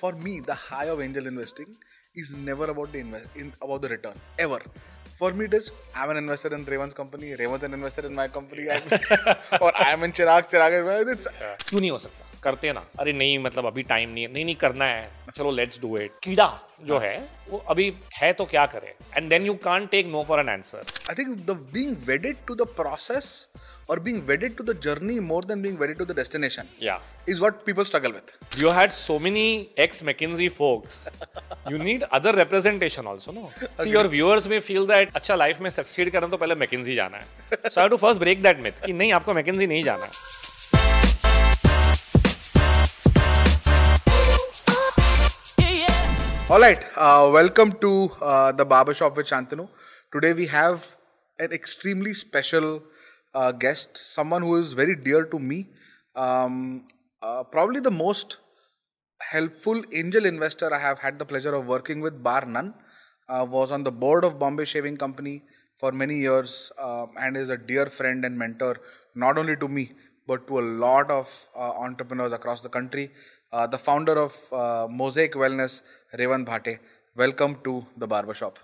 for me, the high of angel investing is never about the invest in about the return ever. For me, it is I'm an investor in raymond's company, raymond's an investor in my company, or I'm in Chirag, Chirag it's. क्यों करते हैं ना अरे नहीं मतलब अभी time नहीं है नहीं नहीं करना है चलो लेट्स डू इट कीड़ा जो हाँ। है वो अभी है तो क्या करे and then you can't take no for an answer I think the being wedded to the process और being wedded to the journey more than being wedded to the destination या is what people struggle with you had so many ex McKinsey folks you need other representation also no see your viewers में feel that अच्छा life में succeed करना तो पहले McKinsey जाना है so I to first break that myth कि नहीं आपको मैकिंजी नहीं जाना है All right, uh, welcome to uh, the barbershop with Shantanu. Today we have an extremely special uh, guest, someone who is very dear to me, um, uh, probably the most helpful angel investor I have had the pleasure of working with, bar none. Uh, was on the board of Bombay Shaving Company for many years um, and is a dear friend and mentor, not only to me, but to a lot of uh, entrepreneurs across the country. Uh, the founder of uh, Mosaic Wellness, Revan Bhate. Welcome to the barbershop.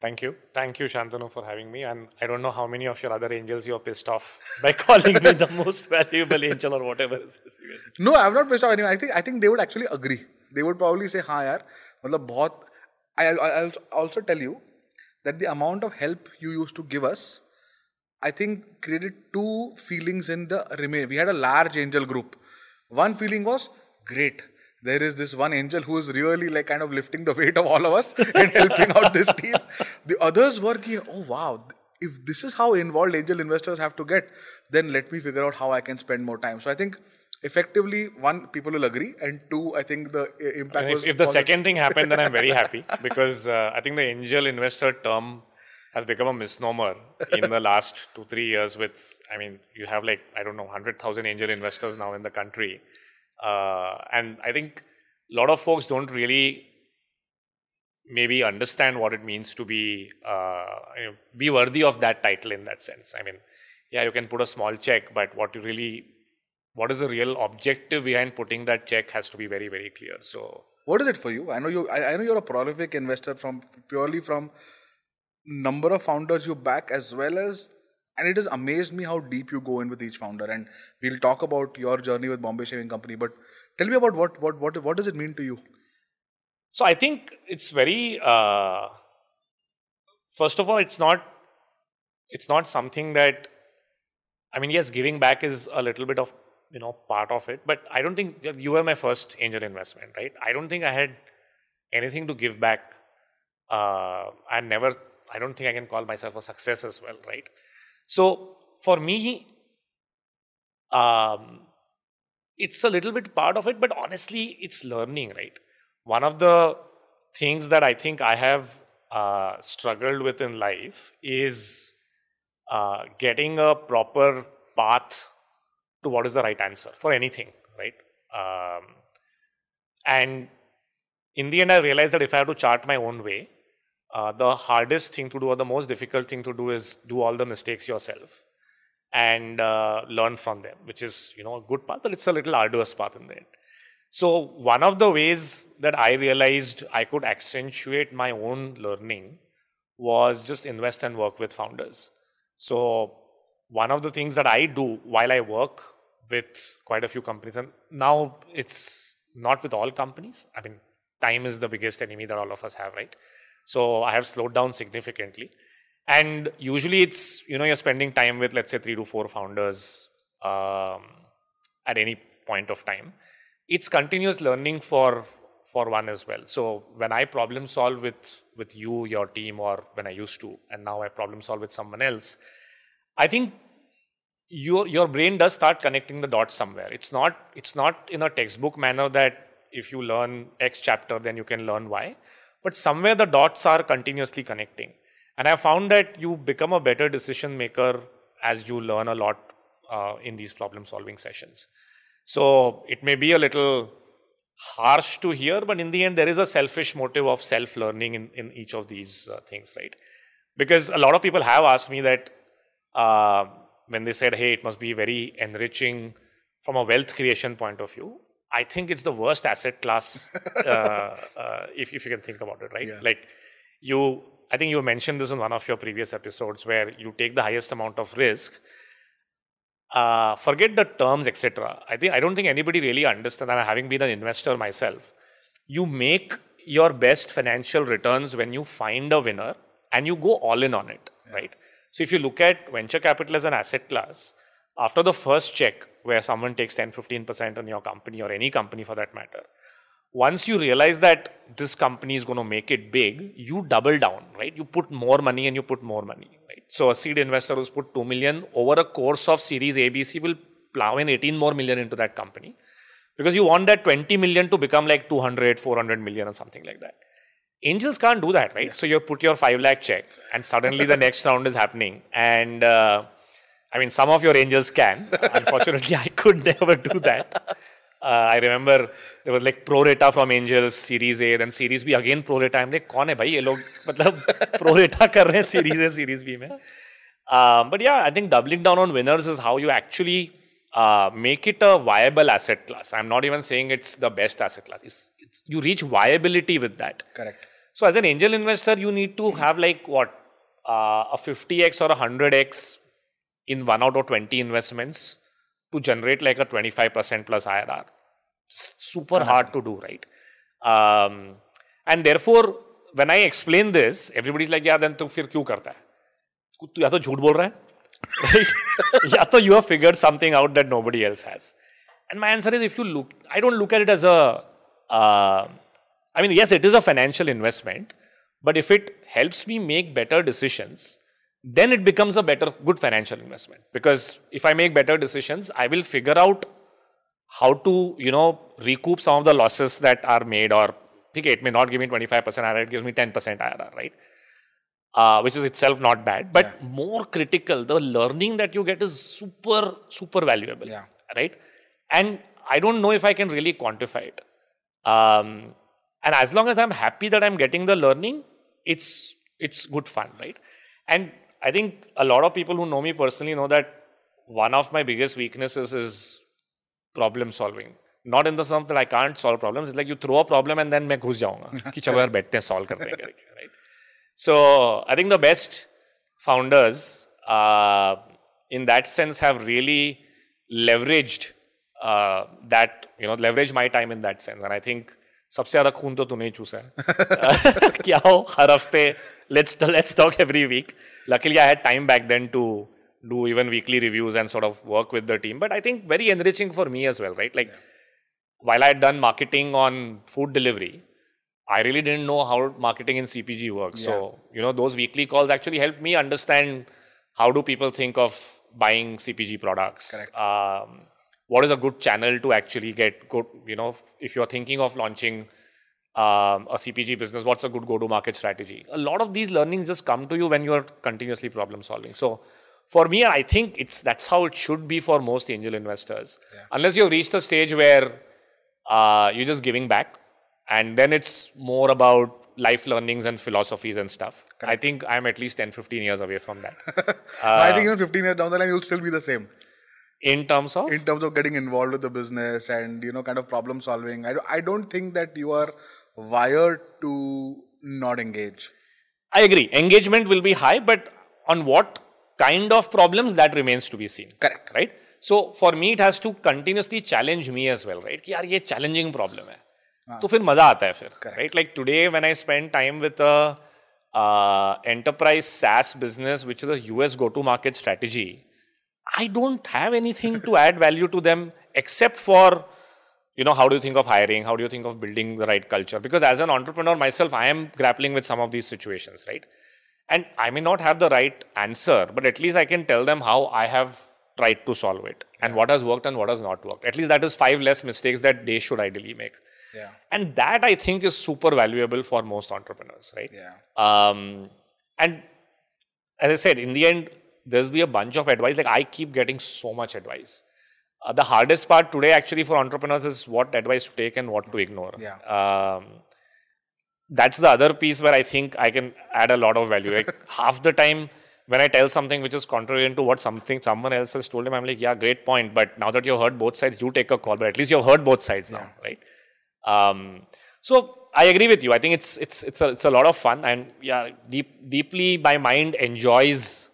Thank you. Thank you, Shantanu, for having me. And I don't know how many of your other angels you have pissed off by calling me the most valuable angel or whatever. No, I've not pissed off anyone. I think I think they would actually agree. They would probably say, "हाँ यार, i I'll, I'll also tell you that the amount of help you used to give us, I think created two feelings in the remain. We had a large angel group. One feeling was great there is this one angel who is really like kind of lifting the weight of all of us and helping out this team. The others were, oh wow, if this is how involved angel investors have to get, then let me figure out how I can spend more time. So I think effectively, one, people will agree, and two, I think the impact. if, if the positive. second thing happened, then I'm very happy because uh, I think the angel investor term has become a misnomer in the last two three years. With I mean, you have like I don't know, hundred thousand angel investors now in the country. Uh, and I think a lot of folks don't really maybe understand what it means to be uh, you know, be worthy of that title in that sense. I mean, yeah, you can put a small check, but what you really what is the real objective behind putting that check has to be very very clear. So what is it for you? I know you I, I know you're a prolific investor from purely from number of founders you back as well as and it has amazed me how deep you go in with each founder and we'll talk about your journey with bombay shaving company but tell me about what what what, what does it mean to you so i think it's very uh, first of all it's not it's not something that i mean yes giving back is a little bit of you know part of it but i don't think you were my first angel investment right i don't think i had anything to give back uh, i never i don't think i can call myself a success as well right so for me, um, it's a little bit part of it, but honestly, it's learning, right? One of the things that I think I have uh, struggled with in life is uh, getting a proper path to what is the right answer for anything, right? Um, and in the end, I realized that if I have to chart my own way, uh, the hardest thing to do or the most difficult thing to do is do all the mistakes yourself and uh, learn from them, which is, you know, a good path, but it's a little arduous path in there So one of the ways that I realized I could accentuate my own learning was just invest and work with founders. So one of the things that I do while I work with quite a few companies, and now it's not with all companies. I mean, time is the biggest enemy that all of us have, right? So I have slowed down significantly. And usually it's, you know, you're spending time with, let's say, three to four founders um, at any point of time. It's continuous learning for for one as well. So when I problem solve with with you, your team, or when I used to, and now I problem solve with someone else, I think your your brain does start connecting the dots somewhere. It's not it's not in a textbook manner that if you learn X chapter, then you can learn Y but somewhere the dots are continuously connecting. And I found that you become a better decision maker as you learn a lot uh, in these problem solving sessions. So it may be a little harsh to hear, but in the end, there is a selfish motive of self learning in, in each of these uh, things, right? Because a lot of people have asked me that uh, when they said, hey, it must be very enriching from a wealth creation point of view. I think it's the worst asset class uh, uh, if, if you can think about it, right? Yeah. Like you, I think you mentioned this in one of your previous episodes where you take the highest amount of risk. Uh, forget the terms, etc. I think I don't think anybody really understands. And having been an investor myself, you make your best financial returns when you find a winner and you go all in on it, yeah. right? So if you look at venture capital as an asset class, after the first check where someone takes 10 15% on your company or any company for that matter once you realize that this company is going to make it big you double down right you put more money and you put more money right so a seed investor who's put 2 million over a course of series abc will plow in 18 more million into that company because you want that 20 million to become like 200 400 million or something like that angels can't do that right yeah. so you put your 5 lakh check and suddenly the next round is happening and uh, I mean, some of your angels can. Unfortunately, I could never do that. Uh, I remember there was like pro rata from angels series A, then series B again pro rata. I'm like, कौन है भाई ये लोग मतलब pro rata series A, series B. Um, but yeah, I think doubling down on winners is how you actually uh, make it a viable asset class. I'm not even saying it's the best asset class. It's, it's, you reach viability with that. Correct. So as an angel investor, you need to have like what uh, a 50x or a 100x in one out of 20 investments to generate like a 25% plus IRR. super hard to do, right? Um, and therefore, when I explain this, everybody's like, yeah, then तो फिर क्यों करता है? तू या तो झूठ बोल रहा है, right? या you have figured something out that nobody else has. And my answer is, if you look, I don't look at it as a. Uh, I mean, yes, it is a financial investment, but if it helps me make better decisions, then it becomes a better, good financial investment. Because if I make better decisions, I will figure out how to, you know, recoup some of the losses that are made or okay, it may not give me 25% IRR, it gives me 10% IRR, right? Uh, which is itself not bad. But yeah. more critical, the learning that you get is super, super valuable, yeah. right? And I don't know if I can really quantify it. Um, and as long as I'm happy that I'm getting the learning, it's it's good fun, right? And I think a lot of people who know me personally know that one of my biggest weaknesses is problem solving. Not in the sense that I can't solve problems. It's like you throw a problem and then I घुस जाऊँगा कि बैठते हैं right? So I think the best founders uh, in that sense have really leveraged uh, that you know leveraged my time in that sense and I think सबसे ज्यादा खून तो तूने ही चूसा है क्या हो? हर हफ्ते let's let's talk every week luckily I had time back then to do even weekly reviews and sort of work with the team. But I think very enriching for me as well, right? Like yeah. while I had done marketing on food delivery, I really didn't know how marketing in CPG works. Yeah. So, you know, those weekly calls actually helped me understand how do people think of buying CPG products. Um, what is a good channel to actually get good, you know, if you're thinking of launching um, a CPG business, what's a good go-to-market strategy? A lot of these learnings just come to you when you're continuously problem solving. So for me, I think it's that's how it should be for most angel investors. Yeah. Unless you've reached the stage where uh, you're just giving back, and then it's more about life learnings and philosophies and stuff. Correct. I think I'm at least 10, 15 years away from that. uh, I think even 15 years down the line, you'll still be the same. In terms of? In terms of getting involved with the business and, you know, kind of problem solving. I, I don't think that you are wired to not engage. I agree. Engagement will be high, but on what kind of problems that remains to be seen. Correct. Right? So, for me, it has to continuously challenge me as well, right? That this challenging problem. So, then it's fun. Right? Like today, when I spend time with a enterprise SaaS business, which is a US go-to-market strategy, I don't have anything to add value to them except for you know how do you think of hiring how do you think of building the right culture because as an entrepreneur myself i am grappling with some of these situations right and i may not have the right answer but at least i can tell them how i have tried to solve it and what has worked and what has not worked at least that is five less mistakes that they should ideally make yeah. and that i think is super valuable for most entrepreneurs right yeah. um, and as i said in the end there's be a bunch of advice like i keep getting so much advice uh, the hardest part today, actually, for entrepreneurs is what advice to take and what to ignore. Yeah. Um, that's the other piece where I think I can add a lot of value. Like half the time when I tell something which is contrary to what something someone else has told him, I'm like, yeah, great point. But now that you've heard both sides, you take a call. But at least you've heard both sides yeah. now, right? Um, so I agree with you. I think it's it's it's a, it's a lot of fun, and yeah, deep, deeply my mind enjoys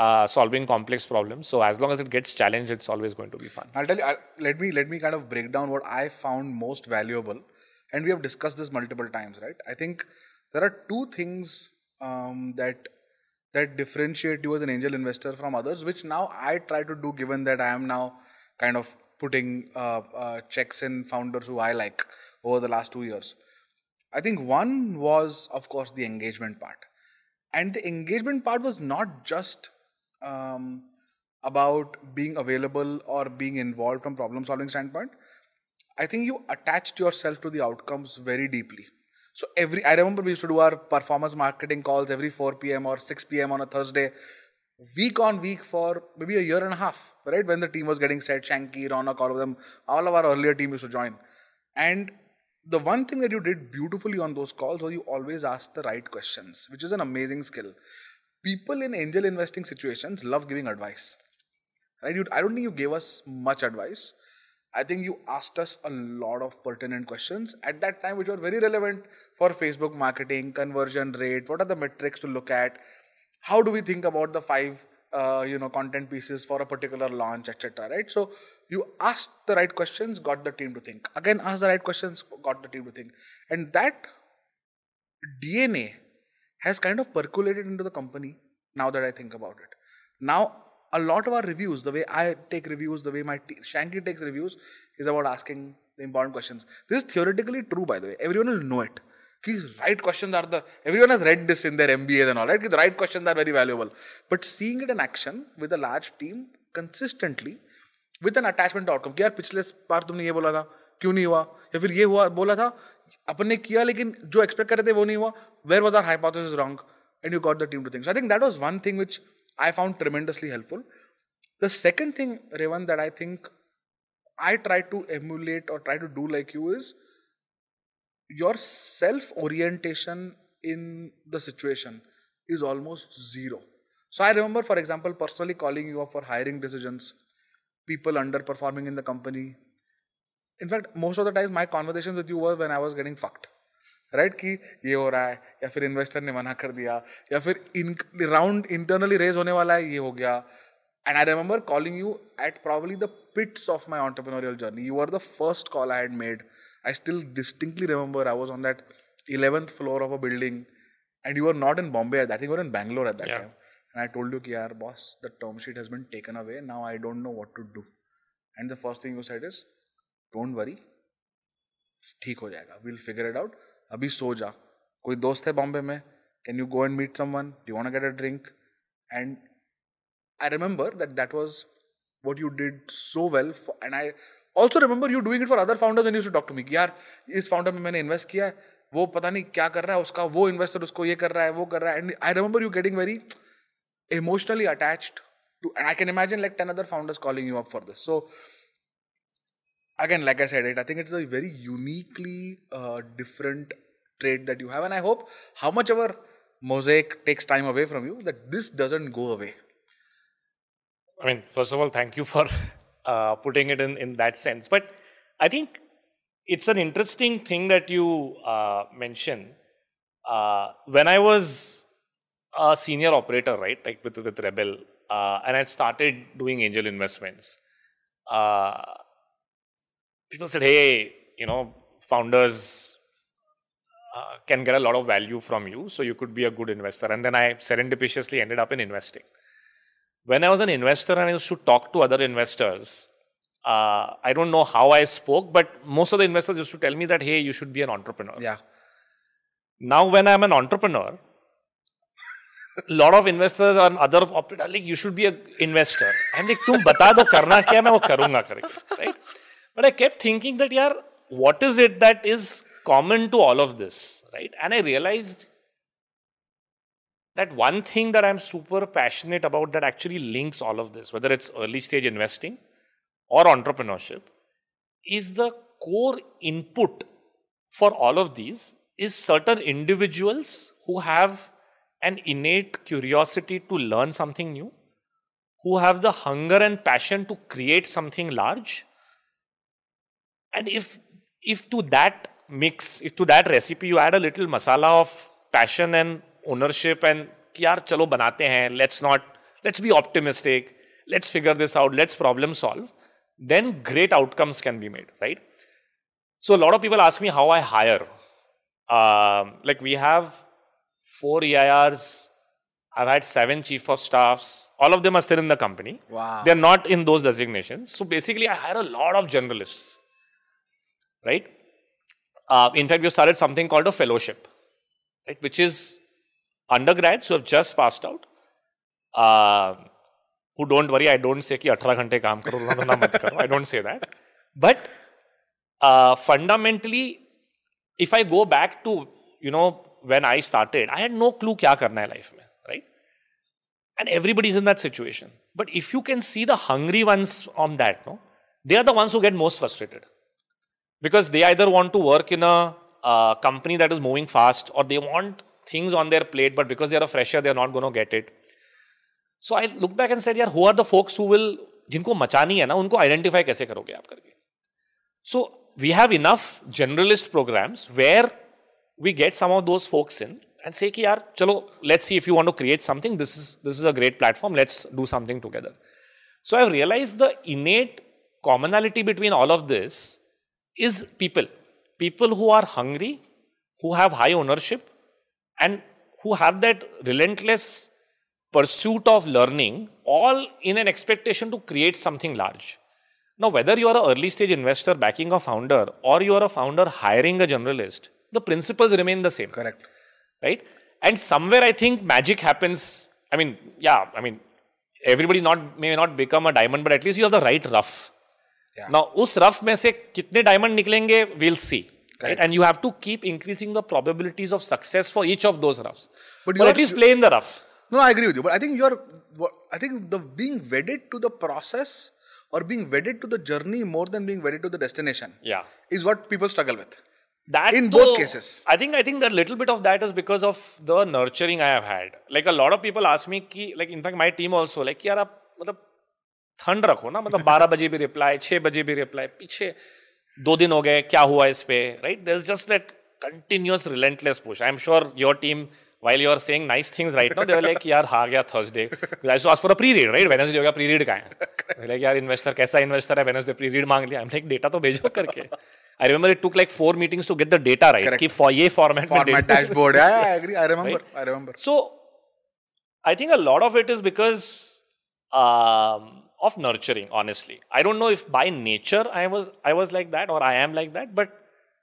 uh, solving complex problems. So as long as it gets challenged, it's always going to be fun. I'll tell you. I'll, let me let me kind of break down what I found most valuable, and we have discussed this multiple times, right? I think there are two things um, that that differentiate you as an angel investor from others, which now I try to do, given that I am now kind of putting uh, uh, checks in founders who I like over the last two years. I think one was, of course, the engagement part. And the engagement part was not just um, about being available or being involved from problem solving standpoint i think you attached yourself to the outcomes very deeply so every i remember we used to do our performance marketing calls every 4 p.m or 6 p.m on a thursday week on week for maybe a year and a half right when the team was getting set shanky ronak all of them all of our earlier team used to join and the one thing that you did beautifully on those calls was you always asked the right questions which is an amazing skill people in angel investing situations love giving advice. Right? You, I don't think you gave us much advice. I think you asked us a lot of pertinent questions at that time, which were very relevant for Facebook marketing, conversion rate, what are the metrics to look at, how do we think about the five uh, you know content pieces for a particular launch etc right so you asked the right questions got the team to think again asked the right questions got the team to think and that dna has kind of percolated into the company now that I think about it. Now, a lot of our reviews, the way I take reviews, the way my t- Shanky takes reviews, is about asking the important questions. This is theoretically true, by the way. Everyone will know it. These right questions are the everyone has read this in their MBAs and all right. The right questions are very valuable, but seeing it in action with a large team consistently, with an attachment outcome. कि यार पिछले बार तुमने ये बोला क्यों नहीं हुआ या फिर ये हुआ बोला था अपन ने किया लेकिन जो एक्सपेक्ट कर रहे थे वो नहीं हुआ where was our hypothesis wrong and you got the team to thing I think that was one thing which I found tremendously helpful the second thing रेवन that I think I try to emulate or try to do like you is your self orientation in the situation is almost zero. So I remember, for example, personally calling you up for hiring decisions, people underperforming in the company, in fact most of the time my conversation with you were when I was getting fucked right कि ये हो रहा है या फिर investor ने मना कर दिया या फिर इन राउंड इंटरनली रेज होने वाला है ये हो गया and I remember calling you at probably the pits of my entrepreneurial journey you are the first call I had made I still distinctly remember I was on that eleventh floor of a building and you are not in Bombay I think in Bangalore at that time And I told you, yaar, boss, the term sheet has been taken away. Now I don't know what to do. And the first thing you said is, don't worry ठीक हो जाएगा we'll figure it out अभी सो जा कोई दोस्त है बॉम्बे में can you go and meet someone you want get a drink and I remember that that was what you did so well and I also remember you doing it for other founder and to talk to me यार इस founder में मैंने invest किया है वो पता नहीं क्या कर रहा है उसका वो इन्वेस्टर उसको ये कर रहा है वो कर रहा है and I remember you getting very emotionally attached to and I can imagine like ten other founders calling you up for this so again, like I said, it I think it's a very uniquely uh, different trait that you have, and I hope how much our mosaic takes time away from you that this doesn't go away. I mean, first of all, thank you for uh, putting it in in that sense, but I think it's an interesting thing that you uh, mentioned. Uh, when I was a senior operator, right, like with, with Rebel, uh, and I started doing angel investments, uh, people said, hey, you know, founders uh, can get a lot of value from you, so you could be a good investor. And then I serendipitously ended up in investing. When I was an investor and I used to talk to other investors, uh, I don't know how I spoke, but most of the investors used to tell me that, hey, you should be an entrepreneur. Yeah. Now, when I'm an entrepreneur, a lot of investors and other operators like, you should be an investor. I'm like, "Tum bata do karna kya? मैं wo karunga karke." right? But I kept thinking that, yeah, what is it that is common to all of this, right? And I realized that one thing that I'm super passionate about that actually links all of this, whether it's early stage investing or entrepreneurship, is the core input for all of these is certain individuals who have an innate curiosity to learn something new, who have the hunger and passion to create something large, and if, if to that mix, if to that recipe you add a little masala of passion and ownership and यार चलो बनाते हैं let's not let's be optimistic let's figure this out let's problem solve then great outcomes can be made right so lot of people ask me how I hire Like we have four EIRs. I've had seven chief of staffs. All of them are still in the company. Wow. They're not in those designations. So basically, I hire a lot of generalists right? Uh, in fact, we started something called a fellowship, right, which is undergrads who have just passed out. Uh, who don't worry, I don't say that I don't say that. But uh, fundamentally, if I go back to you know when I started, I had no clue kya karna hai life mein, right? And everybody's in that situation. But if you can see the hungry ones on that, no, they are the ones who get most frustrated because they either want to work in a company that is moving fast or they want things on their plate, but because they are a fresher, they are not going to get it. So I look back and said, yeah, who are the folks who will, jinko machani hai na, unko identify kaise karoge aap karke. So we have enough generalist programs where we get some of those folks in and say, ki, yaar, chalo, let's see if you want to create something. This is, this is a great platform. Let's do something together. So I've realized the innate commonality between all of this is people. People who are hungry, who have high ownership, and who have that relentless pursuit of learning, all in an expectation to create something large. Now, whether you are an early stage investor backing a founder or you are a founder hiring a generalist, the principles remain the same. Correct. Right? And somewhere I think magic happens. I mean, yeah, I mean, everybody not may not become a diamond, but at least you have the right rough. Now उस rough में से कितने diamond निकलेंगे we'll see right and you have to keep increasing the probabilities of success for each of those rough but you at least play in the rough no I agree with you but I think you are I think the being wedded to the process और being wedded to the journey more than being wedded to the destination या is what people struggle with That in though, both cases, I think I think the little bit of that is because of the nurturing I have had. Like a lot of people ask me, ki, like in fact my team also, like, yaar, ap, matab, ठंड रखो ना मतलब बारह बजे भी reply छह बजे भी रिप्लाई पीछे दो दिन हो गए क्या हुआ इस पे right this just that continuous relentless push I am sure your team while you are saying nice things right now they were यार हार गया Thursday I so ask for a pre read right Wednesday हो गया pre read का है यार investor कैसा investor है वेडनेसडे प्री रीड मांग लिया आई एम डेटा तो भेजो करके I remember it took like four meetings to get the data right कि फॉर ये फॉर्मेट में डेटा डैशबोर्ड है I agree I remember I remember so I think a lot of it is because of nurturing honestly i don't know if by nature i was i was like that or i am like that but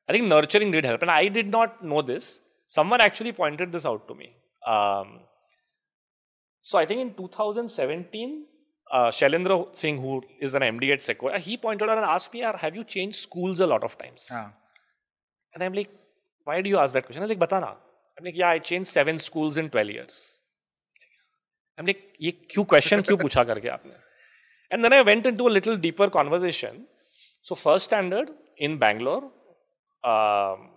i think nurturing did help and i did not know this someone actually pointed this out to me um, so i think in 2017 uh, shailendra singh who is an md at sequoia he pointed out and asked me have you changed schools a lot of times ah. and i'm like why do you ask that question i'm like batana i'm like yeah i changed seven schools in 12 years I'm like ये क्यों question क्यों पूछा करके आपने and then I went into a little deeper conversation. So, first standard in Bangalore, uh, um,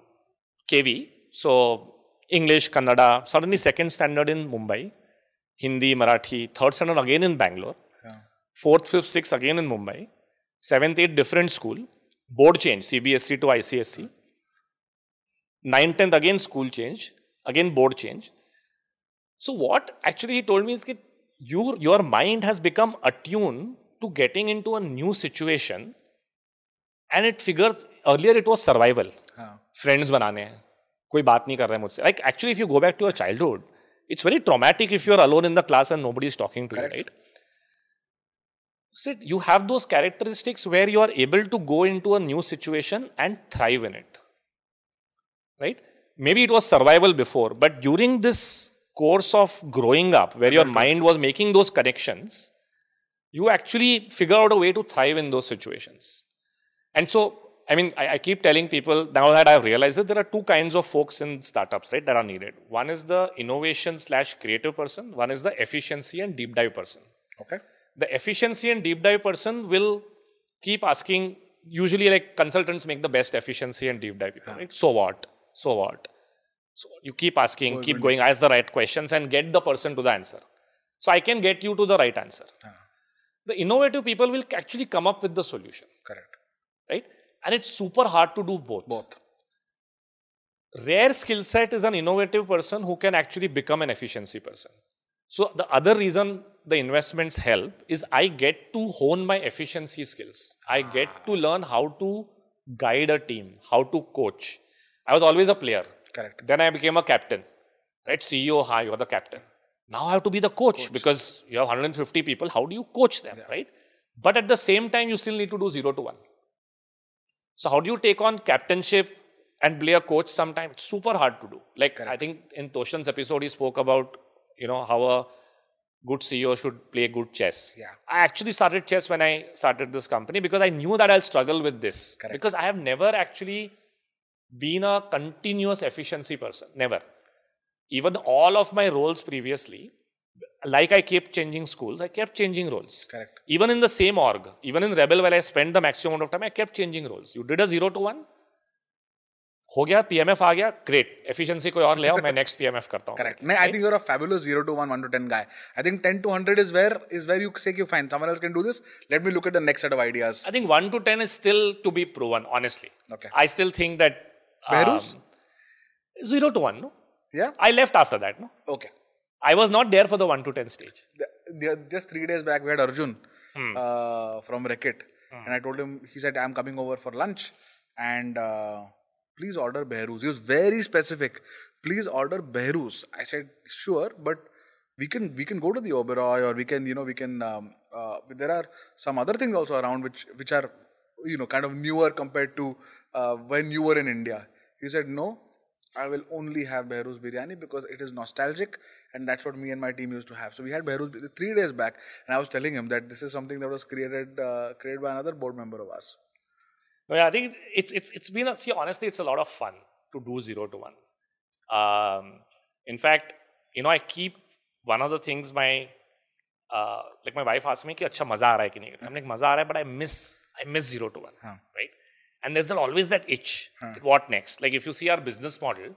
KV, so English, Kannada, suddenly second standard in Mumbai, Hindi, Marathi, third standard again in Bangalore, yeah. fourth, fifth, sixth again in Mumbai, seventh, eighth, different school, board change, CBSC to ICSC, ninth, tenth, again school change, again board change. So, what actually he told me is that your your mind has become attuned to getting into a new situation and it figures earlier it was survival friends banane, हैं कोई बात नहीं कर रहा है मुझसे like actually if you go back to your childhood it's very traumatic if you are alone in the class and nobody is talking you, right? So you have those characteristics where you are able to go into a new situation and thrive in it. Right? Maybe it was survival before, but during this course of growing up, where your mind was making those connections, you actually figure out a way to thrive in those situations. And so, I mean, I, I, keep telling people now that I've realized that there are two kinds of folks in startups, right, that are needed. One is the innovation slash creative person, one is the efficiency and deep dive person. Okay. The efficiency and deep dive person will keep asking, usually, like consultants make the best efficiency and deep dive people, yeah. right? So what? So what? So you keep asking, oh, keep going, ask the right questions and get the person to the answer. So I can get you to the right answer. Uh-huh. The innovative people will actually come up with the solution. Correct. Right? And it's super hard to do both. Both. Rare skill set is an innovative person who can actually become an efficiency person. So the other reason the investments help is I get to hone my efficiency skills. I get ah. to learn how to guide a team, how to coach. I was always a player. Correct. Then I became a captain. Right? CEO, hi, you're the captain. Now I have to be the coach, coach. because you have 150 people. How do you coach them, yeah. right? But at the same time, you still need to do 0 to 1. So how do you take on captainship and play a coach sometime? It's super hard to do. Like Correct. I think in Toshan's episode, he spoke about, you know, how a good CEO should play good chess. Yeah. I actually started chess when I started this company because I knew that I'll struggle with this. Correct. Because I have never actually been a continuous efficiency person, never. Even all of my roles previously, like I kept changing schools, I kept changing roles. Correct. Even in the same org, even in Rebel, where I spent the maximum amount of time, I kept changing roles. You did a zero to one, हो गया PMF आ गया great efficiency कोई और ले आओ मैं next PMF करता हूं करेक्ट मैं I think you are a fabulous 0 to 1 1 to 10 guy I think 10 to 100 is where is where you say कि fine someone else can do this let me look at the next set of ideas I think 1 to 10 is still to be proven honestly okay I still think that Belarus? Um, 0 to 1, no? Yeah. I left after that, no? Okay. I was not there for the 1 to 10 stage. The, the, just three days back, we had Arjun hmm. uh, from Reckitt. Hmm. And I told him, he said, I'm coming over for lunch. And uh, please order Behrus. He was very specific. Please order Behrus. I said, sure, but we can we can go to the Oberoi or we can, you know, we can, um, uh, there are some other things also around which, which are you know kind of newer compared to uh, when you were in India. He said no. I will only have Behrouz biryani because it is nostalgic, and that's what me and my team used to have. So we had Behrouz three days back, and I was telling him that this is something that was created uh, created by another board member of ours. No, yeah, I think it's it's it's been a, see honestly, it's a lot of fun to do zero to one. Um, in fact, you know, I keep one of the things my like my wife ask me कि अच्छा मजा आ रहा है कि नहीं हाँ। हमने मजा आ रहा है but I miss I miss zero to one right and there is always that itch what next like if you see our business model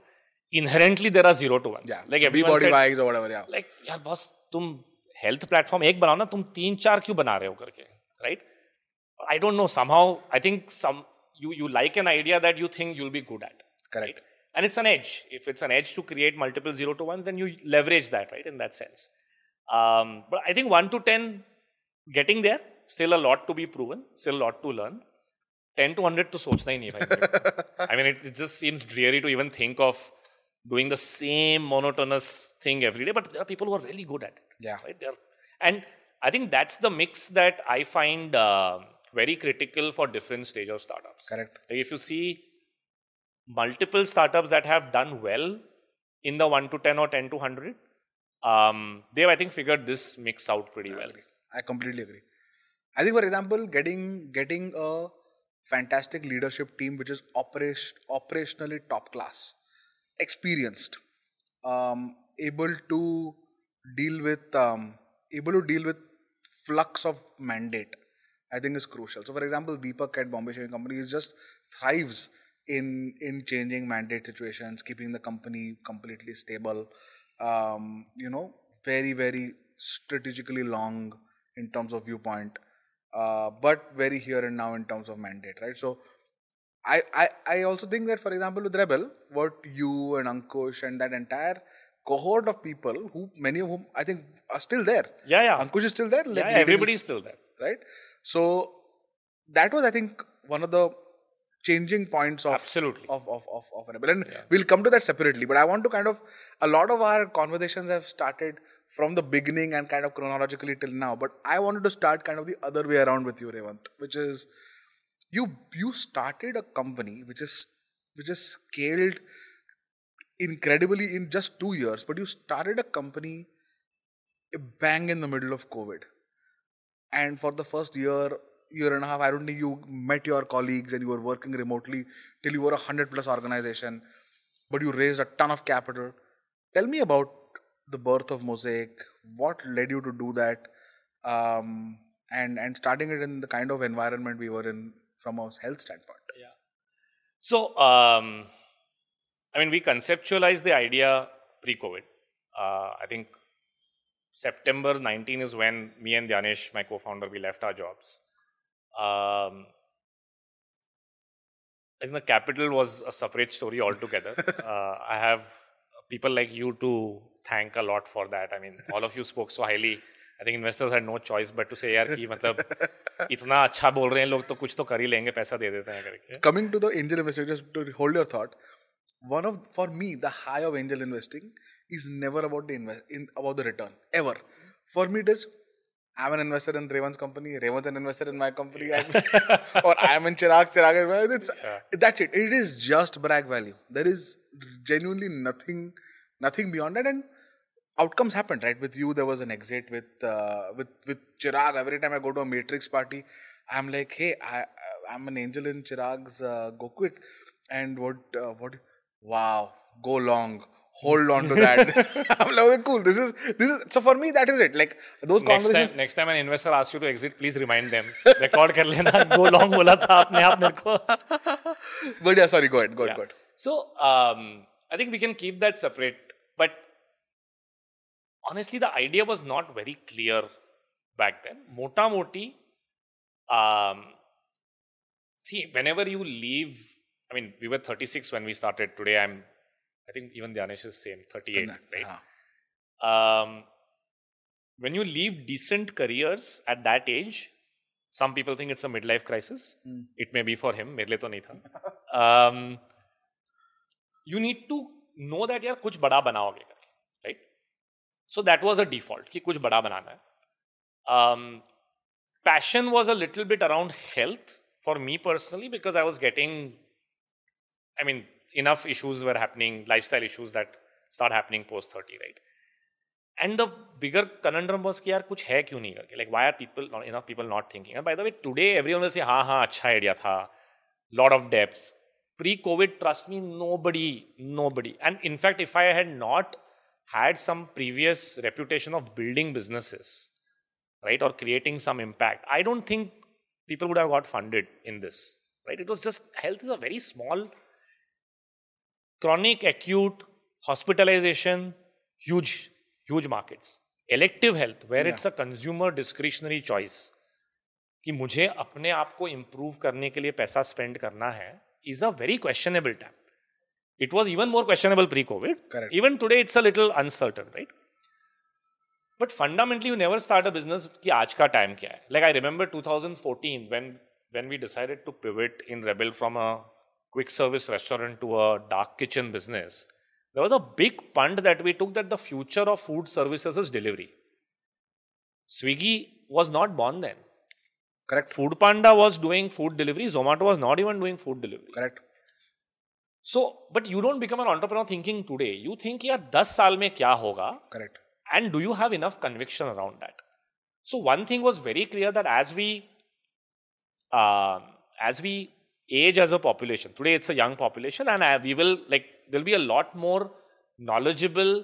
inherently there are zero to one like everybody like यार बस तुम health platform एक बनाओ ना तुम तीन चार क्यों बना रहे हो करके right I don't know somehow I think some you you like an idea that you think you'll be good at correct right? and it's an edge if it's an edge to create multiple zero to ones then you leverage that right in that sense Um, but I think 1 to 10, getting there, still a lot to be proven, still a lot to learn. 10 to 100 to sochna hi nahi I mean, it, it just seems dreary to even think of doing the same monotonous thing every day, but there are people who are really good at it. Yeah. Right? Are, and I think that's the mix that I find uh, very critical for different stage of startups. Correct. Like if you see multiple startups that have done well in the 1 to 10 or 10 to 100, um, they've, I think, figured this mix out pretty I well. Agree. I completely agree. I think, for example, getting getting a fantastic leadership team which is operation, operationally top class, experienced, um, able to deal with um, able to deal with flux of mandate, I think is crucial. So, for example, Deepak at Bombay Shaving Company is just thrives in in changing mandate situations, keeping the company completely stable um, you know, very, very strategically long in terms of viewpoint, uh, but very here and now in terms of mandate, right? So I, I, I also think that, for example, with Rebel, what you and Ankush and that entire cohort of people, who many of whom I think are still there. Yeah, yeah. Ankush is still there. Yeah, everybody is still there. Right? So that was, I think, one of the changing points of absolutely of of of, of and yeah. we'll come to that separately but i want to kind of a lot of our conversations have started from the beginning and kind of chronologically till now but i wanted to start kind of the other way around with you Revant which is you you started a company which is which is scaled incredibly in just 2 years but you started a company a bang in the middle of covid and for the first year year and a half, I don't think you met your colleagues and you were working remotely till you were a 100 plus organization, but you raised a ton of capital. Tell me about the birth of Mosaic, what led you to do that, um, and, and starting it in the kind of environment we were in from a health standpoint. Yeah. So, um, I mean, we conceptualized the idea pre COVID. Uh, I think September 19 is when me and Janesh, my co founder, we left our jobs um, I think the capital was a separate story altogether. Uh, I have people like you to thank a lot for that. I mean, all of you spoke so highly. I think investors had no choice but to say यार कि मतलब इतना अच्छा बोल रहे हैं लोग तो कुछ तो कर ही लेंगे पैसा दे देते हैं करके coming to the angel investing just to hold your thought one of for me the high of angel investing is never about the invest in about the return ever for me it is I'm an investor in Raven's company. Raven's an investor in my company, or I'm in Chirag. Chirag It's yeah. that's it. It is just brag value. There is genuinely nothing, nothing beyond that. And outcomes happened, right? With you, there was an exit. With uh, with with Chirag, every time I go to a Matrix party, I'm like, hey, I I'm an angel in Chirag's uh, Go Quick, and what uh, what? Wow, go long hold on to that. I'm like, cool. This is this is so for me that is it. Like those next conversations. Time, next time an investor asks you to exit, please remind them. Record kar lena. Go long Bola tha apne आप मेरे But yeah, sorry. Go ahead. Go ahead. Yeah. Go ahead. So um, I think we can keep that separate. But honestly, the idea was not very clear back then. Mota moti. Um, see, whenever you leave, I mean, we were 36 when we started. Today, I'm I think even Dhyanesh is same, 38, right? Uh-huh. Um, when you leave decent careers at that age, some people think it's a midlife crisis. Mm. It may be for him, मेरे to nahi tha. Um, you need to know that यार kuch bada बनाओगे right? So that was a default कि kuch bada banana hai. Um, passion was a little bit around health for me personally because I was getting, I mean, enough issues were happening, lifestyle issues that start happening post 30, right? And the bigger conundrum was कि यार कुछ है क्यों नहीं like why are people not enough people not thinking and by the way today everyone will say "Ha ha, अच्छा idea था lot of depth pre covid trust me nobody nobody and in fact if I had not had some previous reputation of building businesses right or creating some impact I don't think people would have got funded in this right it was just health is a very small chronic acute hospitalization huge huge markets elective health where it's a consumer discretionary choice कि मुझे अपने आप को improve करने के लिए पैसा spend करना है is a very questionable time it was even more questionable pre covid even today it's a little uncertain right but fundamentally you never start a business कि आज का टाइम क्या है like I remember to 2014 when when we decided to pivot in Rebel from a quick service restaurant to a dark kitchen business, there was a big punt that we took that the future of food services is delivery. Swiggy was not born then. Correct. Food Panda was doing food delivery. Zomato was not even doing food delivery. Correct. So, but you don't become an entrepreneur thinking today. You think, yeah, 10 साल में क्या होगा? Correct. And do you have enough conviction around that? So one thing was very clear that as we uh, as we age as a population. Today it's a young population, and I, uh, we will like there'll be a lot more knowledgeable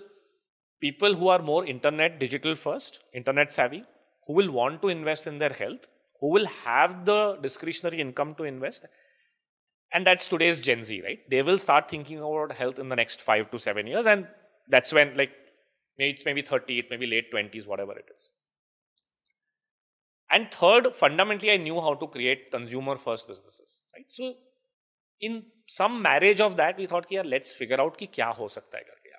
people who are more internet digital first, internet savvy, who will want to invest in their health, who will have the discretionary income to invest. And that's today's Gen Z, right? They will start thinking about health in the next five to seven years. And that's when, like, it's maybe 30, it may be late 20s, whatever it is. And third, fundamentally, I knew how to create consumer first businesses. Right? So, in some marriage of that, we thought, yeah, let's figure out ki kya ho sakta hai karke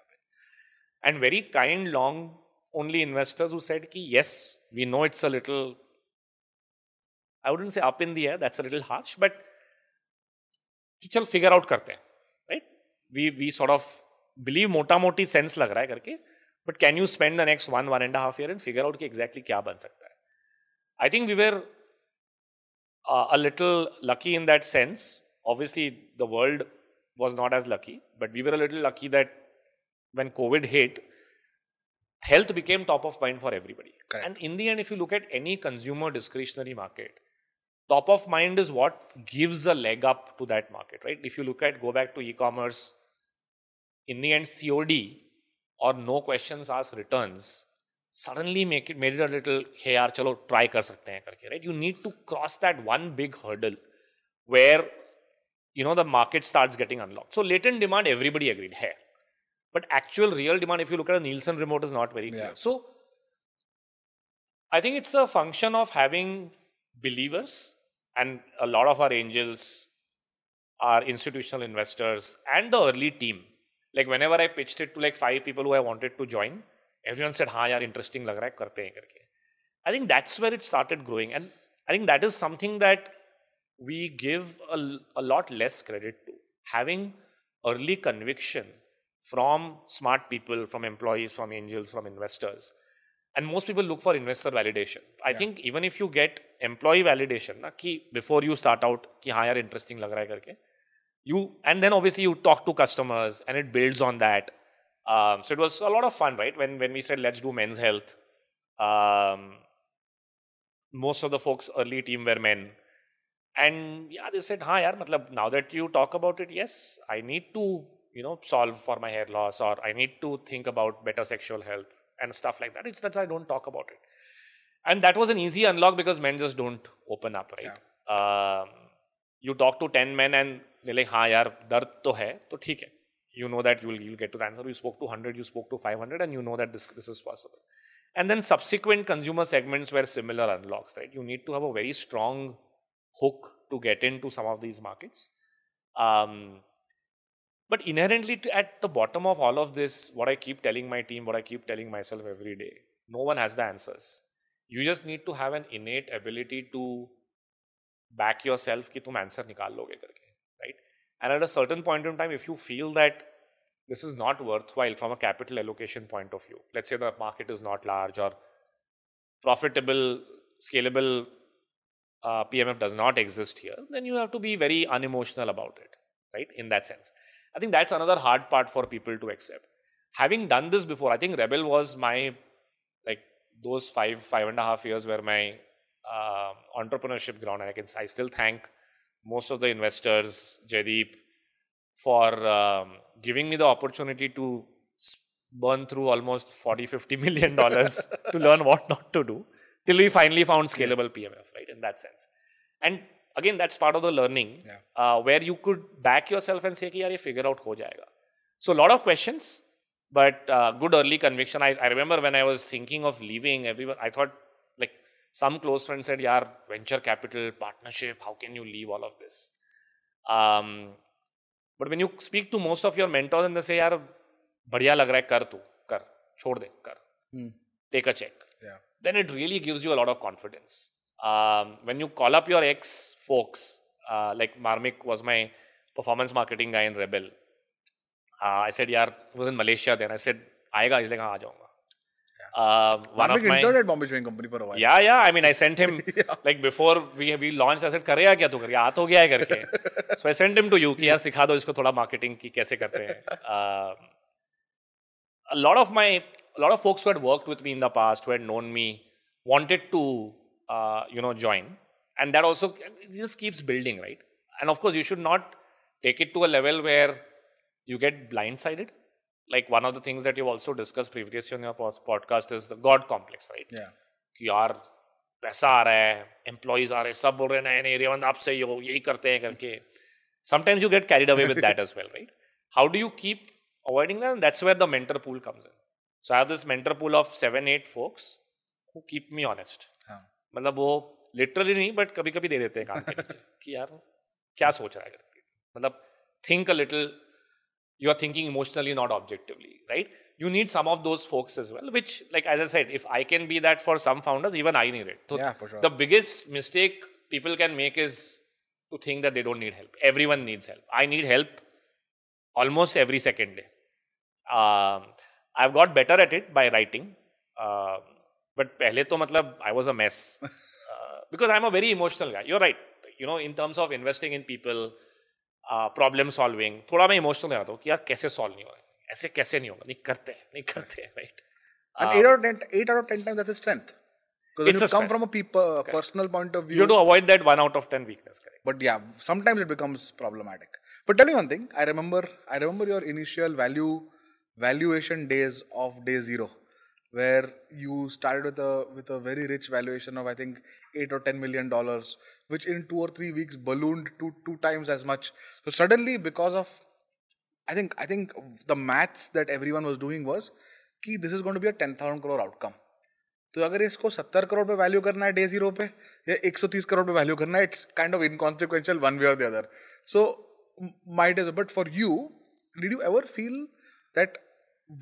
And very kind, long only investors who said, ki, yes, we know it's a little, I wouldn't say up in the air, that's a little harsh, but कि चल figure out, करते हैं right we we sort of believe मोटा मोटी sense But can you spend the next one, one and a half year and figure out and half year and figure out I think we were uh, a little lucky in that sense. Obviously, the world was not as lucky, but we were a little lucky that when COVID hit, health became top of mind for everybody. Correct. And in the end, if you look at any consumer discretionary market, top of mind is what gives a leg up to that market, right? If you look at, go back to e commerce, in the end, COD or no questions asked returns suddenly make it made it a little hey yaar chalo try kar sakte hain karke right you need to cross that one big hurdle where you know the market starts getting unlocked so latent demand everybody agreed hey but actual real demand if you look at a nielsen remote is not very clear yeah. so i think it's a function of having believers and a lot of our angels are institutional investors and the early team like whenever i pitched it to like five people who i wanted to join everyone said ha yaar interesting lag raha hai karte hain karke i think that's where it started growing and i think that is something that we give a, a lot less credit to having early conviction from smart people from employees from angels from investors and most people look for investor validation i yeah. think even if you get employee validation na ki before you start out ki ha yaar interesting lag raha hai karke you and then obviously you talk to customers and it builds on that um, so it was a lot of fun, right? When when we said let's do men's health, um, most of the folks early team were men, and yeah, they said, "Ha, yaar, matlab, now that you talk about it, yes, I need to you know solve for my hair loss, or I need to think about better sexual health and stuff like that." It's that I don't talk about it, and that was an easy unlock because men just don't open up, right? Yeah. Um, you talk to ten men and they're like, "Ha, yaar, dard to hai, to theek hai." you know that you will you'll get to the answer. You spoke to 100, you spoke to 500, and you know that this, this is possible. And then subsequent consumer segments were similar unlocks, right? You need to have a very strong hook to get into some of these markets. Um, but inherently, at the bottom of all of this, what I keep telling my team, what I keep telling myself every day, no one has the answers. You just need to have an innate ability to back yourself कि तुम answer answer. लोगे करके and at a certain point in time, if you feel that this is not worthwhile from a capital allocation point of view, let's say the market is not large or profitable, scalable uh, PMF does not exist here, then you have to be very unemotional about it, right? In that sense. I think that's another hard part for people to accept. Having done this before, I think Rebel was my, like, those five, five and a half years were my uh, entrepreneurship ground, and I can, I still thank most of the investors, Jadeep, for um, giving me the opportunity to burn through almost 40, 50 million dollars to learn what not to do till we finally found scalable PMF, right? In that sense. And again, that's part of the learning yeah. uh, where you could back yourself and say, yeah, figure out ho jayega. So, a lot of questions, but uh, good early conviction. I, I remember when I was thinking of leaving, everyone, I thought some close friends said, yeah, venture capital, partnership, how can you leave all of this? Um, but when you speak to most of your mentors and they say, yeah, बढ़िया लग रहा है कर तू कर छोड़ दे कर take a check then it really gives you a lot of confidence. Um, when you call up your ex folks, uh, like Marmik was my performance marketing guy in Rebel. Uh, I said, "Yeah, was in Malaysia then." I said, "Aayega, He's like, "हाँ, आ जाऊँगा." Uh, one of my at Bombay Showing Company for a while. Yeah, yeah. I mean, I sent him yeah. like before we we launched. I said, करेगा क्या तू कर याद हो गया है करके. so I sent him to you कि यार सिखा दो इसको थोड़ा marketing की कैसे करते हैं. Uh, a lot of my a lot of folks who had worked with me in the past who had known me wanted to uh, you know join, and that also just keeps building, right? And of course, you should not take it to a level where you get blindsided like one of the things that you've also discussed previously on your podcast is the God complex, right? Yeah. कि यार पैसा आ रहा है employees आ रहे हैं सब बोल रहे हैं नहीं नहीं रेवंत आप सही हो यही करते हैं करके sometimes you get carried away with that as well right how do you keep avoiding that that's where the mentor pool comes in so I have this mentor pool of seven eight folks who keep me honest मतलब वो literally नहीं but कभी कभी दे देते हैं काम के कि यार क्या सोच रहा है करके मतलब think a little you are thinking emotionally, not objectively, right? You need some of those folks as well, which, like as I said, if I can be that for some founders, even I need it. So yeah, for sure. The biggest mistake people can make is to think that they don't need help. Everyone needs help. I need help almost every second day. Um, I've got better at it by writing. Uh, but pehle to matlab, I was a mess. Uh, because I'm a very emotional guy. You're right. You know, in terms of investing in people, problem solving थोड़ा मैं emotional रहता हूँ कि यार कैसे solve नहीं हो रहा है ऐसे कैसे नहीं होगा नहीं करते हैं नहीं करते हैं राइट उटिकलीवल्यूशन days of day zero where you started with a with a very rich valuation of I think eight or ten million dollars, which in two or three weeks ballooned to two times as much. So suddenly, because of I think I think the maths that everyone was doing was कि this is going to be a ten thousand crore outcome. Outcome तो अगर इसको सत्तर करोड़ पे value करना है day zero पे या एक सौ तीस करोड़ पे वैल्यू करना है it's kind of inconsequential one way और the other so might is but for you did you ever feel that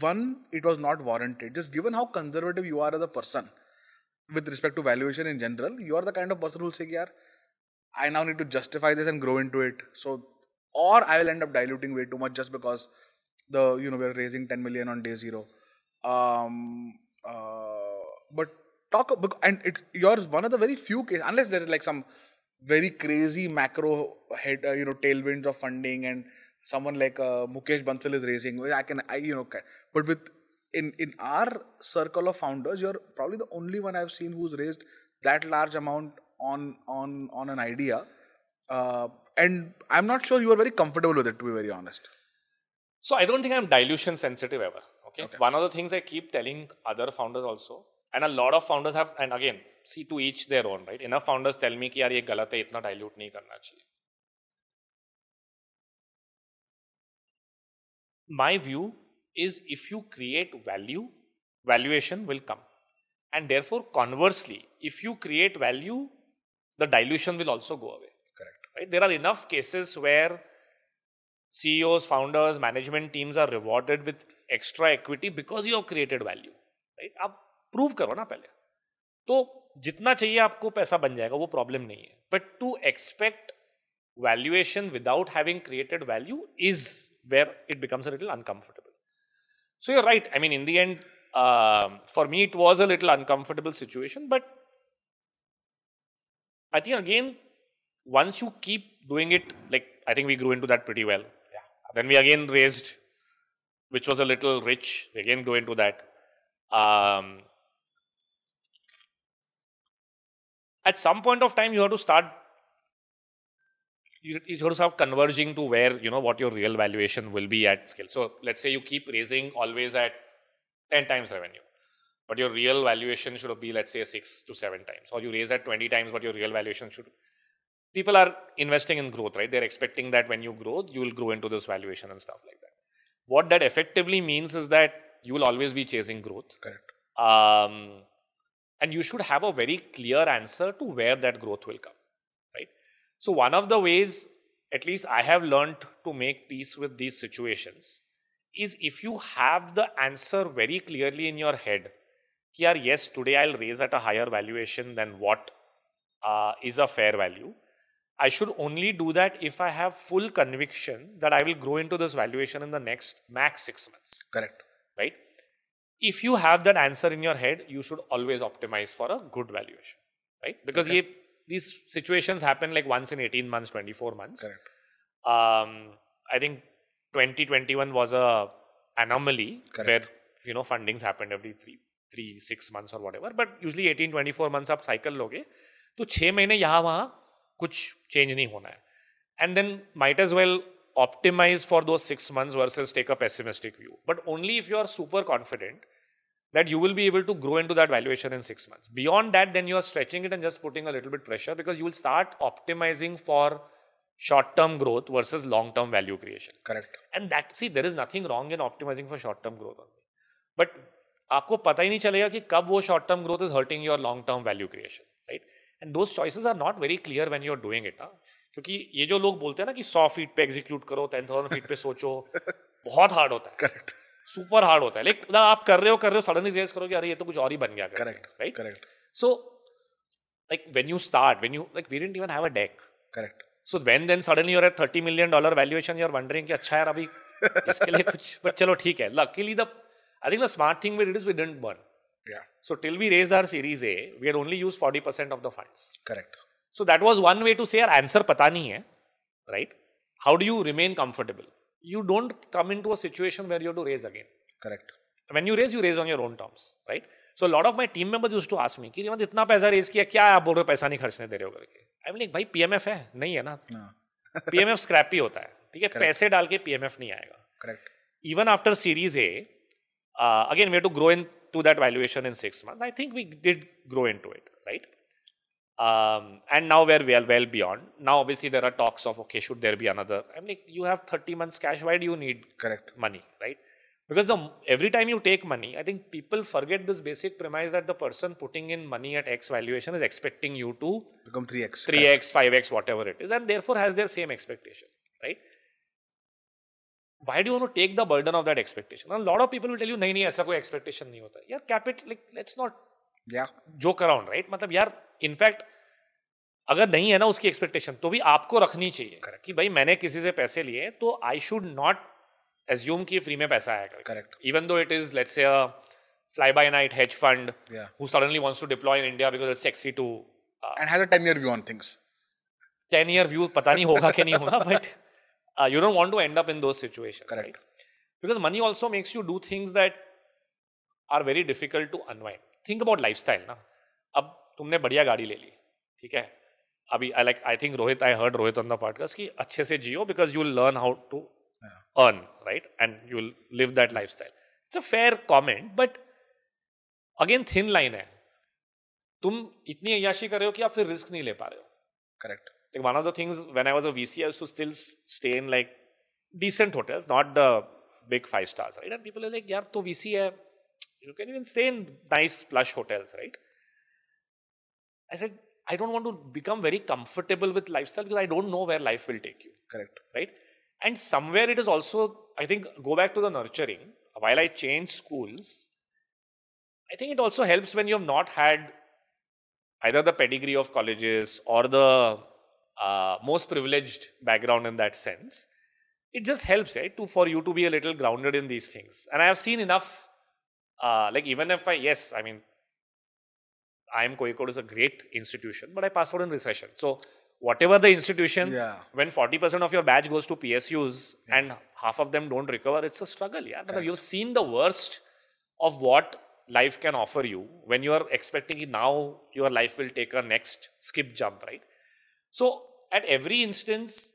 one, it was not warranted. Just given how conservative you are as a person with respect to valuation in general, you are the kind of person who will say, yeah, I now need to justify this and grow into it. So, or I will end up diluting way too much just because the, you know, we're raising 10 million on day zero. Um, uh, but talk, and it's, are one of the very few cases, unless there is like some very crazy macro head, uh, you know, tailwinds of funding and someone like uh, Mukesh Bansal is raising. I can, I you know, but with in in our circle of founders, you're probably the only one I've seen who's raised that large amount on on on an idea. Uh, and I'm not sure you are very comfortable with it, to be very honest. So I don't think I'm dilution sensitive ever. Okay? okay. One of the things I keep telling other founders also, and a lot of founders have, and again, see to each their own, right? Enough founders tell me that, यार ये गलत है इतना dilute nahi karna चाहिए. my view is if you create value, valuation will come. And therefore, conversely, if you create value, the dilution will also go away. Correct. Right? There are enough cases where CEOs, founders, management teams are rewarded with extra equity because you have created value. Right? आप prove karo na pehle. तो jitna chahiye आपको paisa ban jayega, wo problem nahi hai. But to expect valuation without having created value is where it becomes a little uncomfortable. So you're right. I mean, in the end, um, for me, it was a little uncomfortable situation, but I think again, once you keep doing it, like I think we grew into that pretty well. Yeah. Then we again raised, which was a little rich. We again grew into that. Um, at some point of time, you have to start it sort of converging to where you know what your real valuation will be at scale. So let's say you keep raising always at 10 times revenue, but your real valuation should be let's say six to seven times, or you raise at 20 times, but your real valuation should. People are investing in growth, right? They're expecting that when you grow, you will grow into this valuation and stuff like that. What that effectively means is that you will always be chasing growth. Correct. Um, and you should have a very clear answer to where that growth will come. So, one of the ways, at least I have learned to make peace with these situations, is if you have the answer very clearly in your head, here, yes, today I'll raise at a higher valuation than what uh, is a fair value. I should only do that if I have full conviction that I will grow into this valuation in the next max six months. Correct. Right? If you have that answer in your head, you should always optimize for a good valuation. Right? Because okay these situations happen like once in 18 months, 24 months. Correct. Um, I think 2021 was a anomaly Correct. where you know fundings happened every three three six months or whatever. But usually 18 24 months आप cycle लोगे तो छः महीने यहाँ वहाँ कुछ change नहीं होना है. And then might as well optimize for those six months versus take a pessimistic view. But only if you are super confident that you will be able to grow into that valuation in six months. Beyond that, then you are stretching it and just putting a little bit pressure because you will start optimizing for short-term growth versus long-term value creation. Correct. And that see, there is nothing wrong in optimizing for short-term growth only. But आपको पता ही नहीं चलेगा कि कब वो short term growth is hurting your long term value creation right and those choices are not very clear when you are doing it क्योंकि ये जो लोग बोलते हैं ना कि सौ फीट पे एग्जीक्यूट करो टेन थाउजेंड फीट पे सोचो बहुत हार्ड होता है करेक्ट सुपर हार्ड होता है लाइक मतलब आप कर रहे हो कर रहे हो सडनली रेस करोगे अरे ये तो कुछ और ही बन गया correct right correct so like when you start when you like we didn't even have a deck correct so when then suddenly you thirty million dollar valuation you are wondering कि अच्छा यार अभी इसके लिए कुछ बट चलो ठीक है luckily the I think the smart thing we did is we didn't burn so till we raise our series A we are only use forty percent of the fund correct so that was one way to say answer पता नहीं है right how do you remain comfortable you don't come into a situation where you have to raise again. Correct. When you raise, you raise on your own terms, right? So a lot of my team members used to ask me कि रिवंत इतना पैसा raise किया क्या आप बोल रहे हो पैसा नहीं खर्चने दे रहे हो करके I'm like भाई PMF है नहीं है ना पीएमएफ स्क्रैप ही होता है ठीक है पैसे डाल के PMF नहीं आएगा Correct. Even after Series A, uh, again we grow to grow into that valuation in six months. I think we did grow into it, right? Um, and now we're well, well beyond. Now, obviously, there are talks of okay, should there be another? I mean, you have 30 months cash. Why do you need correct money, right? Because the every time you take money, I think people forget this basic premise that the person putting in money at X valuation is expecting you to become 3x, 3x, 5x, whatever it is, and therefore has their same expectation, right? Why do you want to take the burden of that expectation? And a lot of people will tell you, no, no, such कोई expectation नहीं होता. यार capital like let's not yeah joke around, right? मतलब यार in fact अगर नहीं है ना उसकी एक्सपेक्टेशन तो भी आपको रखनी चाहिए Correct. कि भाई मैंने किसी से पैसे लिए तो आई शुड नॉट एज्यूम कि फ्री में पैसा आया correct even though it is let's say fly by night hedge fund suddenly wants to deploy in India because it's sexy too and has year view on things 10 year view पता नहीं होगा कि नहीं होगा but you don't want to end up in those situations correct because money also makes you do things that are very difficult to unwind think about life style ना अब तुमने बढ़िया गाड़ी ले ली ठीक है अभी I like I think Rohit I heard Rohit on the podcast कि अच्छे से जियो because you learn how to earn right and you live that life style it's a fair comment but again thin line है तुम इतनी अयाशी कर रहे हो कि आप फिर रिस्क नहीं ले पा रहे हो correct like one of the things when I was a V C I to still stay in like decent hotels not the big five stars right and people like यार तो वी सी है you can यून stay in nice plush hotels right I said, I don't want to become very comfortable with lifestyle because I don't know where life will take you. Correct. Right? And somewhere it is also, I think, go back to the nurturing. While I changed schools, I think it also helps when you have not had either the pedigree of colleges or the uh, most privileged background in that sense. It just helps, right, to, for you to be a little grounded in these things. And I have seen enough, uh, like even if I, yes, I mean, IIM Coimbatore is a great institution, but I passed out in recession. So whatever the institution, yeah. when 40% of your batch goes to PSUs yeah. and half of them don't recover, it's a struggle. Yeah, you've seen the worst of what life can offer you when you are expecting now your life will take a next skip jump, right? So at every instance,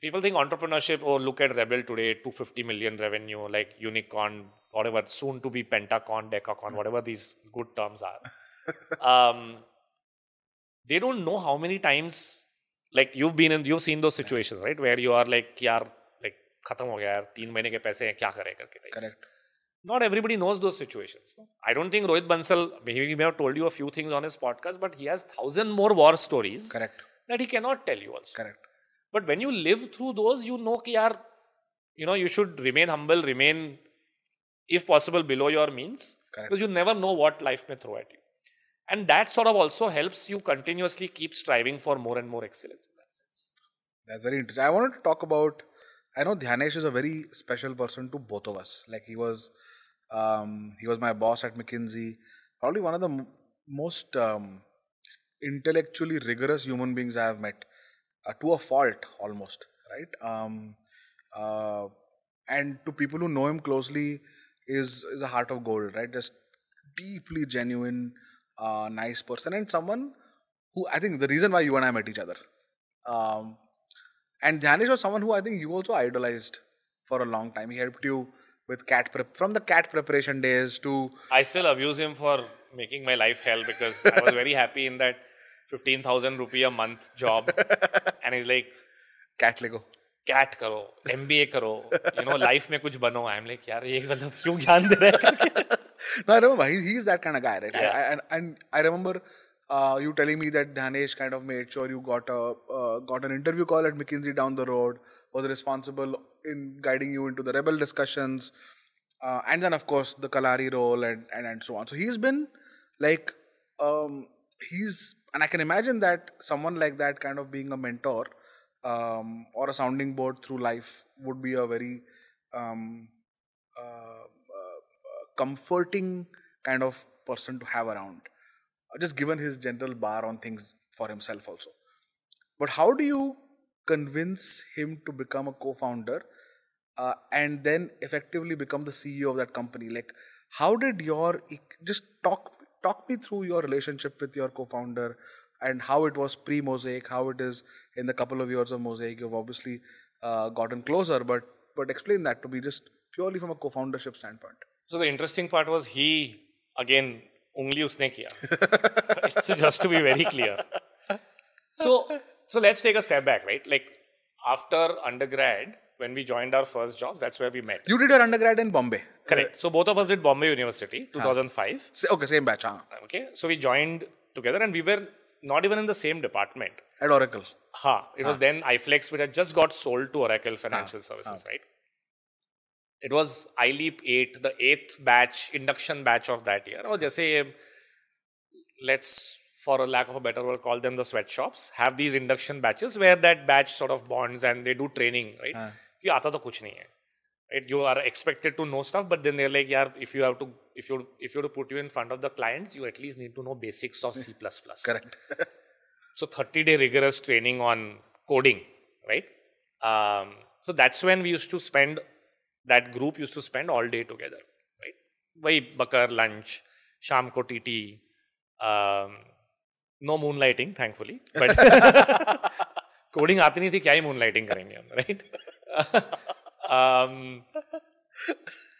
people think entrepreneurship or oh, look at Rebel today, 250 million revenue, like unicorn, whatever, soon to be pentacon, decacon, whatever these good terms are um, they don't know how many times like you've been in you've seen those situations right where you are like yaar like khatam ho gaya yaar teen mahine ke paise hain kya kare karke correct not everybody knows those situations i don't think rohit bansal maybe he may have told you a few things on his podcast but he has thousand more war stories correct that he cannot tell you also correct but when you live through those you know ki yaar you know you should remain humble remain if possible below your means correct. because you never know what life may throw at you and that sort of also helps you continuously keep striving for more and more excellence in that sense. That's very interesting. I wanted to talk about, I know Dhyanesh is a very special person to both of us. Like he was, um, he was my boss at McKinsey, probably one of the m- most um, intellectually rigorous human beings I have met, uh, to a fault almost, right? Um, uh, and to people who know him closely, is is a heart of gold, right? Just deeply genuine, uh, nice person and someone who I think the reason why you and I met each other. Um, and Dhyanesh was someone who I think you also idolized for a long time. He helped you with cat prep from the cat preparation days to. I still abuse him for making my life hell because I was very happy in that fifteen thousand rupee a month job, and he's like, cat lego. cat karo, MBA karo, you know, life me kuch bano. I'm like, यार ye मतलब क्यों ज्ञान no, I remember he, he's that kind of guy, right? Yeah. I, I, and, and I remember uh, you telling me that Dhanesh kind of made sure you got a uh, got an interview call at McKinsey down the road, was responsible in guiding you into the rebel discussions, uh, and then of course the Kalari role and and, and so on. So he's been like um, he's and I can imagine that someone like that kind of being a mentor um, or a sounding board through life would be a very um, uh, comforting kind of person to have around, just given his general bar on things for himself also. But how do you convince him to become a co-founder uh, and then effectively become the CEO of that company? Like, how did your just talk talk me through your relationship with your co-founder and how it was pre-mosaic, how it is in the couple of years of mosaic. You've obviously uh, gotten closer, but but explain that to me just purely from a co-foundership standpoint. So the interesting part was he again only usne kiya. so just to be very clear. So so let's take a step back, right? Like after undergrad, when we joined our first jobs, that's where we met. You did your undergrad in Bombay. Correct. Uh, so both of us did Bombay University, uh-huh. 2005. Okay, same batch. Huh? Okay. So we joined together and we were not even in the same department. At Oracle. Ha. Huh. It huh. was uh-huh. then iFlex, which had just got sold to Oracle Financial uh-huh. Services, right? it was iLeap 8, the eighth batch, induction batch of that year. Or just say, let's, for a lack of a better word, call them the sweatshops, have these induction batches where that batch sort of bonds and they do training, right? Uh. right you are expected to know stuff but then they're like yeah if you have to if you if you have to put you in front of the clients you at least need to know basics of c++ correct so 30 day rigorous training on coding right um, so that's when we used to spend that group use to spend all day together right वही बकर lunch शाम को T T no moonlighting thankfully but coding आती नहीं थी क्या ही moonlighting करेंगे हम right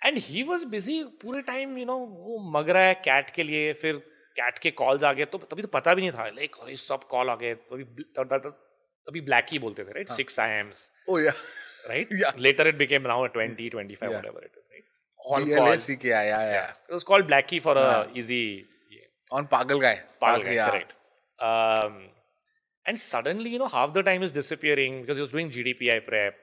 and he was busy पूरे टाइम यू नो वो मग रहा है कैट के लिए फिर कैट के कॉल्स आ गए तो तभी तो पता भी नहीं था लाइक सब कॉल आ गए तभी ब्लैक ही बोलते थे right six I Ms right? Yeah. Later it became now a 20, 25, yeah. whatever it is, right? On calls. Yeah, yeah, yeah, yeah. It was called Blackie for a easy. On Pagal guy. Pagal guy, correct. Um, and suddenly, you know, half the time is disappearing because he was doing GDPI prep.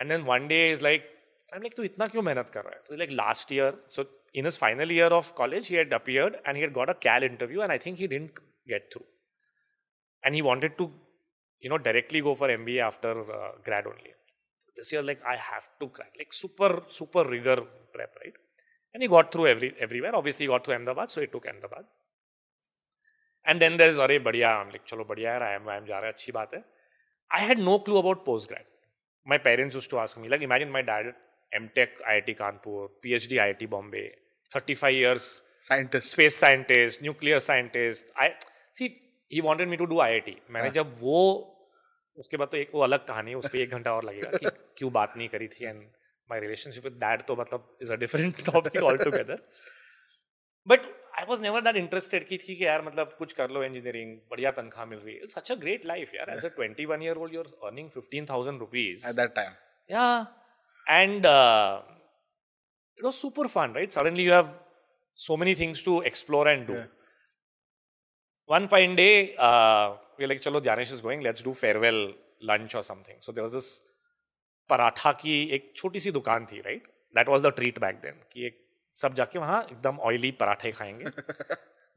And then one day is like, I'm like, tu itna kyun mehnat kar raha hai? So like last year, so in his final year of college, he had appeared and he had got a Cal interview and I think he didn't get through. And he wanted to, you know, directly go for MBA after uh, grad only this year like I have to crack, like super, super rigor prep, right? And he got through every everywhere. Obviously, he got through Ahmedabad, so he took Ahmedabad. And then there's अरे बढ़िया I'm like चलो बढ़िया I am I am जा रहा है अच्छी बात है I had no clue about post grad. My parents used to ask me like imagine my dad MTech IIT Kanpur PhD IIT Bombay 35 years scientist space scientist nuclear scientist I see he wanted me to do IIT मैंने जब वो उसके बाद तो एक वो अलग कहानी है उस पर एक घंटा और लगेगा कि क्यों बात नहीं करी थी and my relationship with dad तो मतलब is a different topic all together but I was never that interested की थी कि यार मतलब कुछ कर लो इंजीनियरिंग बढ़िया तनख्वाह मिल रही है इट्स अ ग्रेट लाइफ यार as a twenty one year old you're earning fifteen thousand rupees at that time या and it was super fun right suddenly you have so many things to explore and do one fine day we were like, chalo, Janish is going, let's do farewell lunch or something. So there was this paratha की एक छोटी सी दुकान थी right that was the treat back then कि एक सब जाके वहाँ एकदम ऑयली पराठे खाएंगे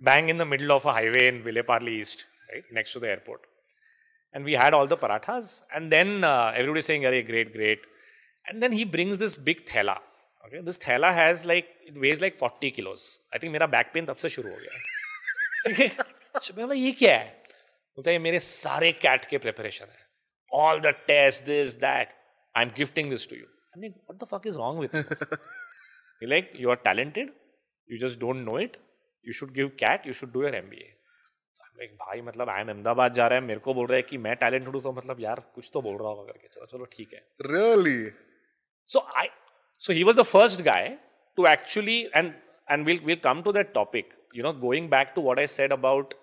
bang in the middle of a highway in विलेपार्ली east right next to the airport and we had all the parathas and then everybody saying अरे great great and then he brings this big थैला okay this थैला has like it veg like forty kilos I think मेरा back pain तब से शुरू हो गया ठीक है ये क्या है बोलता है मेरे सारे कैट के प्रिपरेशन है all the test this that I am gifting this to you I mean what the fuck is wrong with you like you are talented you just don't know it you should give CAT you should do your M B A भाई मतलब I am Ahmedabad जा रहा है मेरे को बोल रहा है कि मैं टैलेंटेड हूँ तो मतलब यार कुछ तो बोल रहा होगा करके चलो चलो ठीक है really so I so he was the first guy to actually and and will will come to that topic you know going back to what I said about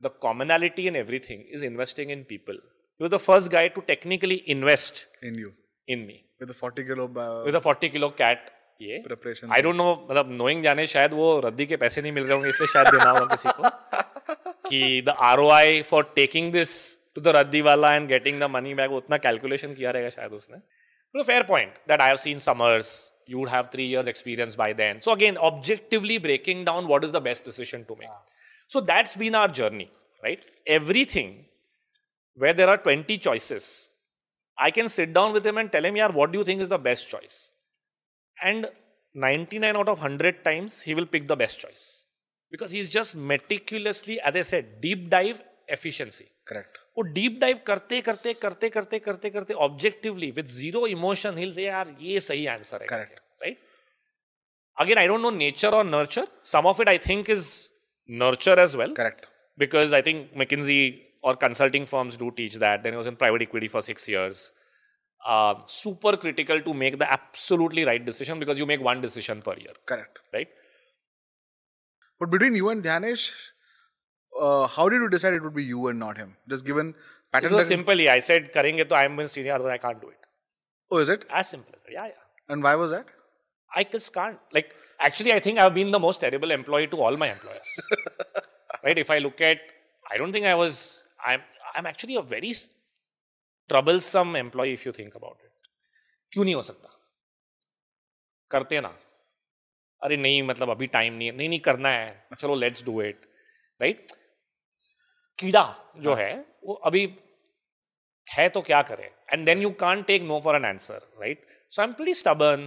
the commonality in everything is investing in people. He was the first guy to technically invest in you, in me. With a 40 kilo uh, with a 40 kilo cat. ये preparation I don't know मतलब knowing जाने शायद वो रद्दी के पैसे नहीं मिल रहे होंगे इसलिए शायद देना होगा किसी को कि the R O I for taking this to the raddi wala and getting the money back उतना कैलकुलेशन किया रहेगा शायद उसने fair point that I have seen summers you would have three years experience by then so again objectively breaking down what is the best decision to make so that's been our journey, right? Everything where there are 20 choices, I can sit down with him and tell him, yeah, what do you think is the best choice? And 99 out of 100 times, he will pick the best choice. Because he's just meticulously, as I said, deep dive efficiency. Correct. वो deep dive करते करते करते करते करते करते objectively with zero emotion हिल से यार ये सही आंसर है correct right again I don't know nature और nurture some of it I think is nurture as well. Correct. Because I think McKinsey or consulting firms do teach that. Then I was in private equity for six years. Uh, super critical to make the absolutely right decision because you make one decision per year. Correct. Right. But between you and Dhyanesh, uh, how did you decide it would be you and not him? Just given pattern. It was simply I said, "Karenge to I am a senior, I can't do it." Oh, is it? As simple as that. Yeah, yeah. And why was that? I just can't. Like actually, I think I've been the most terrible employee to all my employers. right? If I look at, I don't think I was, I'm, I'm actually a very troublesome employee if you think about it. क्यों नहीं हो सकता करते ना अरे नहीं मतलब अभी time नहीं है नहीं नहीं करना है चलो let's do it right कीड़ा जो है वो अभी है तो क्या करे and then you can't take no for an answer right so I am pretty stubborn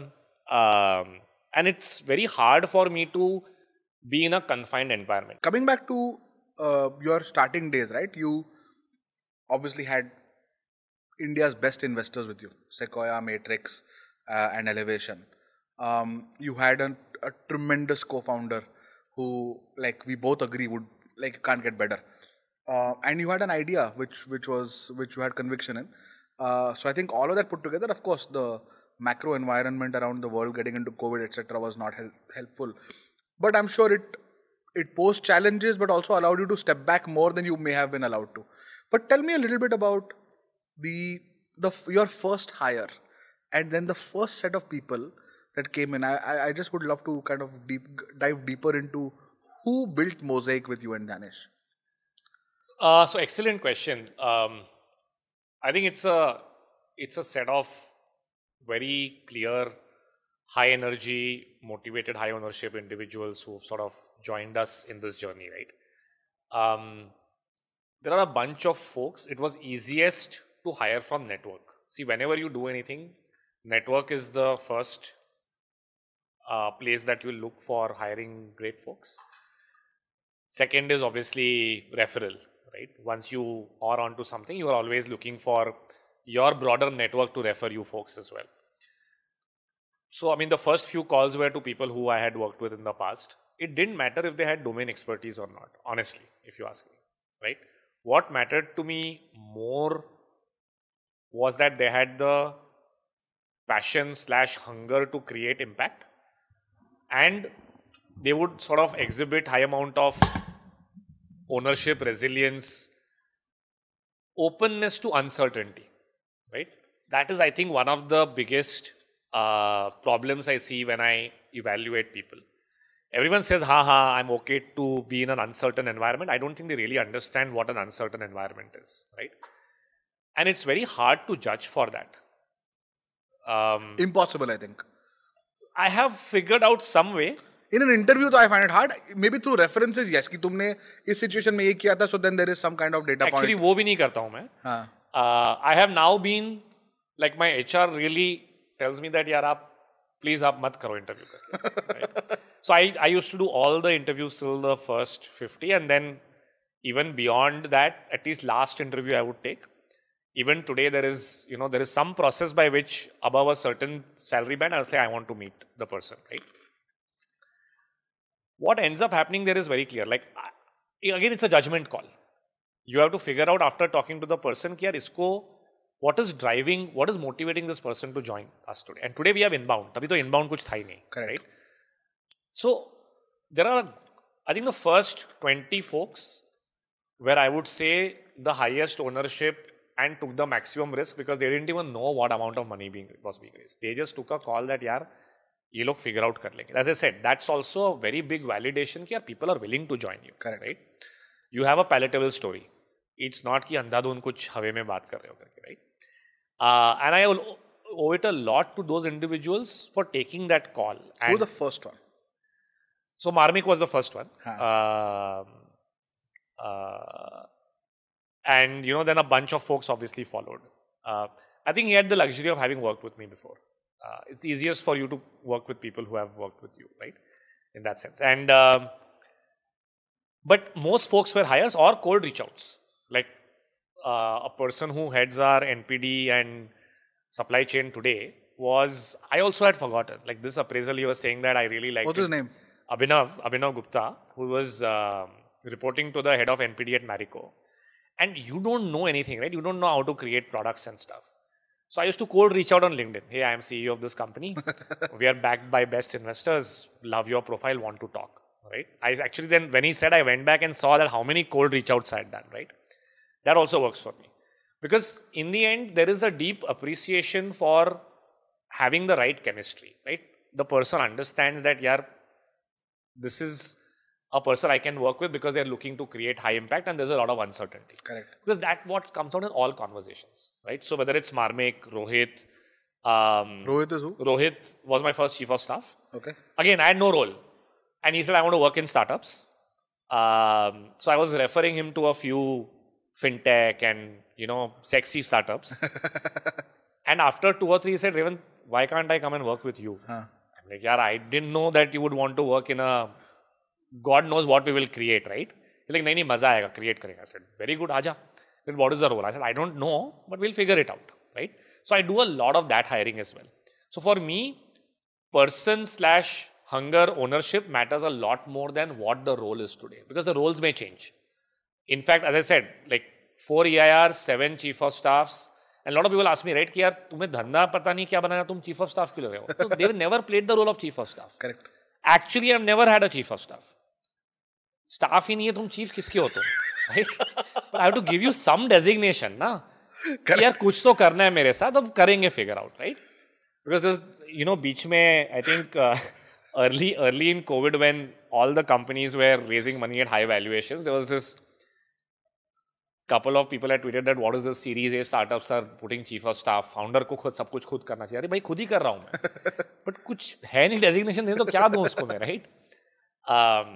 and it's very hard for me to be in a confined environment. Coming back to uh, your starting days, right? You obviously had India's best investors with you Sequoia, Matrix, uh, and Elevation. Um, you had an, a tremendous co founder who, like, we both agree would, like, can't get better. Uh, and you had an idea which, which was which you had conviction in. Uh, so I think all of that put together, of course, the macro environment around the world getting into COVID, etc., was not helpful. But I'm sure it it posed challenges, but also allowed you to step back more than you may have been allowed to. But tell me a little bit about the the your first hire, and then the first set of people that came in. I I just would love to kind of deep dive deeper into who built Mosaic with you and Danish. Uh, so excellent question. Um, I think it's a it's a set of very clear, high energy, motivated, high ownership individuals who've sort of joined us in this journey, right? Um, there are a bunch of folks. It was easiest to hire from network. See, whenever you do anything, network is the first uh, place that you look for hiring great folks. Second is obviously referral, right? Once you are onto something, you are always looking for your broader network to refer you folks as well. So, I mean, the first few calls were to people who I had worked with in the past. It didn't matter if they had domain expertise or not, honestly, if you ask me, right? What mattered to me more was that they had the passion slash hunger to create impact and they would sort of exhibit high amount of ownership resilience openness to uncertainty that is, I think, one of the biggest uh, problems I see when I evaluate people. Everyone says, ha ha, I'm okay to be in an uncertain environment. I don't think they really understand what an uncertain environment is, right? And it's very hard to judge for that. Um, Impossible, I think. I have figured out some way. In an interview, though, I find it hard. Maybe through references, yes, कि तुमने इस situation में ये किया था, so then there is some kind of data Actually, point. Actually, वो भी नहीं Uh, I have now been like my HR really tells me that यार आप please आप mat karo interview right? so I I used to do all the interviews till the first 50 and then even beyond that at least last interview I would take even today there is you know there is some process by which above a certain salary band I'll say I want to meet the person right what ends up happening there is very clear like again it's a judgment call you have to figure out after talking to the person ki yaar isko what is driving what is motivating this person to join us today and today we have inbound tabhi to inbound kuch tha hi nahi correct right? so there are i think the first 20 folks where i would say the highest ownership and took the maximum risk because they didn't even know what amount of money being was being raised they just took a call that yaar ये लोग figure out कर लेंगे As I said, that's also a very big validation. कि people are willing to join you. Correct. Right? You have a palatable story. Story it's not कि अंधाधुन कुछ हवे में बात कर रहे हो करके right uh, and I will owe it a lot to those individuals for taking that call. And Who the first one? So Marmik was the first one. Huh. Uh, uh, and you know, then a bunch of folks obviously followed. Uh, I think he had the luxury of having worked with me before. Uh, it's easiest for you to work with people who have worked with you, right? In that sense. And um, but most folks were hires or cold reach outs. Like uh, a person who heads our NPD and supply chain today was, I also had forgotten. Like this appraisal, you were saying that I really like. What's it. his name? Abhinav, Abhinav Gupta, who was uh, reporting to the head of NPD at Marico. And you don't know anything, right? You don't know how to create products and stuff. So I used to cold reach out on LinkedIn. Hey, I am CEO of this company. we are backed by best investors. Love your profile. Want to talk, right? I actually then when he said, I went back and saw that how many cold reach outs I had done, right? That also works for me. Because in the end, there is a deep appreciation for having the right chemistry, right? The person understands that, yeah, this is a person I can work with because they're looking to create high impact and there's a lot of uncertainty. Correct. Because that what comes out in all conversations, right? So whether it's Marmek, Rohit, um, Rohit is who? Rohit was my first chief of staff. Okay. Again, I had no role. And he said, I want to work in startups. Um, so I was referring him to a few fintech and you know sexy startups. and after two or three, he said, Raven, why can't I come and work with you? Huh. I'm like, yeah, I didn't know that you would want to work in a God knows what we will create, right? He's like, nahi, maza aega, create karega. I said, very good, aja. Then what is the role? I said, I don't know, but we'll figure it out, right? So I do a lot of that hiring as well. So for me, person slash hunger ownership matters a lot more than what the role is today because the roles may change. In fact, as I said, like four EIRs, seven chief of staffs, and a lot of people ask me, right, कि यार तुम्हें धंधा पता नहीं क्या बनाना तुम chief of staff क्यों लगे हो तो Dev never played the role of chief of staff correct actually I never had a chief of staff staff ही नहीं है तुम चीफ किसके हो तुम I have to give you some designation ना कि यार कुछ तो करना है मेरे साथ अब करेंगे figure out right because this you know बीच में I think early early in covid when all the companies were raising money at high valuation there was this couple of people had tweeted that what is this series A startups are putting chief of staff founder ko khud sab kuch khud karna chahiye are bhai khud hi kar raha hu main but kuch hai nahi designation de to kya do usko main right um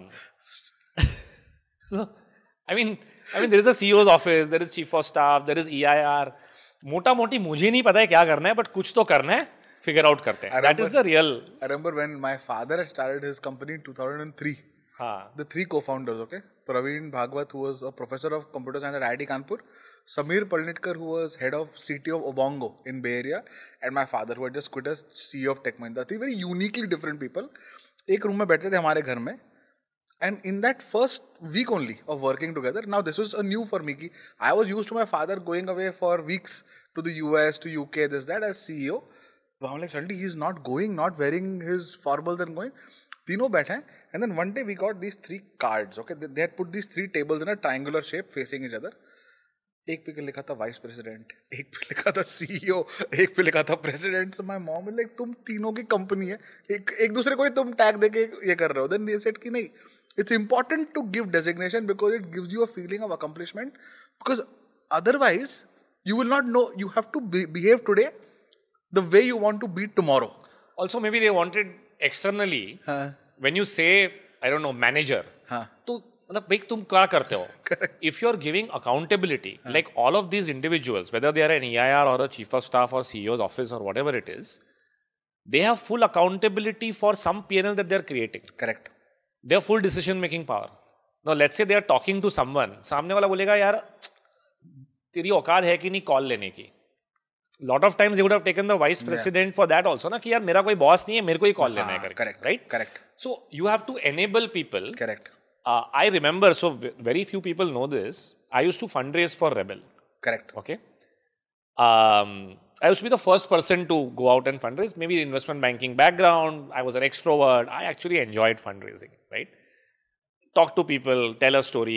so, i mean i mean there is a ceo's office there is chief of staff there is eir mota moti mujhe nahi pata hai kya karna hai but kuch to karna hai figure out karte hain that is the real i remember when my father started his company in 2003 हाँ the three co founders okay Praveen Bhagwat who was a professor of computer science at I Kanpur Sameer Palnitkar who was head of city of Obongo in Bay Area and my father हुआ just quit as C of Tech Mahindra three very uniquely different people एक रूम में बैठे थे हमारे घर में and in that first week only of working together now this was a new for me की I was use to my father going away for weeks to the U S to U K this that as C E O like suddenly he is not going not wearing his formal than going तीनों बैठे हैं and then one day we got these three cards okay they had put these three tables in a triangular shape facing each other एक पे लिखा था vice president e एक पे लिखा था सीईओ एक पे लिखा था प्रेसिडेंट माय मॉम लाइक तुम तीनों की कंपनी है एक एक दूसरे को तुम टैग देके ये कर रहे हो देन ये सेट कि नहीं it's important to give designation because it gives you a feeling of accomplishment because otherwise you will not know you have to behave today the way you want to be tomorrow also maybe they wanted externally when you say I don't know manager तो मतलब भाई तुम क्या करते हो if you are giving accountability like all of these individuals whether they are an E I R और chief of staff और CEO office और whatever it is they have full accountability for some P N L that they are creating correct they are full decision making power no let say they are talking to समन सामने वाला बोलेगा यार तेरी औकात है कि नहीं कॉल लेने की lot of times would have taken the vice president for that also ना कि यार मेरा कोई बॉस नहीं है मेरे को ही कॉल लेना है correct right correct so you have to enable people correct I remember so very few people know this I use to fund raise for Rebel correct okay I used to be the first person to go out and fundraise. Maybe investment banking background. I was an extrovert. I actually enjoyed fundraising, right? Talk to people, tell a story,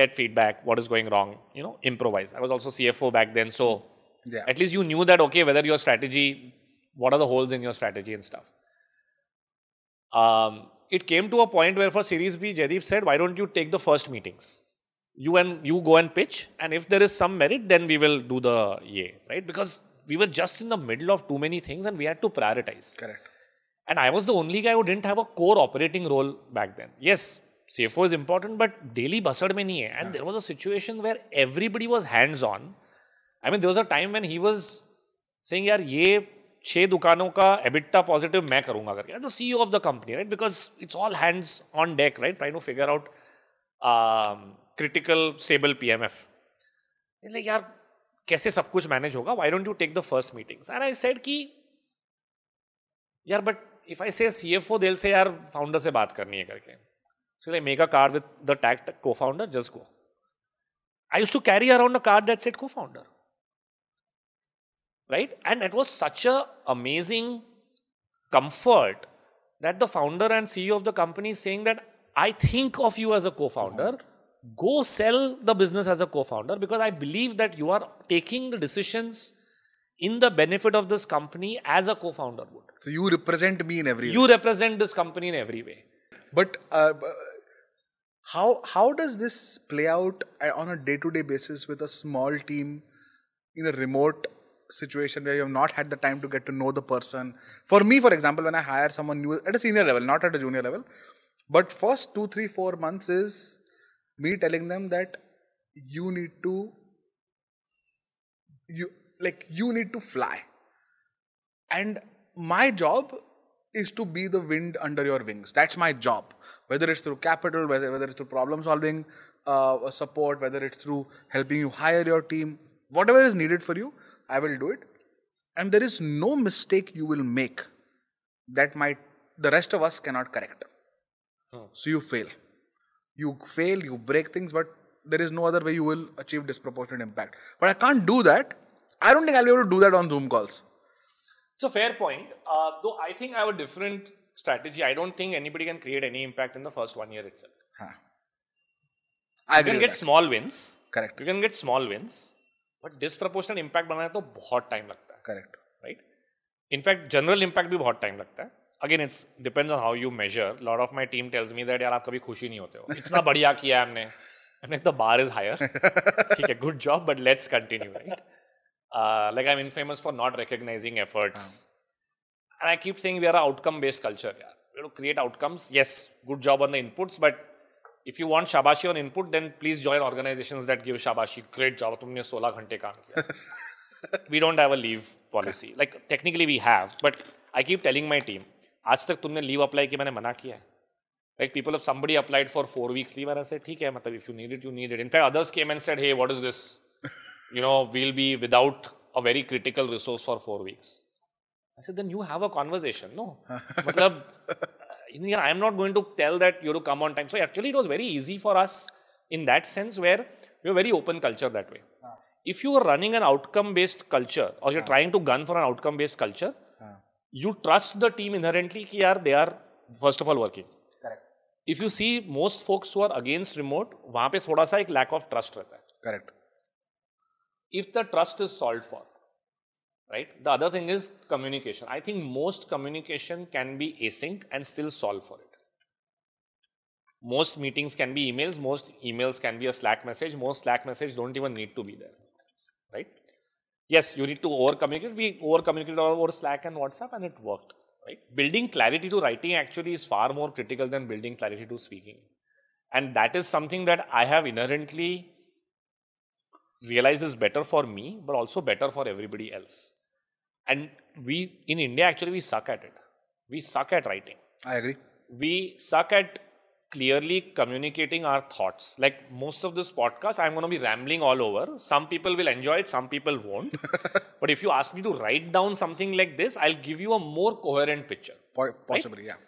get feedback, what is going wrong, you know, improvise. I was also CFO back then. So yeah. At least you knew that, okay, whether your strategy, what are the holes in your strategy and stuff. Um, it came to a point where for Series B, Jadeep said, why don't you take the first meetings? You and you go and pitch, and if there is some merit, then we will do the yay, right? Because we were just in the middle of too many things and we had to prioritize. Correct. And I was the only guy who didn't have a core operating role back then. Yes, CFO is important, but daily buzzard mein nahi hai. And yeah. there was a situation where everybody was hands on. I mean there was a time when he was saying यार ये छह दुकानों का EBITDA positive मैं करूंगा करके the C of the company right because it's all hands on deck right try to figure out critical stable P M F like यार कैसे सब कुछ मैनेज होगा why don't you take the first meeting sir I said कि यार but if I से C F O दिल से यार फाउंडर से बात करनी है करके so like make a call with the टैक्ट co-founder just go I use to carry around a card that said co-founder right and it was such a amazing comfort that the founder and ceo of the company is saying that i think of you as a co-founder go sell the business as a co-founder because i believe that you are taking the decisions in the benefit of this company as a co-founder would so you represent me in every you way. represent this company in every way but uh, how how does this play out uh, on a day to day basis with a small team in a remote situation where you have not had the time to get to know the person. For me, for example, when I hire someone new at a senior level, not at a junior level, but first two, three, four months is me telling them that you need to you like you need to fly. And my job is to be the wind under your wings. That's my job. Whether it's through capital, whether, whether it's through problem solving uh, support, whether it's through helping you hire your team, whatever is needed for you, I will do it. And there is no mistake you will make that might the rest of us cannot correct. Oh. So you fail. You fail, you break things, but there is no other way you will achieve disproportionate impact. But I can't do that. I don't think I'll be able to do that on Zoom calls. It's a fair point. Uh, though I think I have a different strategy. I don't think anybody can create any impact in the first one year itself. Huh. I you can get that. small wins. Correct. You can get small wins. But disproportion impact बनाने तो बहुत time लगता है correct right in fact general impact भी बहुत time लगता है again it's depends on how you measure lot of my team tells me that यार आप कभी खुशी नहीं होते हो इतना बढ़िया किया हमने हमने तो बार इज हायर ठीक है good job but let's continue right like I am infamous for not recognizing efforts and I keep saying we are outcome based culture यार we have to create outcomes. Yes, good job on if you want shabashi on input, then please join organizations that give shabashi. Great job, तुमने 16 घंटे काम किया. we don't have a leave policy. Like technically we have, but I keep telling my team, आज तक तुमने leave apply i मैंने मना किया Like people, have somebody applied for four weeks leave, and I said, ठीक है, मतलब if you need it, you need it. In fact, others came and said, hey, what is this? You know, we'll be without a very critical resource for four weeks. I said, then you have a conversation, no? मतलब you know, I'm not going to tell that you have to come on time. So actually, it was very easy for us in that sense where we are very open culture that way. Ah. If you are running an outcome-based culture or you're ah. trying to gun for an outcome-based culture, ah. you trust the team inherently That they are first of all working. Correct. If you see most folks who are against remote, वहाँ पे थोड़ा सा एक lack of trust रहता है. Correct. If the trust is solved for, right? The other thing is communication. I think most communication can be async and still solve for it. Most meetings can be emails, most emails can be a Slack message, most Slack message don't even need to be there, right? Yes, you need to over communicate. We over communicated over Slack and WhatsApp and it worked, right? Building clarity to writing actually is far more critical than building clarity to speaking. And that is something that I have inherently realized is better for me, but also better for everybody else and we, in India, actually, we suck at it. We suck at writing. I agree. We suck at clearly communicating our thoughts. Like most of this podcast, I'm going to be rambling all over. Some people will enjoy it, some people won't. but if you ask me to write down something like this, I'll give you a more coherent picture. Po- possibly, right? yeah.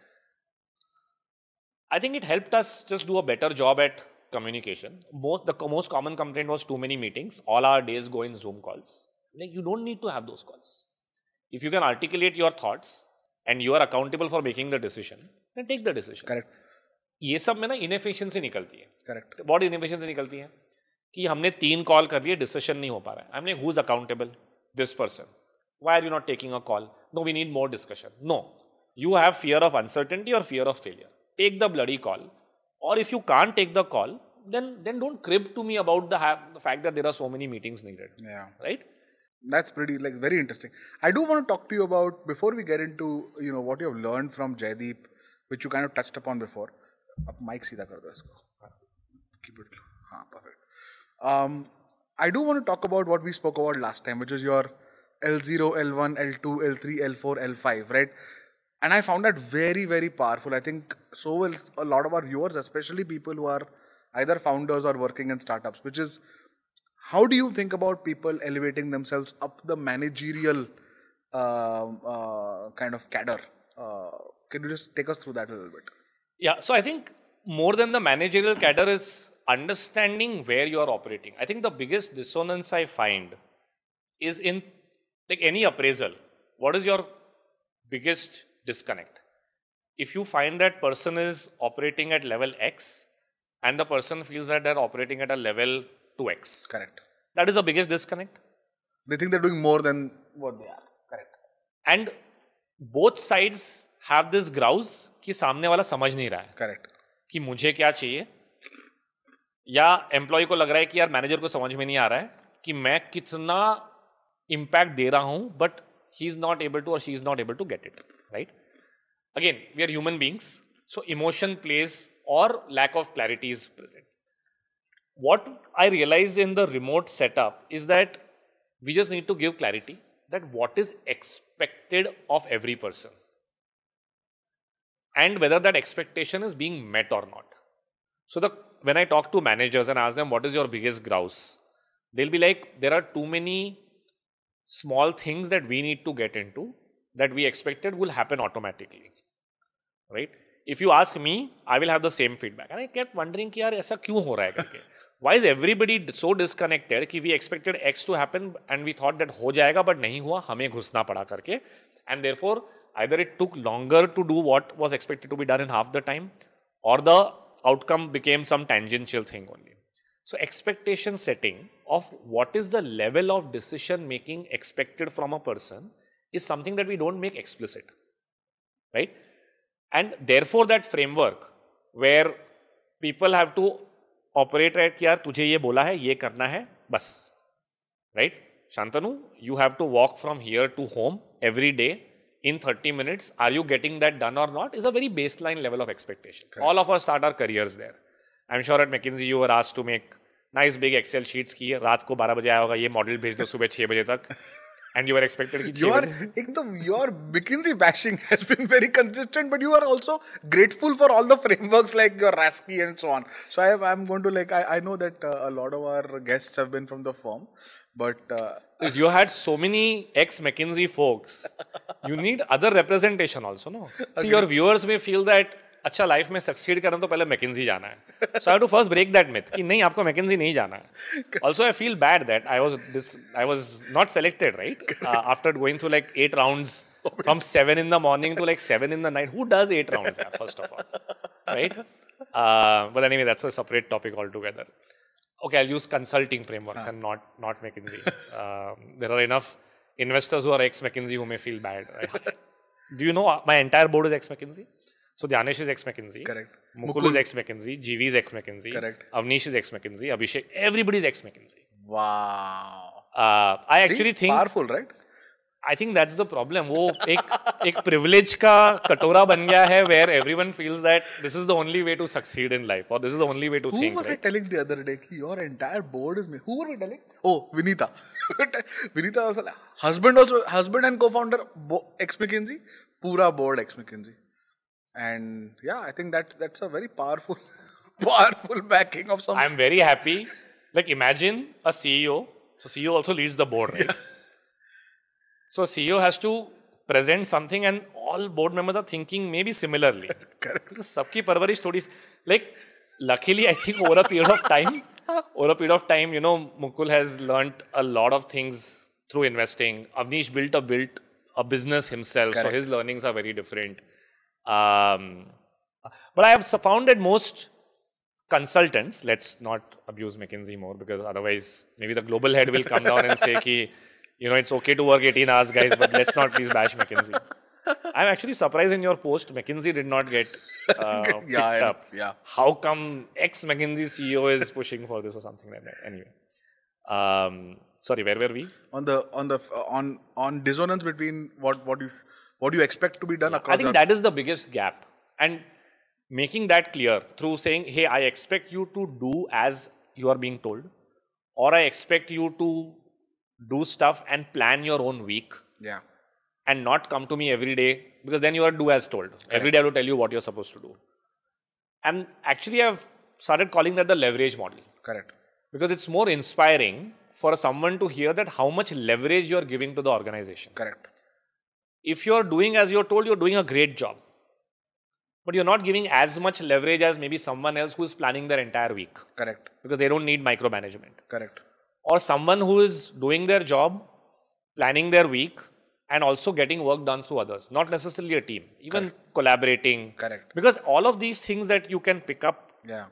I think it helped us just do a better job at communication. Most, the most common complaint was too many meetings. All our days go in Zoom calls. Like you don't need to have those calls. If you can articulate your thoughts and you are accountable for making the decision, then take the decision. Correct. ये सब में ना inefficiency निकलती है correct बहुत inefficiency निकलती है कि हमने तीन कॉल कर लिए डिसीजन नहीं हो पा रहा है I mean who is accountable this person why are you not taking a call no we need more discussion no you have fear of uncertainty और fear of failure take the bloody call और if you can't take the call then then don't crib to me about the, the fact that there are so many meetings needed yeah. right that's pretty like very interesting i do want to talk to you about before we get into you know what you have learned from jaydeep which you kind of touched upon before अब mic सीधा Keep it. इसको keep um i do want to talk about what we spoke about last time which is your l0 l1 l2 l3 l4 l5 right and i found that very very powerful i think so will a lot of our viewers especially people who are either founders or working in startups which is how do you think about people elevating themselves up the managerial uh, uh, kind of cadre? Uh, can you just take us through that a little bit? Yeah, so I think more than the managerial cadre is understanding where you are operating. I think the biggest dissonance I find is in like any appraisal. What is your biggest disconnect? If you find that person is operating at level X and the person feels that they're operating at a level 2x. Correct. That is the biggest disconnect. They think they're doing more than what they are. Correct. And both sides have this grouse कि सामने वाला समझ नहीं रहा है correct कि मुझे क्या चाहिए या एम्प्लॉय को लग रहा है कि यार मैनेजर को समझ में नहीं आ रहा है कि मैं कितना इम्पैक्ट दे रहा हूं but he is not able to और she is not able to get it right again we are human beings so emotion plays और lack of clarity is present what I realized in the remote setup is that we just need to give clarity that what is expected of every person and whether that expectation is being met or not. So the when I talk to managers and ask them what is your biggest grouse, they'll be like, there are too many small things that we need to get into that we expected will happen automatically. Right? If you ask me, I will have the same feedback. And I kept wondering कि यार ऐसा क्यों हो रहा है why is everybody so disconnected कि we expected X to happen and we thought that हो जाएगा but नहीं हुआ हमें घुसना पड़ा करके and therefore either it took longer to do what was expected to be done in half the time or the outcome became some tangential thing only. So expectation setting of what is the level of decision making expected from a person is something that we don't make explicit, right? And therefore that framework where people have to operate है यार तुझे ये बोला है ये करना है बस right Shantanu you have to walk from here to home every day in thirty minutes are you getting that done और not is a very baseline level of expectation all of our start our career there I am sure at McKinsey you are आज to make nice big Excel sheets की रात को बारह बजे आया होगा ये मॉडल भेज दो सुबह छह बजे तक and you were expected to you are ekdam your mckinsey bashing has been very consistent but you are also grateful for all the frameworks like your rasky and so on so i am going to like i, I know that uh, a lot of our guests have been from the firm but uh, you had so many ex mckinsey folks you need other representation also no see okay. your viewers may feel that अच्छा life में succeed करना तो पहले McKinsey जाना है so I to first break that myth कि नहीं आपको मैकेजी नहीं जाना है also I feel bad that I was this I was not selected right after going through like eight round from seven in the morning to like seven in the night who does eight round first of all right but any that's a separate topic all together okay I use consulting framework and not not McKinsey there are enough investors enough investors who are ex mckinsey who may feel bad right? do you know uh, my entire board So Dhyanesh is ex McKenzie. Correct. Mukul, Mukul. is ex McKenzie. GV is ex McKenzie. Correct. Avnish is ex McKenzie. Abhishek. Everybody is ex McKenzie. Wow. Uh, I See, think. Powerful, right? I think that's the problem वो एक एक privilege का कटोरा बन गया है where everyone feels that this is the only way to succeed in life और this is the only way to think was I telling the other day कि your entire board is me who were we telling oh Vineeta Vineeta was husband also husband and co-founder ex McKinsey पूरा board ex McKinsey and yeah i think that's that's a very powerful powerful backing of some i'm very happy like imagine a ceo so ceo also leads the board right? yeah. so ceo has to present something and all board members are thinking maybe similarly correct like luckily i think over a period of time over a period of time you know mukul has learnt a lot of things through investing avnish built a built a business himself correct. so his learnings are very different um, but I have found that most consultants, let's not abuse McKinsey more because otherwise maybe the global head will come down and say, Ki, you know, it's okay to work 18 hours, guys, but let's not please bash McKinsey. I'm actually surprised in your post, McKinsey did not get uh, yeah, picked I, up. Yeah. How come ex McKinsey CEO is pushing for this or something like that? Anyway. Um, sorry, where were we? On the on the uh, on on dissonance between what what you what do you expect to be done yeah, across? I think that is the biggest gap, and making that clear through saying, "Hey, I expect you to do as you are being told," or "I expect you to do stuff and plan your own week." Yeah. And not come to me every day because then you are do as told. Correct. Every day I will tell you what you're supposed to do. And actually, I've started calling that the leverage model. Correct. Because it's more inspiring for someone to hear that how much leverage you're giving to the organization. Correct if you are doing as you're told, you're doing a great job. But you're not giving as much leverage as maybe someone else who's planning their entire week. Correct. Because they don't need micromanagement. Correct. Or someone who is doing their job, planning their week, and also getting work done through others, not necessarily a team, even Correct. collaborating. Correct. Because all of these things that you can pick up yeah.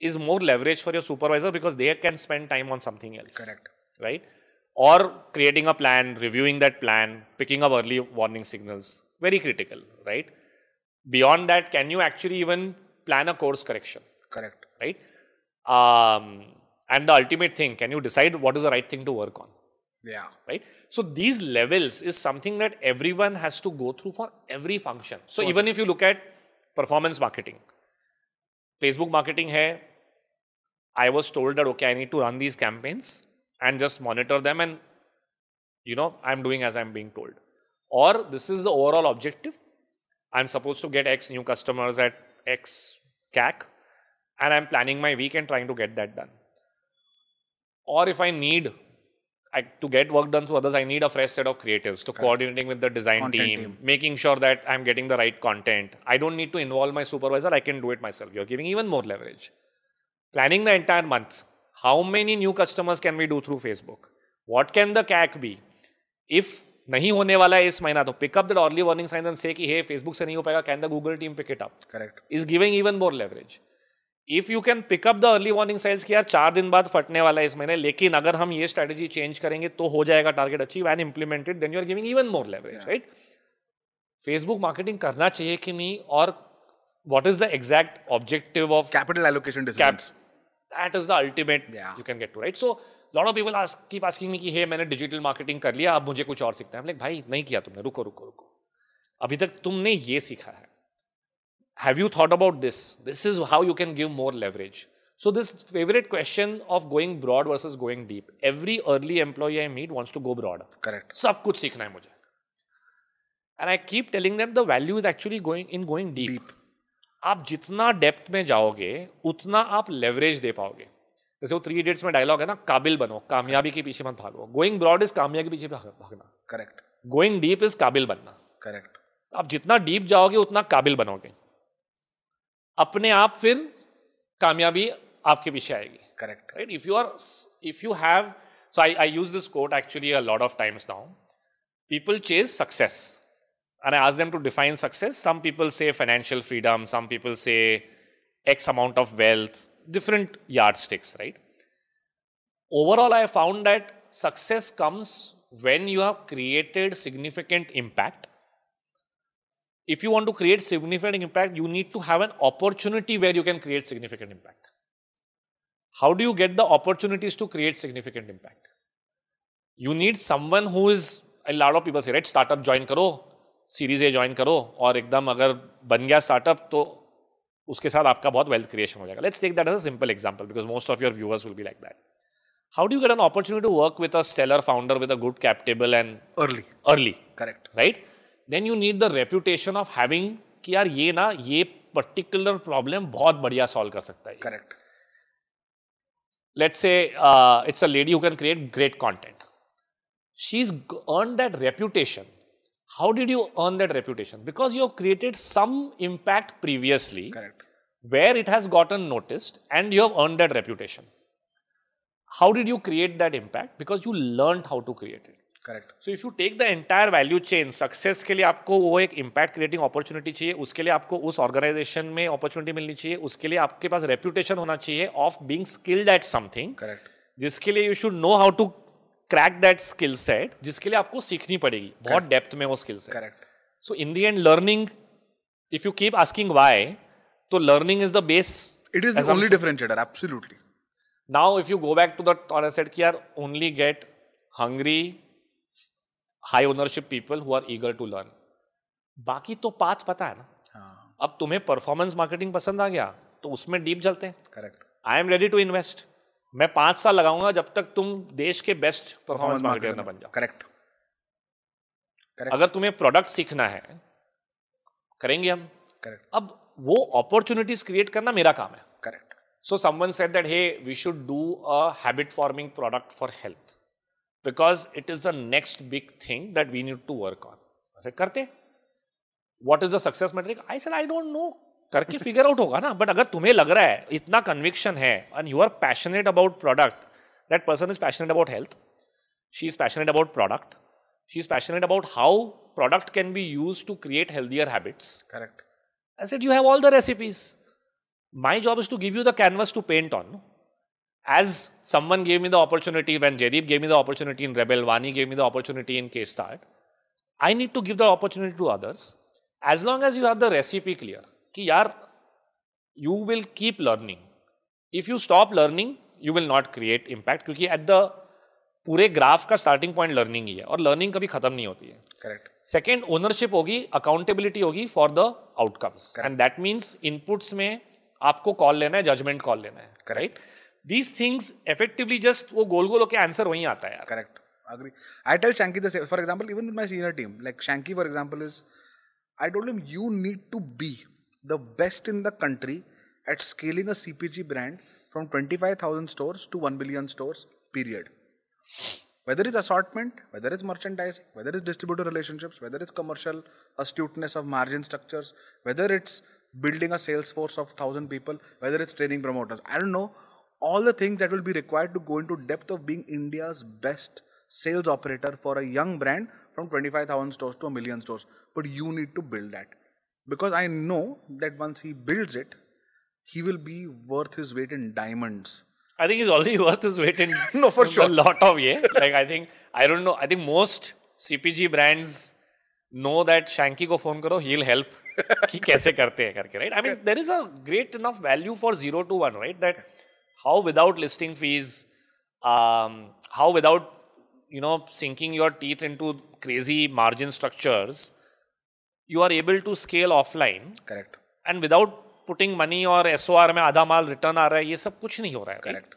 is more leverage for your supervisor because they can spend time on something else. Correct. Right? or creating a plan, reviewing that plan, picking up early warning signals. Very critical, right? Beyond that, can you actually even plan a course correction? Correct. Right? Um, and the ultimate thing, can you decide what is the right thing to work on? Yeah. Right? So these levels is something that everyone has to go through for every function. So, so even if you look at performance marketing, Facebook marketing hai, I was told that okay, I need to run these campaigns and just monitor them and you know i'm doing as i'm being told or this is the overall objective i'm supposed to get x new customers at x cac and i'm planning my week and trying to get that done or if i need I, to get work done through others, I need a fresh set of creatives to coordinating with the design team, team, making sure that I'm getting the right content. I don't need to involve my supervisor, I can do it myself. You're giving even more leverage. Planning the entire month, how many new customers can we do through Facebook what can the CAC be if नहीं होने वाला है इस महीना तो pick up the early that warning sign and say कि hey Facebook से नहीं हो पाएगा can the Google team pick it up correct is giving even more leverage if you can pick up the early warning signs की यार चार दिन बाद फटने वाला है इस महीने लेकिन अगर हम ये स्ट्रेटेजी चेंज करेंगे तो हो जाएगा target achieve and implemented then you are giving even more leverage right Facebook marketing करना चाहिए कि नहीं और what is the exact objective of capital allocation that is the ultimate you can get to right so lot of people ask keep asking me ki hey maine digital marketing kar liya ab mujhe kuch aur i'm like bhai nahi kiya tumne ruko ruko ruko abhi tak tumne ye sikha hai have you thought about this this is how you can give more leverage so this favorite question of going broad versus going deep every early employee i meet wants to go broad correct sab and i keep telling them the value is actually going in going deep. आप जितना depth में जाओगे उतना आप leverage दे पाओगे जैसे वो three idiots में डायलॉग है ना काबिल बनो कामयाबी के पीछे मत भागो गोइंग ब्रॉड इज कामयाबी के पीछे भागना करेक्ट गोइंग डीप इज काबिल बनना करेक्ट आप जितना डीप जाओगे उतना काबिल बनोगे अपने आप फिर कामयाबी आपके पीछे आएगी correct right if you are if you have so I I use this quote actually a lot of times now people chase success and I ask them to define success. Some people say financial freedom, some people say X amount of wealth, different yardsticks, right? Overall, I found that success comes when you have created significant impact. If you want to create significant impact, you need to have an opportunity where you can create significant impact. How do you get the opportunities to create significant impact? You need someone who is, a lot of people say, right, startup join karo, series A join करो और एकदम अगर बन गया startup तो उसके साथ आपका बहुत वेल्थ क्रिएशन हो जाएगा let's take that as a simple example because most of your viewers will be like that how do you get an opportunity to work with a stellar founder with a good cap table and early early correct right then you need the reputation of having कि यार ये ना ये particular problem बहुत बढ़िया solve कर सकता है correct let's say it's a lady who can create great content she is earn that reputation How did you earn that reputation? Because you have created some impact previously. Correct. Where it has gotten noticed and you have earned that reputation. How did you create that impact? Because you learned how to create it. Correct so if you take the entire value chain success के लिए आपको वो एक impact creating opportunity चाहिए उसके लिए आपको उस ऑर्गेनाइजेशन में अपॉर्चुनिटी मिलनी चाहिए उसके लिए आपके पास रेप्यूटेशन होना चाहिए of being skilled at something correct जिसके लिए you should know how to crack that skill set जिसके लिए आपको सीखनी पड़ेगी बहुत डेप्थ में वो skill set correct so in the end learning if you keep asking why तो learning is the base it is only differentiator absolutely now if you go back to that set कि यार only get hungry high ownership people who are eager to learn बाकी तो path पता है ना हाँ। अब तुम्हें परफॉर्मेंस मार्केटिंग पसंद आ गया तो उसमें डीप चलते हैं correct I am ready to invest मैं पांच साल लगाऊंगा जब तक तुम देश के बेस्ट परफॉर्मेंस मार्केटर बन जाओ करेक्ट अगर तुम्हें प्रोडक्ट सीखना है करेंगे हम करेक्ट अब वो अपॉर्चुनिटीज क्रिएट करना मेरा काम है correct so someone said that hey we should do a habit forming product for health because it is the next big thing that we need to work on करते what is the success metric I said I don't know करके figure out होगा ना but अगर तुम्हें लग रहा है इतना कन्विक्शन है and you are passionate about product that person is passionate about health she is passionate about product she is passionate about how product can be use to create healthier habits correct I said you have all the recipes my job is to give you the canvas to paint on as someone gave me the opportunity when Jaydeep gave me the opportunity in Rebel Vani gave me the opportunity in KStart I need to give the opportunity to others as long as you have the recipe clear कि यार you will keep learning if you stop learning you will not create impact क्योंकि at the पूरे graph का starting point learning ही है और learning कभी खत्म नहीं होती है करेक्ट सेकेंड ओनरशिप होगी अकाउंटेबिलिटी होगी for the outcomes and that means inputs में आपको कॉल लेना है जजमेंट कॉल लेना है correct these things effectively just वो गोल गोल होकर आंसर वहीं आता है correct I I tell Shanky the for example even my senior team like Shanky for example is I is you need to be the best in the country at scaling a CPG brand from 25,000 stores to 1 billion stores, period. Whether it's assortment, whether it's merchandising, whether it's distributor relationships, whether it's commercial astuteness of margin structures, whether it's building a sales force of 1,000 people, whether it's training promoters, I don't know, all the things that will be required to go into depth of being India's best sales operator for a young brand from 25,000 stores to a million stores. But you need to build that because I know that once he builds it, he will be worth his weight in diamonds. I think he's already worth his weight in no for sure a lot of yeah. like I think I don't know. I think most CPG brands know that Shanky go phone Karo, he'll help. He, कैसे करते हैं करके right I mean there is a great enough value for zero to one right how without listing fees, fees how without you know sinking your teeth into crazy you are able to scale offline correct and without putting money or SOR, O R में return माल return आ रहा है ये सब कुछ नहीं हो रहा है correct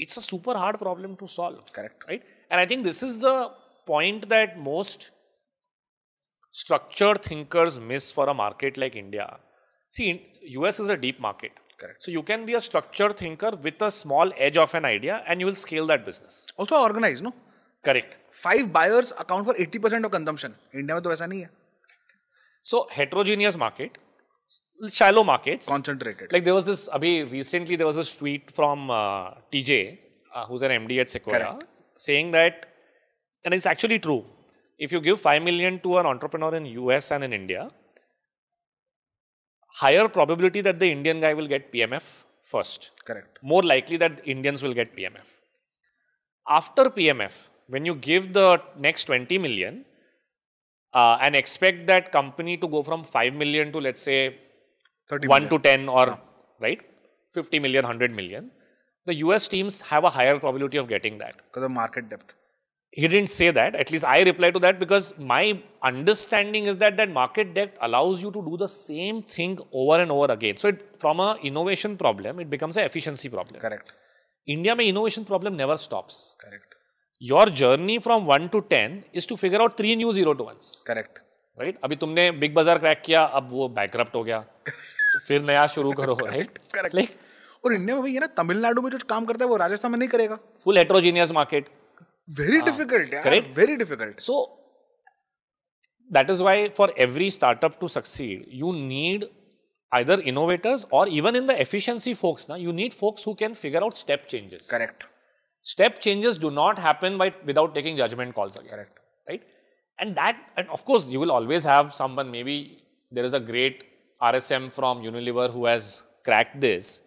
it's a super hard problem to solve correct right and I think this is the point structured thinkers miss for a market like India. See, US is a deep market. Correct. So you can be a structured thinker with a small edge of an idea and you will scale that business. Also organized, no? Correct. Five buyers account for 80% of consumption. India में to ऐसा nahi hai. So heterogeneous market, shallow markets. Concentrated. Like there was this, Abhi, recently there was a tweet from uh, TJ, uh, who's an MD at Sequoia, Correct. saying that, and it's actually true, if you give 5 million to an entrepreneur in US and in India, higher probability that the Indian guy will get PMF first. Correct. More likely that Indians will get PMF. After PMF, when you give the next 20 million, uh, and expect that company to go from 5 million to let's say 1 million. to 10 or yeah. right 50 million 100 million the us teams have a higher probability of getting that because of market depth he didn't say that at least i reply to that because my understanding is that that market depth allows you to do the same thing over and over again so it, from a innovation problem it becomes an efficiency problem correct india my innovation problem never stops correct your journey from one to ten is to figure out three new zero to one correct right अभी तुमने big बाजार crack किया अब वो बैकरप्ट हो गया तो फिर नया शुरू करो राइट करेक्ट लाइक और इंडिया में ये ना तमिलनाडु में जो काम करता है वो राजस्थान में नहीं करेगा full heterogeneous market very difficult correct very difficult so that is why for every startup to succeed you need either innovators और even in the efficiency folks ना you need folks who can figure out step changes correct step changes do not happen by without taking judgment calls again. Correct. Right? And that, and of course, you will always have someone, maybe there is a great RSM from Unilever who has cracked this.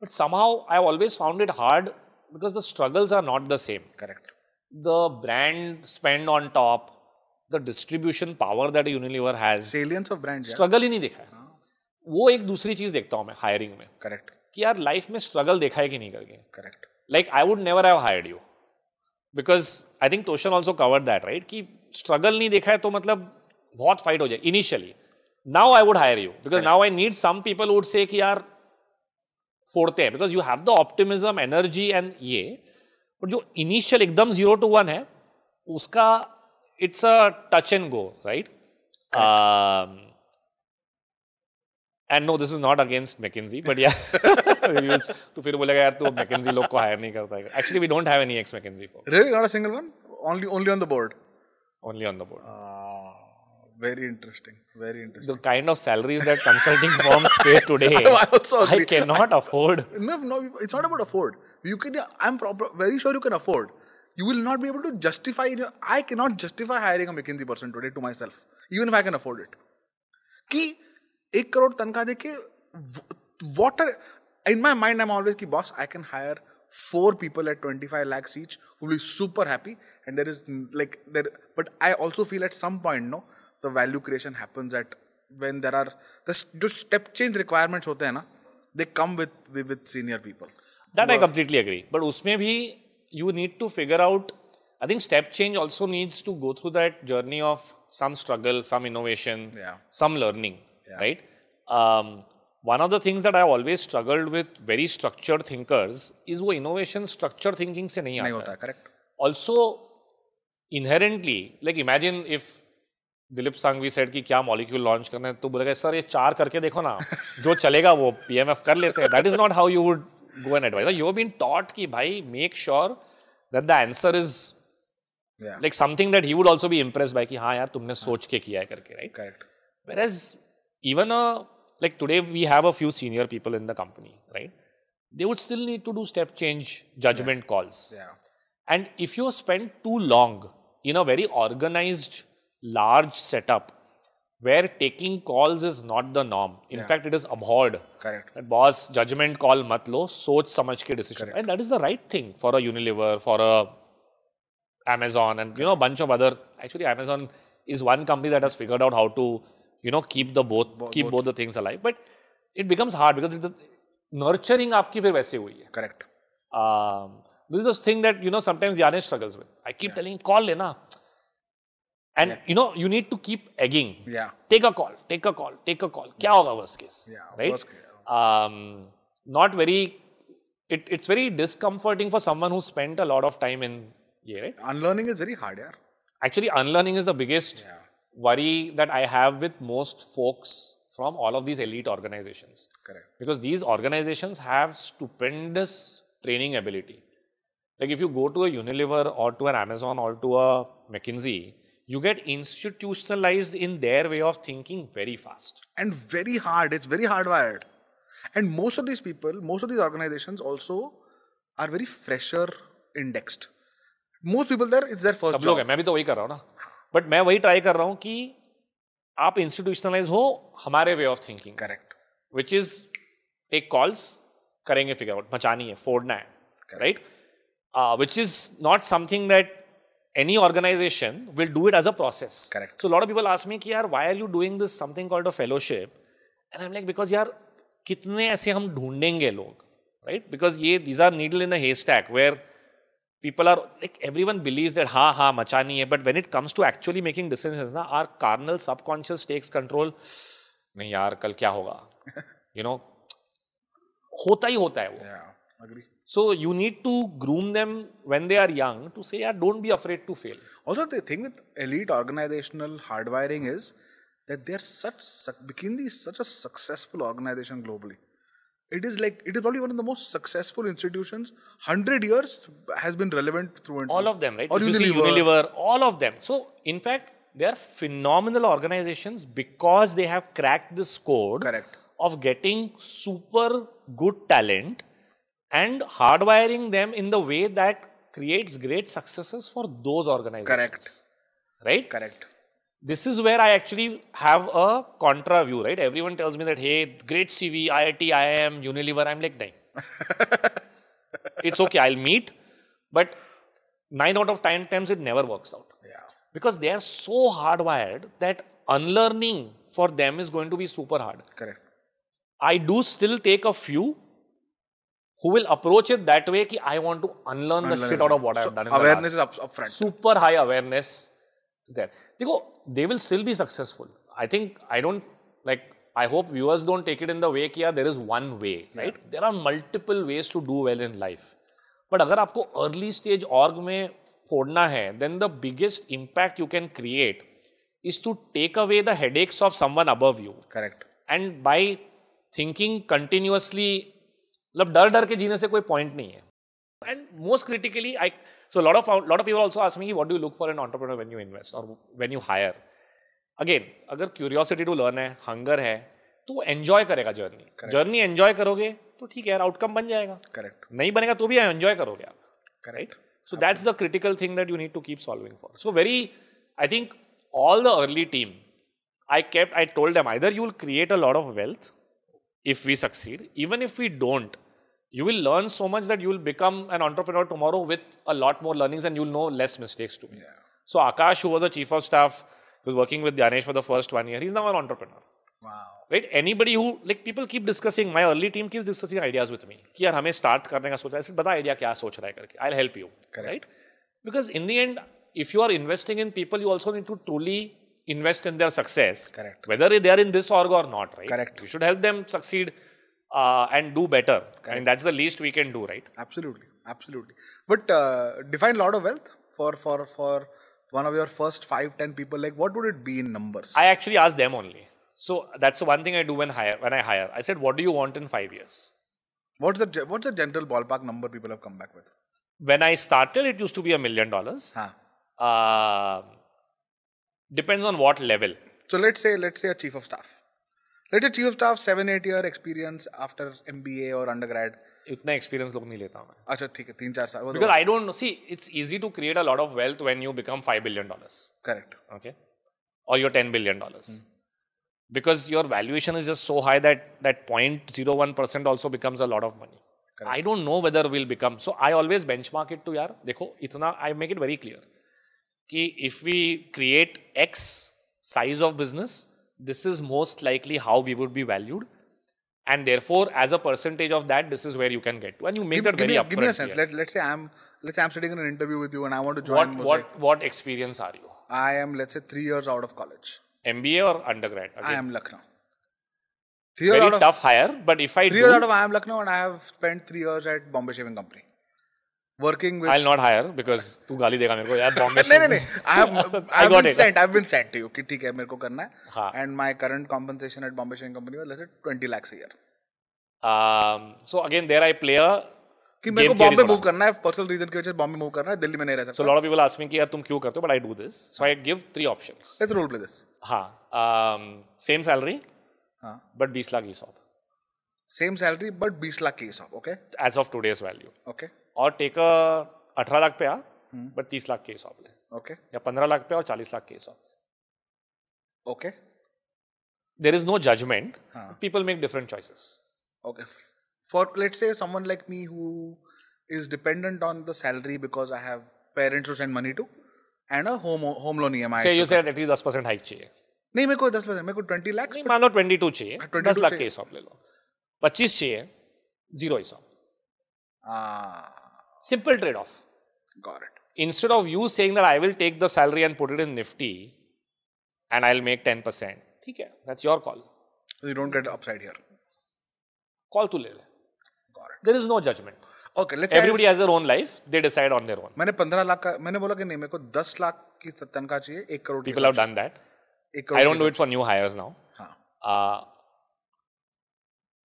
But somehow I have always found it hard because the struggles are not the same. Correct. The brand spend on top, the distribution power that Unilever has. Salience of brand. Struggle ही नहीं देखा है. वो एक दूसरी चीज देखता हूँ मैं हायरिंग में. Correct. कि यार लाइफ में स्ट्रगल देखा है कि नहीं करके. Correct. like I would never have hired you because I think Toshan also covered that, right? कि struggle नहीं देखा है तो मतलब बहुत fight हो जाए initially. Now I would hire you because right. now I need some people who would say कि यार फोड़ते हैं because you have the optimism energy and ये बट जो इनिशियल एकदम जीरो टू वन है उसका it's a touch and go right and no this is not against McKinsey but या तो फिर बोलेगा यार तू मैकेंजी लोग को हायर नहीं कर actually we don't have any ex McKinsey for really not a single one only only on the board only on the board very interesting very interesting the kind of salaries that consulting firms pay today I can not afford no no it's not about afford you can I am very sure you can afford You will not be able to justify. I cannot justify hiring a McKinsey person today to myself, even if I can afford it. Ki, ek crore tanka deke, what are, in my mind, I'm always like, boss, I can hire four people at 25 lakhs each who will be super happy. And there is like, there, but I also feel at some point, no, the value creation happens at when there are the step change requirements होते हैं ना they come with with senior people that i completely agree but उसमें भी you need to figure out i think step change also needs to go through that journey of some struggle some innovation yeah. some learning yeah. right um, one of the things that I always struggled with very structured thinkers is वो innovation structure thinking से नहीं, नहीं होता है correct. Also inherently like imagine if Dilip Sanghvi set की क्या molecule launch करना है तो बोलेगा सर ये चार करके देखो ना जो चलेगा वो पीएमएफ कर लेते हैं that is not how you would go an advisor you been taught कि भाई make sure that the answer is like something that he would also be impress by कि हाँ यार तुमने सोच के किया है करके right correct whereas even a like today we have a few senior people in the company, right? They would still need to do step change judgment yeah. calls. Yeah. And if you spend too long in a very organized, large setup where taking calls is not the norm, in yeah. fact, it is abhorred. Correct. That boss, judgment call mat lo, soch samajh ke decision. Correct. And that is the right thing for a Unilever, for a Amazon, and you know, bunch of other. Actually, Amazon is one company that has figured out how to you know keep the both Bo keep both. both the things alive but it becomes hard because the nurturing आपकी फिर वैसे हुई है correct um, this is the thing that you know sometimes Yanesh struggles with I keep yeah. telling call लेना and yeah. you know you need to keep egging yeah take a call take a call take a call क्या होगा worst case yeah right worst case. Um, not very it, it's very discomforting for someone who spent a lot of time in yeah right unlearning is very hard yeah actually unlearning is the biggest yeah worry that I have with most folks from all of these elite organizations. Correct. Because these organizations have stupendous training ability. Like if you go to a Unilever or to an Amazon or to a McKinsey, you get institutionalized in their way of thinking very fast. And very hard. It's very hardwired. And most of these people, most of these organizations also are very fresher indexed. Most people there, it's their first job. सब लोग हैं मैं but मैं वही try कर रहा हूं कि आप इंस्टीट्यूशनलाइज हो हमारे way of thinking correct which is एक कॉल्स करेंगे फिगर आउट मचानी है फोड़ना है right which is not something that any organisation will do it as a process correct so lot of people asked की are why are you doing this something called a fellowship and I am like because यार कितने ऐसे हम ढूंढेंगे लोग right because ये these are needle in a hey where people are like everyone believes that ha ha machani hai but when it comes to actually making decisions na our carnal subconscious takes control नहीं यार कल क्या होगा you know होता ही होता है वो so you need to groom them when they are young to say यार don't be afraid to fail also the thing with elite organisational hardwiring is that they are such became these such a successful organization globally it is like it is probably one of the most successful institutions. Hundred years has been relevant through and all through. of them, right? Or Unilever. Unilever, all of them. So in fact, they are phenomenal organizations because they have cracked this code Correct. of getting super good talent and hardwiring them in the way that creates great successes for those organizations. Correct. Right. Correct this is where I actually have a contra view, right? Everyone tells me that, hey, great CV, IIT, IIM, Unilever. I'm like, nine. it's okay, I'll meet. But nine out of 10 times, it never works out. Yeah. Because they are so hardwired that unlearning for them is going to be super hard. Correct. I do still take a few who will approach it that way ki I want to unlearn, unlearn the shit out of what so I have done. awareness is up, upfront. Super high awareness there. देखो they will still be successful I think I don't like I hope viewers don't take it in the way किया there is one way right there are multiple ways to do well in life but अगर आपको early stage org में फोड़ना है then the biggest impact you can create is to take away the headaches of someone above you correct and by thinking continuously मतलब डर डर के जीने से कोई पॉइंट नहीं है and most critically, I so a lot of lot of people also ask me, what do you look for an entrepreneur when you invest or when you hire? Again अगर क्यूरियोसिटी टू लर्न है hunger है तो वो enjoy करेगा journey journey enjoy करोगे तो ठीक है यार आउटकम बन जाएगा करेक्ट नहीं बनेगा तो भी एन्जॉय करोगे आप correct so that's the critical thing that you need to keep solving for so very I think all the early team I kept I told em either you will create a lot of wealth if we succeed even if we don't you will learn so much that you will become an entrepreneur tomorrow with a lot more learnings and you'll know less mistakes too. Yeah. So Akash, who was a chief of staff, was working with Dinesh for the first one year, he's now an entrepreneur. Wow. Right? Anybody who, like people keep discussing, my early team keeps discussing ideas with me. Here, यार हमें start करने का सोचा है, बता idea क्या सोच रहा है करके. I'll help you. Correct. Right? Because in the end, if you are investing in people, you also need to truly invest in their success. Correct. Whether they are in this org or not, right? Correct. You should help them succeed uh, and do better. Correct. I mean, that's the least we can do, right? Absolutely, absolutely. But uh, define lot of wealth for for for one of your first five ten people. Like, what would it be in numbers? I actually ask them only. So that's the one thing I do when hire when I hire. I said, "What do you want in five years?" What's the what's the general ballpark number people have come back with? When I started, it used to be a million dollars. Um, depends on what level. So let's say let's say a chief of staff. Let chief staff seven eight year experience after M और undergrad इतना experience लोग नहीं लेता मैं अच्छा ठीक है तीन चार साल because I don't know see it's easy to create a lot of wealth when you become five billion dollars correct okay और your ten billion dollars because your valuation is just so high that that point zero becomes a lot of money I don't know whether will become so I always benchmark it to यार देखो इतना I make it very clear कि if we create x size of business this is most likely how we would be valued. And therefore, as a percentage of that, this is where you can get to. And you make give, that give very me, upfront. Give me a sense. Let, let's say I'm let's say I'm sitting in an interview with you and I want to join. What what what experience are you? I am let's say three years out of college. MBA or undergrad? I am Lucknow. Three very years very out of, tough hire, but if I three do, years out of I am Lucknow and I have spent three years at Bombay Shaving Company. working with I'll not hire because tu गाली dega मेरे को यार Bombay nahi नहीं I have I've have been sent I've been sent to you ki theek hai मेरे को करना है हाँ. and my current compensation at Bombay Shaving Company was let's say 20 lakhs a year um, so again there I play a कि मेरे को Bombay move करना है पर्सनल रीजन की वजह से बॉम्बे मूव करना है दिल्ली में नहीं रह सकता so lot of people ask me कि यार तुम क्यों करते हो but I do this so I give three options let's role play this हां सेम सैलरी हां but 20 lakh ESOP same salary but 20 lakh की ESOP okay as of today's value okay और टेकर अठारह लाख पे आ बट हम्म। तीस लाख के हिसाब ले ओके या पंद्रह लाख पे और चालीस लाख के हिसाब okay there is no judgement people make different choices okay for let say someone like me who is dependent on the salary because I have parents to send money to and a home home loan EMI. So you said at least 10% hike चाहिए. नहीं मेरे को 10 percent मेरे को 20 लाख नहीं मान लो 22 चाहिए 10 हाँ, लाख के हिसाब ले लो 25 चाहिए जीरो हिसाब simple trade-off. Got it. Instead of you saying that I will take the salary and put it in Nifty, and I'll make ten percent. Okay, that's your call. you don't get upside here. Call to lele. Got it. There is no judgment. Okay, let's. Everybody has their own life. They decide on their own. मैंने People have done that. I don't do it for new hires now. Uh,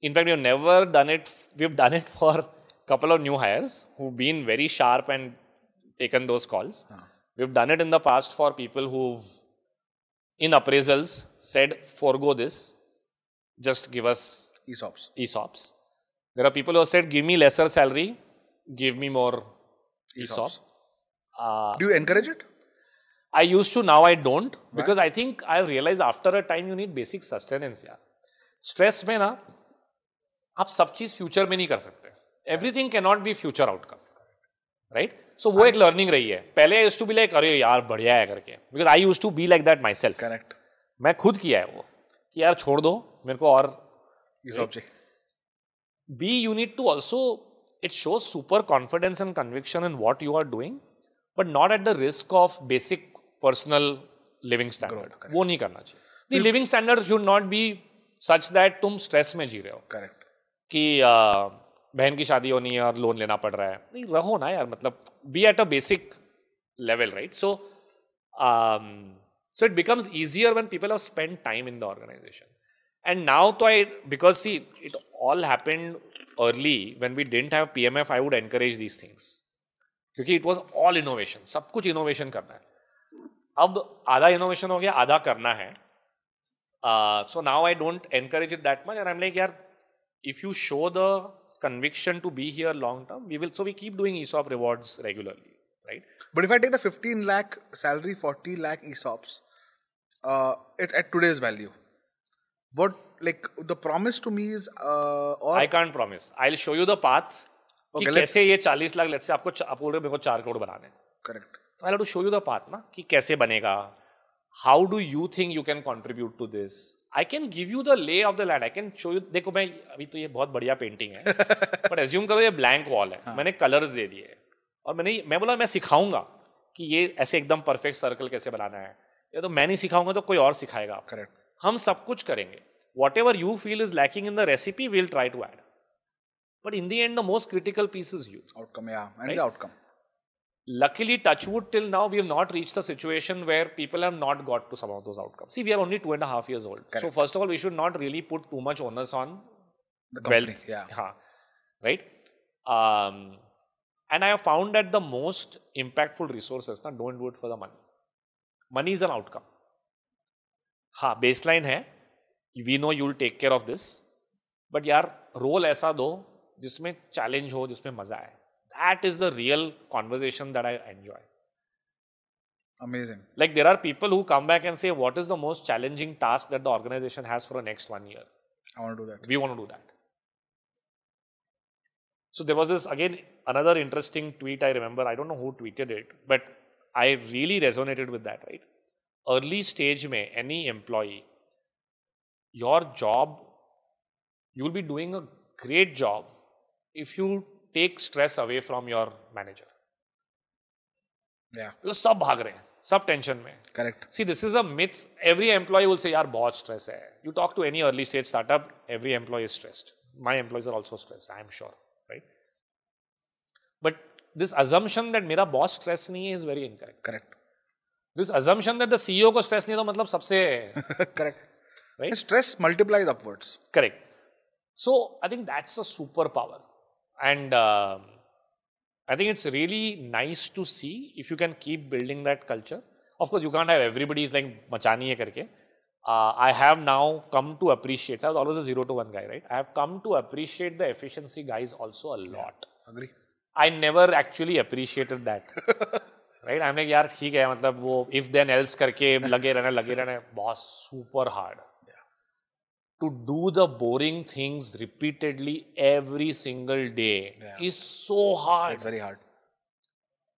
in fact, we've never done it. We've done it for couple of new hires who've been very sharp and taken those calls. Huh. Ah. We've done it in the past for people who've, in appraisals, said, forego this, just give us ESOPs. ESOPs. There are people who have said, give me lesser salary, give me more ESOPS. Uh, Do you encourage it? I used to, now I don't. Why? Because I think I realized after a time you need basic sustenance. Yeah. Stress mein na, आप सब चीज future में नहीं कर everything can not be future outcome right so वो एक learning रही है पहले I use to be like अरे यार बढ़िया है करके because I use to be like that myself correct मैं खुद किया है वो कि यार छोड़ दो मेरे को और B you need to also it show super confidence and conviction in what you are doing but not at the risk of basic personal living standard वो नहीं करना चाहिए living standard should not be such that तुम stress में जी रहे हो correct कि uh, बहन की शादी होनी है और लोन लेना पड़ रहा है नहीं रहो ना यार मतलब be at a basic level right so so it becomes easier when people have spend time in the organisation and now तो I because see it all happened early when we didn't have P M F I would encourage these things क्योंकि it was all innovation सब कुछ innovation करना है अब आधा innovation हो गया आधा करना है so now I don't encourage it that much and I like यार if you show the conviction to be here long term, we will. So we keep doing ESOP rewards regularly, right? But if I take the 15 lakh salary, 40 lakh ESOPs, uh, it, at today's value, what like the promise to me is? Uh, or I can't promise. I'll show you the path. Okay, कि कैसे ये 40 lakh let's say आपको आप बोल रहे हो मेरे को 4 करोड़ बनाने correct I to show you the path ना कि कैसे बनेगा how do you think you can contribute to this I can give you the lay of the land I can show you देखो मैं अभी तो ये बहुत बढ़िया पेंटिंग है बट एज्यूम करो ये ब्लैंक वॉल है हाँ। मैंने कलर्स दे दिए और मैंने मैं बोला मैं सिखाऊंगा कि ये ऐसे एकदम परफेक्ट सर्कल कैसे बनाना है ये तो मैं नहीं सिखाऊंगा तो कोई और सिखाएगा करेक्ट हम सब कुछ करेंगे whatever you feel is lacking in the recipe will try to add but in the end the most critical piece is you outcome outcome Luckily, touchwood till now, we have not reached the situation where people have not got to some of those outcomes. See, we are only two and a half years old. Correct. So, first of all, we should not really put too much onus on the company, Yeah. right? Um, and I have found that the most impactful resources, Now, don't do it for the money. Money is an outcome. Ha, baseline है we know you will take care of this. But यार role, ऐसा do, jisme challenge ho, jisme maza hai that is the real conversation that I enjoy. Amazing. Like there are people who come back and say, what is the most challenging task that the organization has for the next one year? I want to do that. We want to do that. So there was this again another interesting tweet I remember. I don't know who tweeted it, but I really resonated with that, right? Early stage may any employee, your job, you will be doing a great job if you take stress away from your manager तो सब भाग रहे हैं सब tension में correct see this is uh every employee will say यार बहुत stress है you talk to any early stage startup every employee is stressed my employees are also stressed I am sure right but this assumption that मेरा boss stress नहीं है is very incorrect correct this assumption that the CEO को stress नहीं है तो मतलब सबसे correct right stress multiplies upwards correct so I think that's a super power And uh, I think it's really nice to see if you can keep building that culture. Of course, you can't have everybody's like machani hai karke. Uh, I have now come to appreciate, I was always a zero to one guy, right? I have come to appreciate the efficiency guys also a lot. Yeah, agree. I never actually appreciated that. right? I'm like, yaar, theek hai, matlab wo if then else karke लगे रहना लगे रहना boss, super hard to do the boring things repeatedly every single day yeah. is so hard. It's very hard.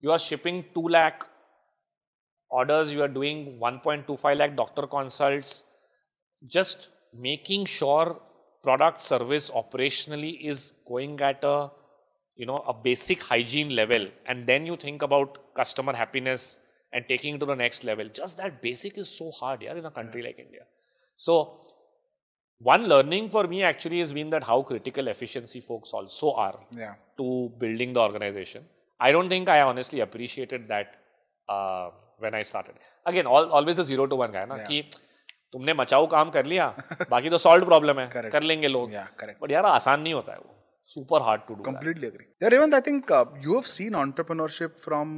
You are shipping 2 lakh orders, you are doing 1.25 lakh doctor consults. Just making sure product service operationally is going at a you know a basic hygiene level and then you think about customer happiness and taking it to the next level just that basic is so hard yeah in a country yeah. like india so one learning for me actually has been that how critical efficiency folks also are to building the organization. I don't think I honestly appreciated that uh, when I started. Again, always the zero to one guy, na yeah. कि तुमने मचाओ काम कर लिया बाकी तो solve problem है correct. कर लेंगे लोग बट यार आसान नहीं होता है वो super hard to do. Completely agree. Yeah, I think uh, you have seen entrepreneurship from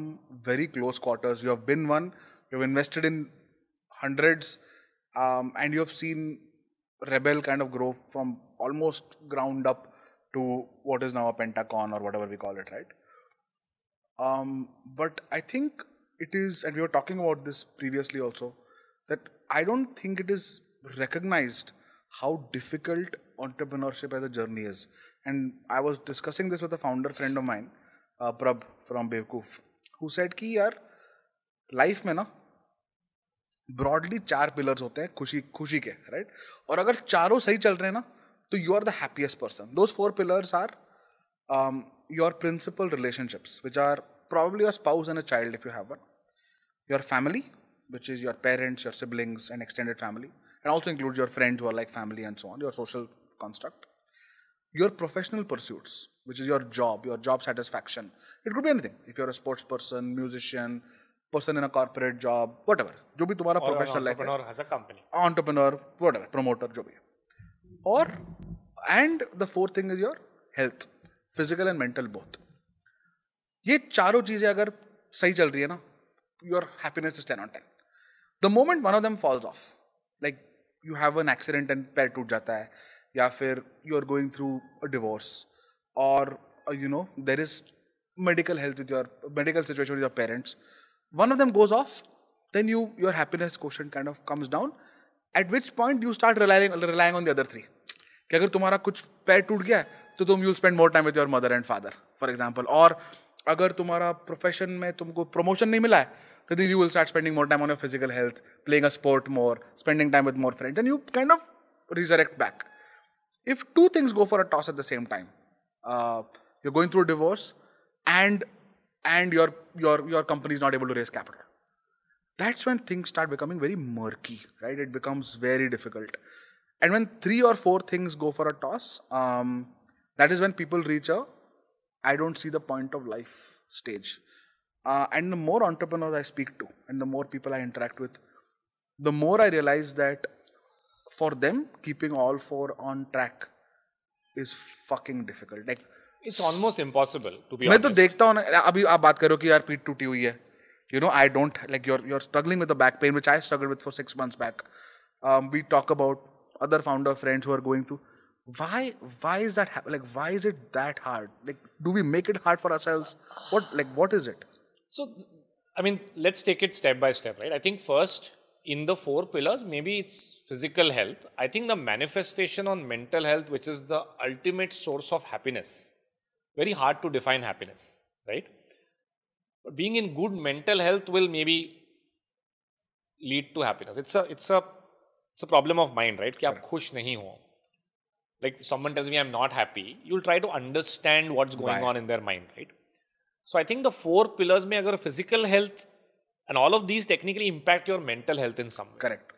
very close quarters. You have been one, you've invested in hundreds, um, and you have seen rebel kind of grow from almost ground up to what is now a pentacon or whatever we call it right um, but i think it is and we were talking about this previously also that i don't think it is recognized how difficult entrepreneurship as a journey is and i was discussing this with a founder friend of mine uh, prab from bewkoof who said ki yaar life mein na Broadly, चार pillars होते हैं खुशी खुशी के right और अगर चारों सही चल रहे हैं ना तो you are the happiest person those four pillars are your probably your spouse and a child if you have one, your family, which is your parents, your siblings, and extended family, and also includes your friends who are like family and so on, your social construct, your professional pursuits, which is your job, your job satisfaction. It could be anything. If you're a sports person, musician, person in a corporate job, whatever. जो भी तुम्हारा professional life है whatever promoter जो भी और and the fourth thing is your health physical and mental both ये चारों चीज़ें अगर सही चल रही है ना your happiness is ten on ten the moment one of them falls off like you have an accident and पैर टूट जाता है या फिर you are going through a divorce और you know there is medical health with your medical situation with your parents one of them goes off then you your happiness quotient kind of comes down at which point you start relying relying on the other three कि अगर तुम्हारा कुछ पैर टूट गया है तो तुम you spend more time with your mother and father for example और अगर तुम्हारा प्रोफेशन में तुमको प्रमोशन नहीं मिला है तो you will start spending more time on your physical health playing a sport more spending time with more friends and you kind of resurrect back if two things go for a toss at the same time you're going through a divorce and and your, your, your company is not able to raise capital. That's when things start becoming very murky, right? It becomes very difficult. And when three or four things go for a toss, um, that is when people reach a I don't see the point of life stage. Uh, and the more entrepreneurs I speak to and the more people I interact with, the more I realize that for them, keeping all four on track is fucking difficult. Like, it's almost impossible to be मैं तो देखता हूँ ना अभी आप बात करो कि यार पीठ टूटी हुई है you know I don't like your your struggling with back pain which I struggle with for six months back we talk about other founder friends who are going through why why is that like why is it that hard like do we make it hard for ourselves what like what is it so i mean let's take it step by step right i think first in the four pillars maybe it's physical health i think the manifestation on mental health which is the ultimate source of happiness very hard to define happiness, right? But being in good mental health will maybe lead to happiness. It's a it's a it's a problem of mind, right? कि आप खुश नहीं हो. Like someone tells me I'm not happy, you'll try to understand what's going on in their mind, right? So I think the four pillars में अगर physical health and all of these technically impact your mental health in some way. Correct.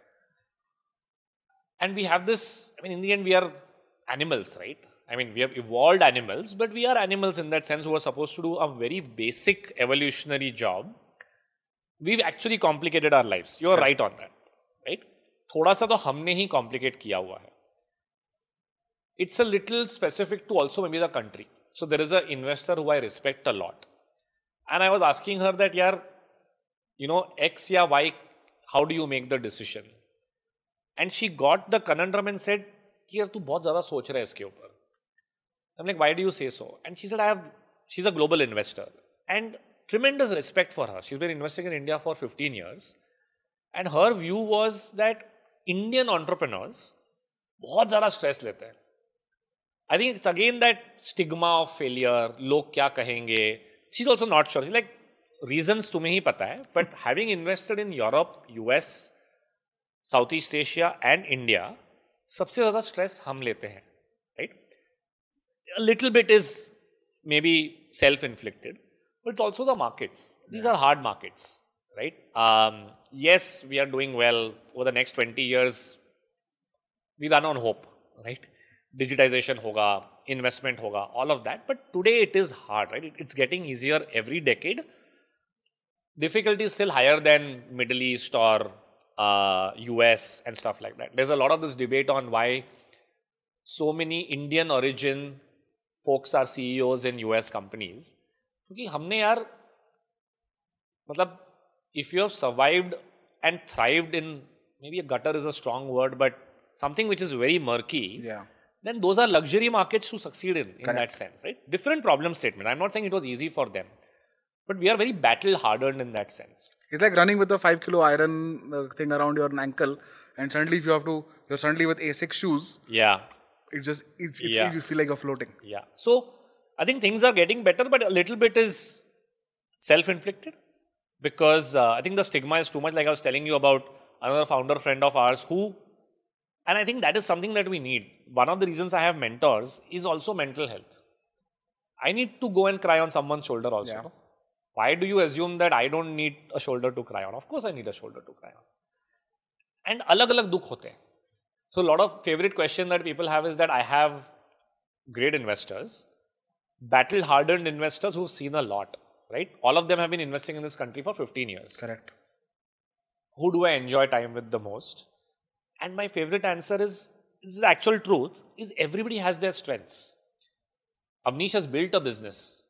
And we have this. I mean, in the end, we are animals, right? I mean, we have evolved animals, but we are animals in that sense who are supposed to do a very basic evolutionary job. We've actually complicated our lives. You're right on that. Right? थोड़ा सा तो हमने ही complicate किया हुआ है. It's a little specific to also maybe the country. So there is an investor who I respect a lot. And I was asking her that, yaar, you know, X या Y, how do you make the decision? And she got the conundrum and said, कि यार तू बहुत ज़्यादा सोच रहा है इसके ऊपर I'm like, why do you say so? And she said, I have, she's a global investor. And tremendous respect for her. She's been investing in India for 15 years. And her view was that Indian entrepreneurs बहुत ज़्यादा stress लेते हैं I think it's again that stigma of failure लोग क्या कहेंगे she is also not sure like reasons तुम्हें ही पता है but having invested in Europe US South East Asia and India सबसे ज़्यादा स्ट्रेस हम लेते हैं a little bit is maybe self inflicted, but it's also the markets. These yeah. are hard markets, right? Um, yes, we are doing well over the next 20 years. We run on hope, right? Digitization hoga, investment hoga, all of that. But today it is hard, right? It's getting easier every decade. Difficulty is still higher than Middle East or uh, US and stuff like that. There's a lot of this debate on why so many Indian origin folks are CEOs in US companies क्योंकि हमने यार मतलब if you have survived and thrived in maybe a gutter is a strong word but something which is very murky yeah then those are luxury markets to succeed in in Correct. that sense right different problem statement i'm not saying it was easy for them but we are very battle hardened in that sense it's like running with a 5 kilo iron uh, thing around your ankle and suddenly if you have to you're suddenly with asics shoes yeah it just it's, it's yeah. you feel like you're floating. Yeah. So I think things are getting better, but a little bit is self-inflicted because uh, I think the stigma is too much. Like I was telling you about another founder friend of ours who, and I think that is something that we need. One of the reasons I have mentors is also mental health. I need to go and cry on someone's shoulder also. Yeah. Why do you assume that I don't need a shoulder to cry on? Of course, I need a shoulder to cry on. And अलग अलग दुख होते हैं so a lot of favorite question that people have is that I have great investors, battle hardened investors who've seen a lot, right? All of them have been investing in this country for 15 years. Correct. Who do I enjoy time with the most? And my favorite answer is this is actual truth is everybody has their strengths. Avnish has built a business.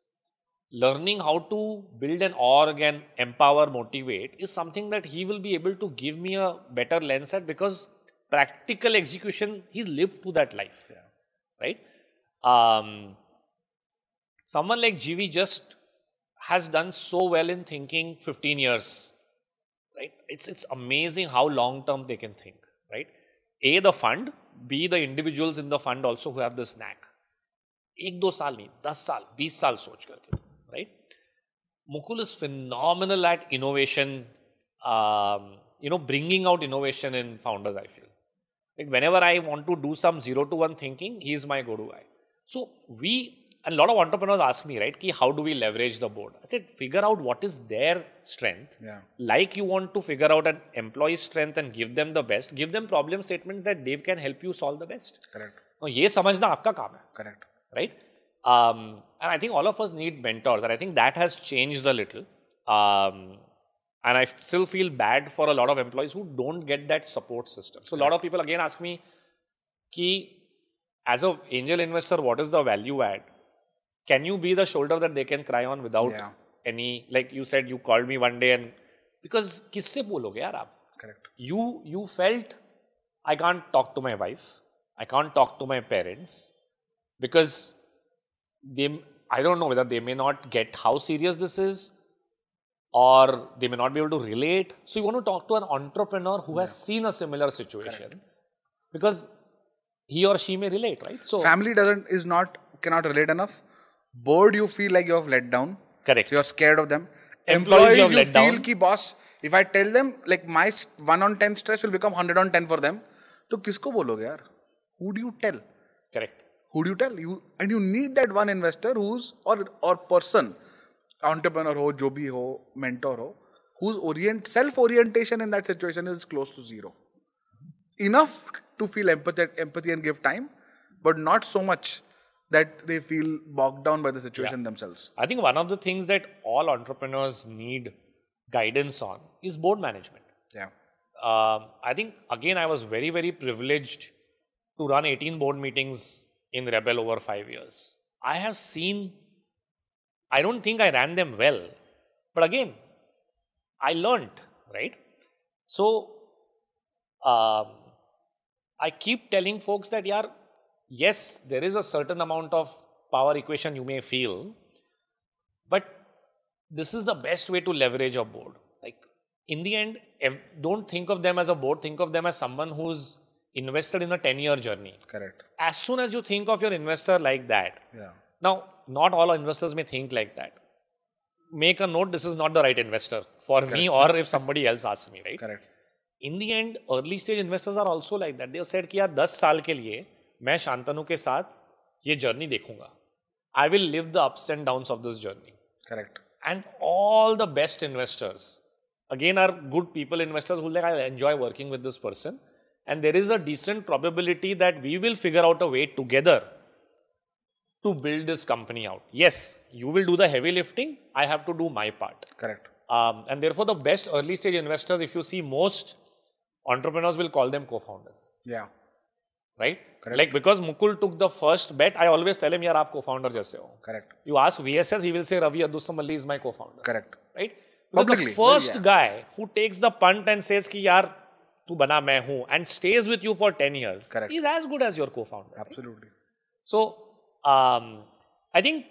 Learning how to build an org and empower, motivate is something that he will be able to give me a better lens at because practical execution, he's lived to that life, yeah. right? Um, someone like GV just has done so well in thinking 15 years, right? It's, it's amazing how long term they can think, right? A, the fund, B, the individuals in the fund also who have this knack. एक दो साल नहीं दस साल बीस साल सोच करके right? Mukul is phenomenal at innovation. Um, you know, bringing out innovation in founders. I feel. Whenever I want to do some zero to one thinking, he is my go-to guy. So we and a lot of entrepreneurs ask me, right, ki how do we leverage the board? I said, figure out what is their strength. Yeah. Like you want to figure out an employee's strength and give them the best, give them problem statements that they can help you solve the best. Correct. No, ye समझना आपका kaam hai. Correct. Right? Um, and I think all of us need mentors, and I think that has changed a little. Um, and I still feel bad for a lot of employees who don't get that support system. So a lot of people again ask me, "Key, as an angel investor, what is the value add? Can you be the shoulder that they can cry on without yeah. any like you said? You called me one day and because किससे बोलोगे यार आप? Correct. You you felt I can't talk to my wife. I can't talk to my parents because they I don't know whether they may not get how serious this is or they may not be able to relate. So you want to talk to an entrepreneur who yeah. has seen a similar situation Correct. because he or she may relate, right? So family doesn't is not cannot relate enough. Board, you feel like you have let down. Correct. So you're scared of them. Employees, Employees you, you feel ki boss. If I tell them like my one on ten stress will become hundred on ten for them. So किसको Who do you tell? Correct. Who do you tell? You and you need that one investor who's or or person entrepreneur ho jo bhi ho mentor ho whose orient self orientation in that situation is close to zero enough to feel empathy empathy and give time but not so much that they feel bogged down by the situation yeah. themselves i think one of the things that all entrepreneurs need guidance on is board management yeah um, i think again i was very very privileged to run 18 board meetings in rebel over 5 years i have seen I don't think I ran them well. But again, I learned, right? So, um, I keep telling folks that, yeah, yes, there is a certain amount of power equation you may feel, but this is the best way to leverage a board. Like, in the end, don't think of them as a board, think of them as someone who's invested in a 10 year journey. Correct. As soon as you think of your investor like that, yeah now, not all investors may think like that. Make a note, this is not the right investor for me or if somebody else asks me, right? Correct. In the end early stage investors are also like that they said, कि यार दस साल के लिए मैं शांतनु के साथ ये जर्नी देखूंगा I will live the ups and downs of again are good people investors who like i enjoy working with this person and there is a decent probability that we will figure out a way together to build this company out. Yes, you will do the heavy lifting. I have to do my part. Correct. Um, and therefore, the best early stage investors, if you see most entrepreneurs, will call them co founders. Yeah. Right? Correct. Like because Mukul took the first bet, I always tell him, Yaar, aap co founder jaise ho. Correct. You ask VSS, he will say, Ravi Adusamalli is my co founder. Correct. Right? Because Publicly, the first yeah. guy who takes the punt and says, Ki, Yaar, तू and stays with you for 10 years, Correct. Years is as good as your co-founder. Absolutely. So. Um, I think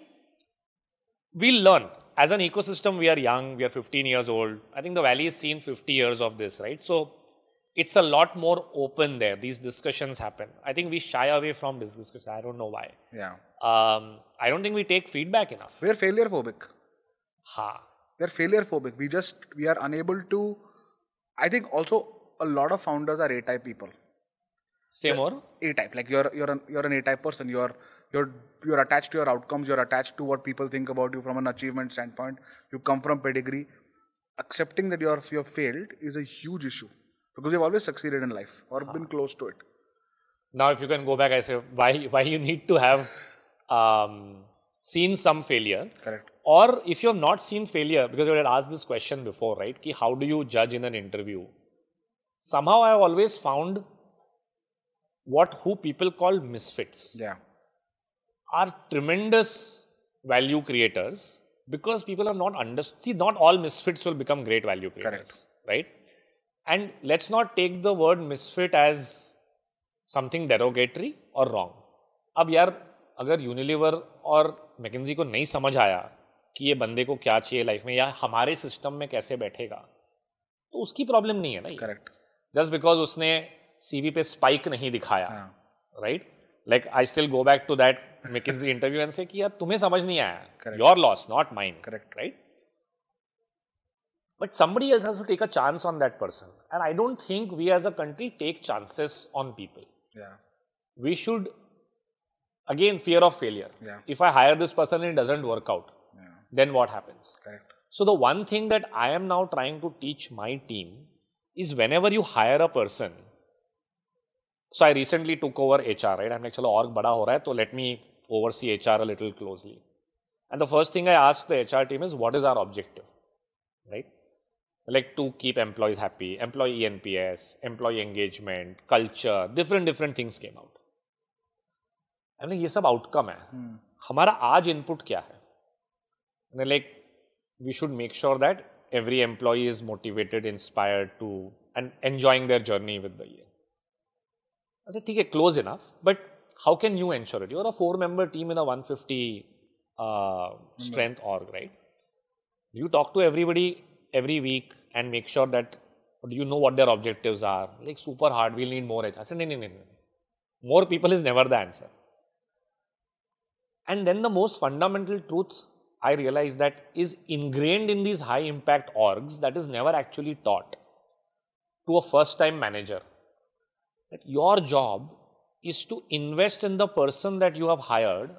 we learn. As an ecosystem, we are young, we are 15 years old. I think the valley has seen 50 years of this, right? So it's a lot more open there. These discussions happen. I think we shy away from this discussion. I don't know why. Yeah. Um, I don't think we take feedback enough. We're failure phobic. Ha. We're failure phobic. We just we are unable to. I think also a lot of founders are A type people same or a type like you're you're an, you're an a type person you're you're you're attached to your outcomes you're attached to what people think about you from an achievement standpoint you come from pedigree accepting that you're you've failed is a huge issue because you've always succeeded in life or ah. been close to it now if you can go back i say why why you need to have um, seen some failure correct or if you have not seen failure because you had asked this question before right ki how do you judge in an interview somehow i have always found what who people call misfits yeah. are tremendous value creators because people have not understood. See, not all misfits will become great value creators, Correct. right? And let's not take the word misfit as something derogatory और wrong अब यार अगर Unilever और मैकेजी को नहीं समझ आया कि ये बंदे को क्या चाहिए लाइफ में या हमारे सिस्टम में कैसे बैठेगा तो उसकी प्रॉब्लम नहीं है ना करेक्ट जस्ट बिकॉज उसने सीवी पे स्पाइक नहीं दिखाया right like I still go back to that McKinsey interview and say कि यार तुम्हें समझ नहीं आया your loss not mind correct right But somebody else has to take a chance on that person. And I don't think we as a country take chances on people. Yeah. We should, again, fear of failure. Yeah. If I hire this person and it doesn't work out, yeah. then what happens? Correct. So, the one thing that I am now trying to teach my team is whenever you hire a person, so I recently took over HR, right? I'm like, chalo, org bada ho raha hai, so let me oversee HR a little closely. And the first thing I asked the HR team is, what is our objective, right? Like to keep employees happy, employee NPS, employee engagement, culture, different different things came out. I'm like, "Ye sab outcome hai. Hamara aaj input क्या है? And like, we should make sure that every employee is motivated, inspired to, and enjoying their journey with the year. I said, okay, close enough, but how can you ensure it? You're a four member team in a 150 uh, strength org, right? You talk to everybody every week and make sure that you know what their objectives are. Like super hard, we'll need more. I said, no, no, no, no. More people is never the answer. And then the most fundamental truth I realized that is ingrained in these high impact orgs that is never actually taught to a first time manager that your job is to invest in the person that you have hired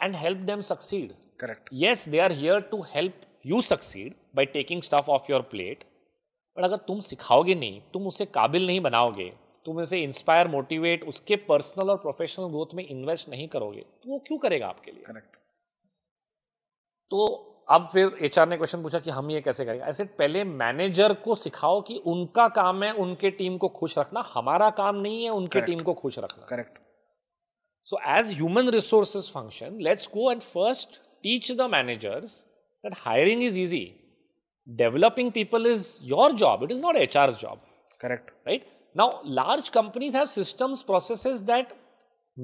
and help them succeed. Correct. Yes, they are here to help you succeed by taking stuff off your plate. But अगर तुम सिखाओगे नहीं तुम उसे काबिल नहीं बनाओगे तुम उसे इंस्पायर मोटिवेट उसके पर्सनल और प्रोफेशनल ग्रोथ में इन्वेस्ट नहीं करोगे तो वो क्यों करेगा आपके लिए करेक्ट तो अब फिर एच ने क्वेश्चन पूछा कि हम ये कैसे करेंगे ऐसे पहले मैनेजर को सिखाओ कि उनका काम है उनके टीम को खुश रखना हमारा काम नहीं है उनके टीम को खुश रखना correct so as human resources function let's go and first teach the managers that hiring is easy developing people is your job it is not H R job correct right now large companies have systems processes that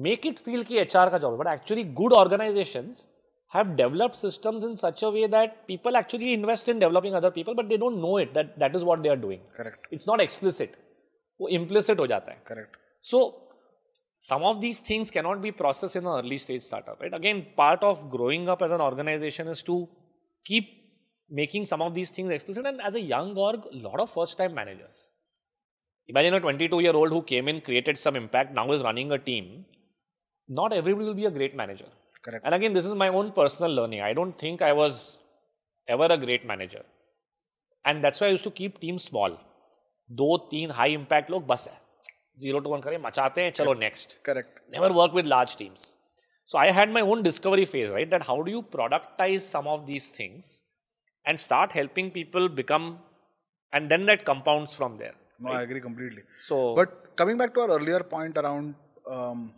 make it feel कि H का job but actually good organisations have developed systems in such a way that people actually invest in developing other people, but they don't know it that that is what they are doing. Correct. It's not explicit. implicit ho jata hai. Correct. So some of these things cannot be processed in an early stage startup. Right? Again, part of growing up as an organization is to keep making some of these things explicit. And as a young org, a lot of first-time managers. Imagine a 22-year-old who came in, created some impact, now is running a team. Not everybody will be a great manager and again, this is my own personal learning. I don't think I was ever a great manager. And that's why I used to keep teams small. Do teen high impact log bas Zero to one kare, machate hai, chalo next. Correct. Never work with large teams. So I had my own discovery phase, right? That how do you productize some of these things and start helping people become, and then that compounds from there. No, I agree completely. So, but coming back to our earlier point around, um,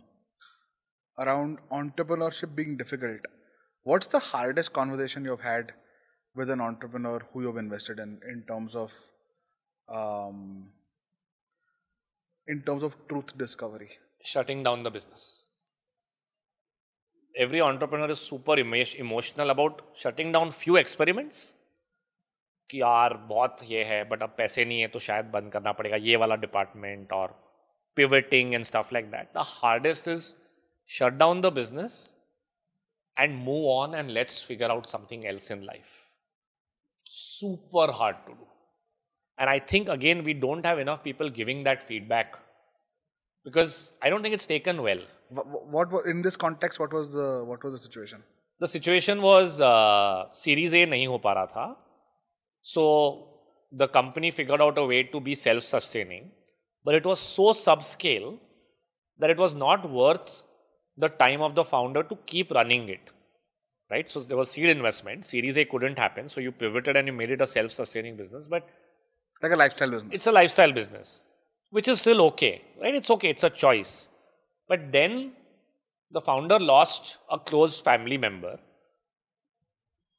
around entrepreneurship being difficult. What's the hardest conversation you've had with an entrepreneur who you've invested in, in terms of, um, in terms of truth discovery? Shutting down the business. Every entrepreneur is super emotional about shutting down few experiments. कि यार बहुत ये है but अब पैसे नहीं है तो शायद बंद करना पड़ेगा ये वाला डिपार्टमेंट और pivoting and stuff like that the hardest is shut down the business and move on and let's figure out something else in life. Super hard to do. And I think again, we don't have enough people giving that feedback because I don't think it's taken well. What, what in this context? What was the what was the situation? The situation was uh, Series A नहीं हो so the company figured out a way to be self-sustaining, but it was so subscale that it was not worth the time of the founder to keep running it right so there was seed investment series a couldn't happen so you pivoted and you made it a self sustaining business but like a lifestyle business it's a lifestyle business which is still okay right it's okay it's a choice but then the founder lost a close family member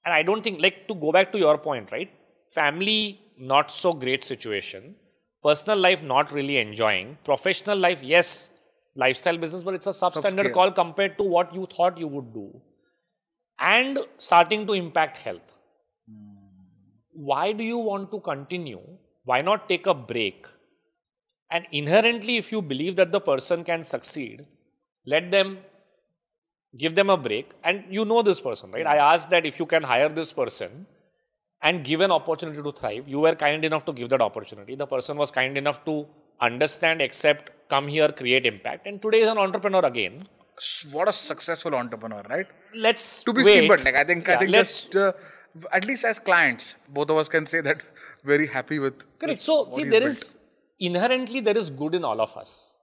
and i don't think like to go back to your point right family not so great situation personal life not really enjoying professional life yes lifestyle business, but it's a substandard Subscale. call compared to what you thought you would do. And starting to impact health. Why do you want to continue? Why not take a break? And inherently, if you believe that the person can succeed, let them give them a break. And you know this person, right? Yeah. I asked that if you can hire this person and give an opportunity to thrive, you were kind enough to give that opportunity. The person was kind enough to understand, accept, come here, create impact. And today is an entrepreneur again. What a successful entrepreneur, right? Let's to be wait. seen, but like I think yeah, I think just uh, at least as clients, both of us can say that very happy with. Correct. With so see, there built. is inherently there is good in all of us.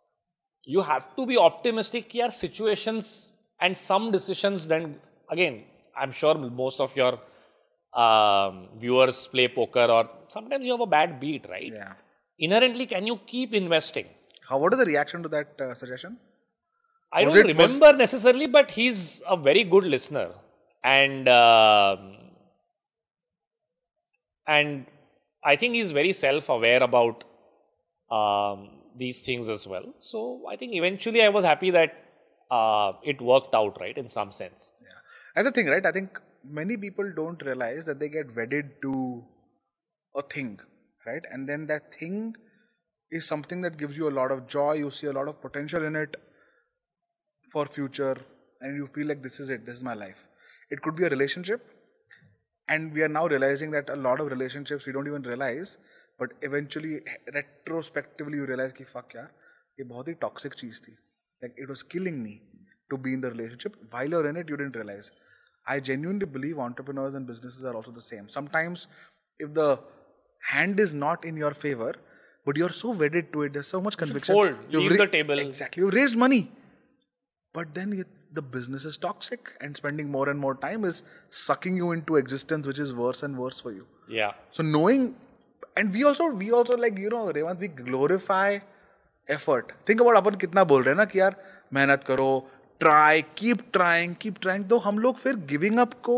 You have to be optimistic. Here, situations and some decisions. Then again, I'm sure most of your um, viewers play poker or sometimes you have a bad beat, right? Yeah. Inherently, can you keep investing? How what is the reaction to that uh, suggestion? I was don't it, remember was... necessarily, but he's a very good listener, and uh, and I think he's very self-aware about um, these things as well. So I think eventually I was happy that uh, it worked out right in some sense. Yeah. That's the thing, right? I think many people don't realize that they get wedded to a thing, right? And then that thing is something that gives you a lot of joy you see a lot of potential in it for future and you feel like this is it this is my life it could be a relationship and we are now realizing that a lot of relationships we don't even realize but eventually retrospectively you realize ki fuck यार ये a he toxic चीज़ थी like it was killing me to be in the relationship while you're in it you didn't realize I genuinely believe entrepreneurs and businesses are also the same sometimes if the hand is not in your favor but you're so wedded to it. There's so much conviction. Fold, you've leave ra- the table. Exactly. You raised money. But then the business is toxic and spending more and more time is sucking you into existence, which is worse and worse for you. Yeah. So knowing, and we also, we also like, you know, Revant, we glorify effort. Think about अपन कितना बोल रहे हैं ना कि यार मेहनत करो try keep trying keep trying तो हम लोग फिर गिविंग अप को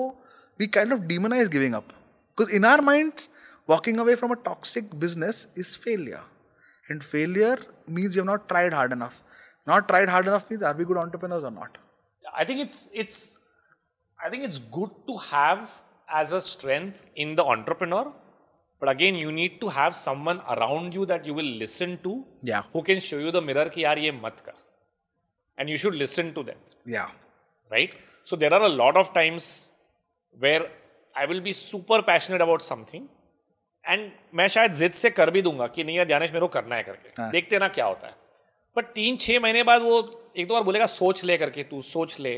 we kind of demonise giving up because in are walking away from a toxic business is failure. And failure means you have not tried hard enough. Not tried hard enough means are we good entrepreneurs or not? I think it's it's I think it's good to have as a strength in the entrepreneur. But again, you need to have someone around you that you will listen to. Yeah. Who can show you the mirror ki yaar ye mat kar. And you should listen to them. Yeah. Right? So there are a lot of times where I will be super passionate about something and मैं शायद जिद से कर भी दूंगा कि नहीं यार ज्ञानेश मेरे को करना है करके हाँ. देखते ना क्या होता है बट तीन छः महीने बाद वो एक दो बार बोलेगा सोच ले करके तू सोच ले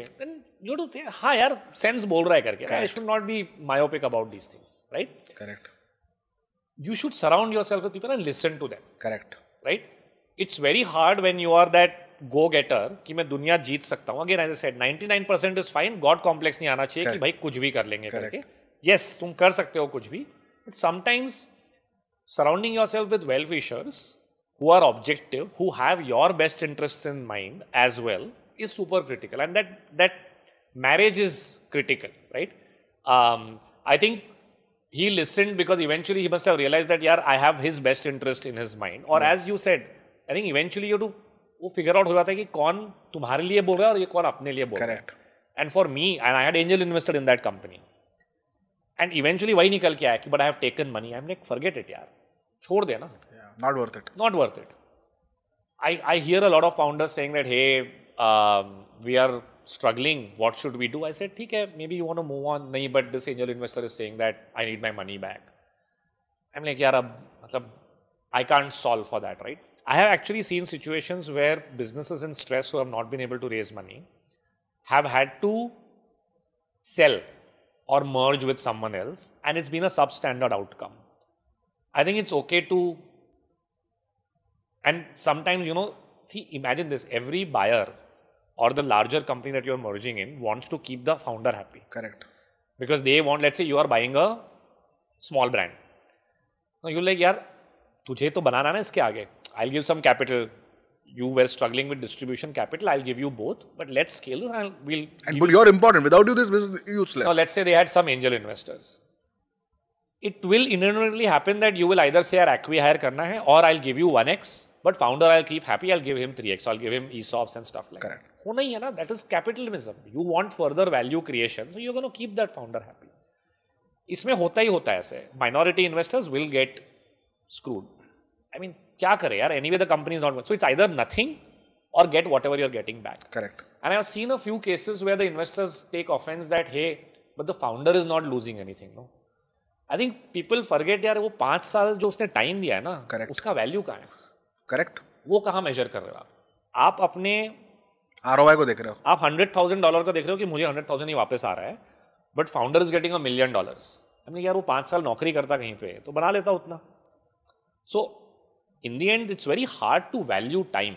यू डू हाँ यार सेंस बोल रहा है करके I should not be myopic about these things right correct you should surround yourself people and listen to that correct right it's very hard when you are that go getter कि मैं दुनिया जीत सकता हूँ again as said 99 percent is fine god complex नहीं आना चाहिए कि भाई कुछ भी कर लेंगे करके यस yes, तुम कर सकते हो कुछ भी But sometimes surrounding yourself with well wishers who are objective, who have your best interests in mind as well, is super critical. And that, that marriage is critical, right? Um, I think he listened because eventually he must have realized that, yeah, I have his best interest in his mind. Or hmm. as you said, I think eventually you do वो figure out हो जाता है कि कौन तुम्हारे लिए बोल रहा है और ये कौन अपने लिए बोल रहा है and for me and I had angel invested in that company and eventually, वही निकल के आया कि but I have taken money I am like forget it यार छोड़ दे ना not worth it I hear a lot of founders saying that, hey, um, we are struggling what should we do i said theek maybe you want to move on nahi but this angel investor is saying that i need my money back i'm like yeah, i can't solve for that right i have actually seen situations where businesses in stress who have not been able to raise money have had to sell or merge with someone else and it's been a substandard outcome. I think it's okay to, and sometimes, you know, see, imagine this every buyer or the larger company that you're merging in wants to keep the founder happy. Correct. Because they want, let's say, you are buying a small brand. Now you're like, yeah, तुझे तो बनाना ना इसके आगे I give some you were struggling with distribution capital. I'll give you both, but let's scale this and we'll. And but you're important. Without you, this business is useless. Now, let's say they had some angel investors. It will inherently happen that you will either say, "I acquire karna hai," or "I'll give you 1x," but founder I'll keep happy. I'll give him 3x. I'll give him ESOPs and stuff like Correct. that. Oh, no, na, that is capitalism. You want further value creation, so you're going to keep that founder happy. Isme hota hi hota है Minority investors will get screwed. I mean, क्या करे यार anyway the company is not so it's either nothing और get or get whatever you're getting back. Correct. And I've seen a few cases where the investors take offense that, hey, but the founder is not losing anything. No? I think people forget यार वो पांच साल जो उसने time दिया है ना correct उसका वैल्यू कहाँ है करेक्ट वो कहाँ मेजर कर रहे हो आप आप अपने आर को देख रहे हो आप हंड्रेड थाउजेंड डॉलर का देख रहे हो कि मुझे हंड्रेड थाउजेंड ही वापस आ रहा है but founder is getting a million dollar यार वो पांच साल नौकरी करता कहीं पे तो बना लेता उतना सो so, in the end, it's very hard to value time,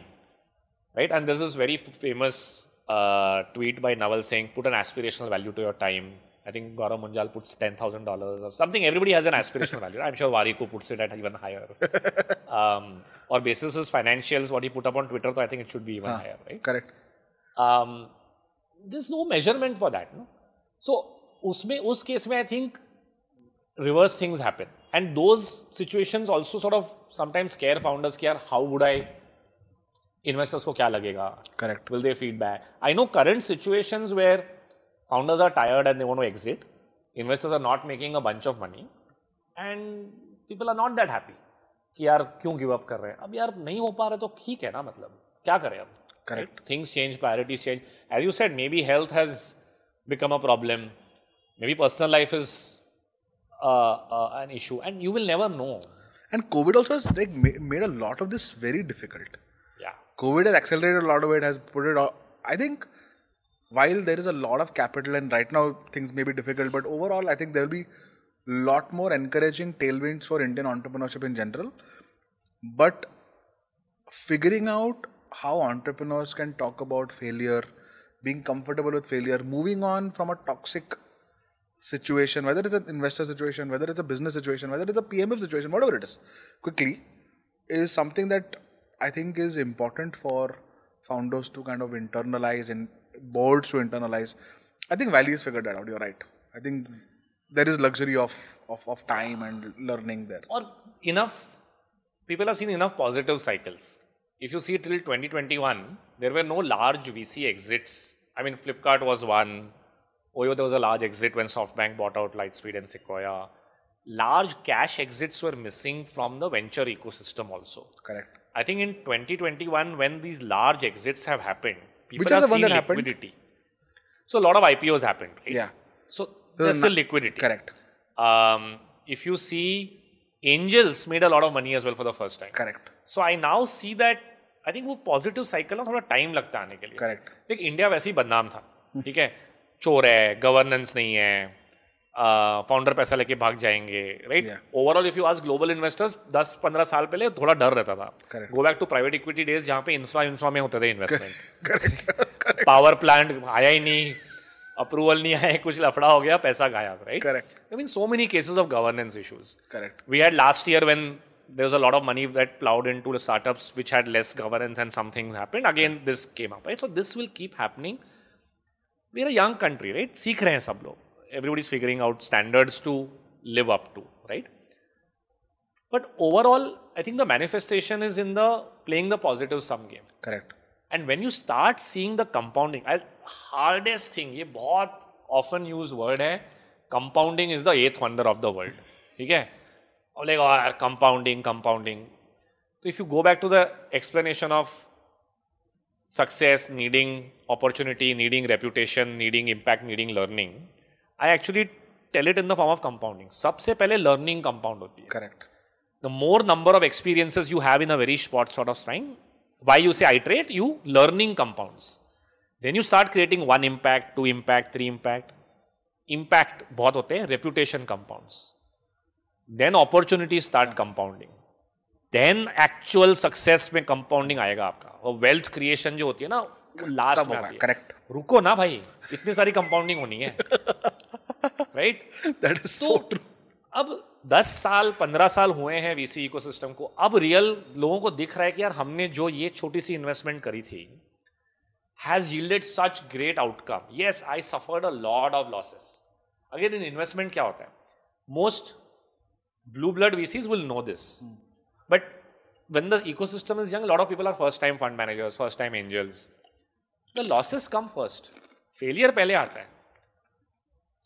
right? And there's this very famous uh, tweet by Naval saying, put an aspirational value to your time. I think Gaurav Munjal puts $10,000 or something. Everybody has an aspirational value. I'm sure Variku puts it at even higher. Um, or basis his financials, what he put up on Twitter, so I think it should be even ah, higher, right? Correct. Um, there's no measurement for that. No? So, usme, us case mein, I think reverse things happen. And those situations also sort of sometimes scare founders Care how would I investors ko kya lagega? Correct. Will they feedback? I know current situations where founders are tired and they want to exit. Investors are not making a bunch of money. And people are not that happy. कि यार क्यों give up कर रहे हैं अब यार नहीं हो पा रहा तो ठीक है ना मतलब क्या करें अब correct things change priorities change as you said maybe health has become a problem maybe personal life is uh, uh, an issue, and you will never know. And COVID also has like made a lot of this very difficult. Yeah, COVID has accelerated a lot of it. Has put it. All, I think while there is a lot of capital, and right now things may be difficult, but overall, I think there will be lot more encouraging tailwinds for Indian entrepreneurship in general. But figuring out how entrepreneurs can talk about failure, being comfortable with failure, moving on from a toxic situation, whether it's an investor situation, whether it's a business situation, whether it's a PMF situation, whatever it is, quickly, is something that I think is important for founders to kind of internalize and boards to internalize. I think Valley has figured that out. You're right. I think there is luxury of, of, of time and learning there. Or enough, people have seen enough positive cycles. If you see till 2021, there were no large VC exits. I mean, Flipkart was one, OYO, there was a large exit when SoftBank bought out Lightspeed and Sequoia. Large cash exits were missing from the venture ecosystem also. Correct. I think in 2021, when these large exits have happened, people Which are, are the one that liquidity. Happened? So a lot of IPOs happened. Right? Yeah. So, so there's still liquidity. Correct. Um, if you see, angels made a lot of money as well for the first time. Correct. So I now see that I think वो positive cycle ना थोड़ा time लगता है आने के लिए correct देख India वैसे ही बदनाम Okay. ठीक है चोर है गवर्नेंस नहीं है फाउंडर पैसा लेके भाग जाएंगे राइट ओवरऑल इफ यू आज ग्लोबल इन्वेस्टर्स दस पंद्रह साल पहले थोड़ा डर रहता था go back to private equity days जहाँ पे इंफ्रा इंफ्रा में होते थे इन्वेस्टमेंट पावर प्लांट आया ही नहीं अप्रूवल नहीं आया कुछ लफड़ा हो गया पैसा गायब right correct I mean so many cases of governance issues correct we had last year when there was a lot of money that ploughed into the startups which had less governance and some things happened again this came up right so we're a young country, right? Seek rahe hain sab log. Everybody's figuring out standards to live up to, right? But overall, I think the manifestation is in the playing the positive sum game. Correct. And when you start seeing the compounding, hardest thing, ये बहुत often used word है, compounding is the eighth wonder of the world. Okay? है? Like, oh, compounding, compounding. So if you go back to the explanation of success, needing opportunity, needing reputation, needing impact, needing learning, I actually tell it in the form of compounding. सबसे pehle learning compound होती है. Correct. The more number of experiences you have in a very short sort of time, why you say iterate, you learning compounds. Then you start creating one impact, two impact, three impact. Impact बहुत होते reputation compounds. Then opportunities start compounding. Then actual success में compounding आएगा आपका और wealth creation जो होती है ना लास्ट में आती है करेक्ट रुको ना भाई इतनी सारी कंपाउंडिंग होनी है right that is so true अब 10 साल 15 साल हुए हैं वीसी इकोसिस्टम को अब रियल लोगों को दिख रहा है कि यार हमने जो ये छोटी सी इन्वेस्टमेंट करी थी has yielded such great outcome yes I suffered a lot of losses again in investment क्या होता है most blue blood VCs will know this But when the ecosystem is young, a lot of people are first time fund managers, first time angels. The losses come first. Failure पहले आता है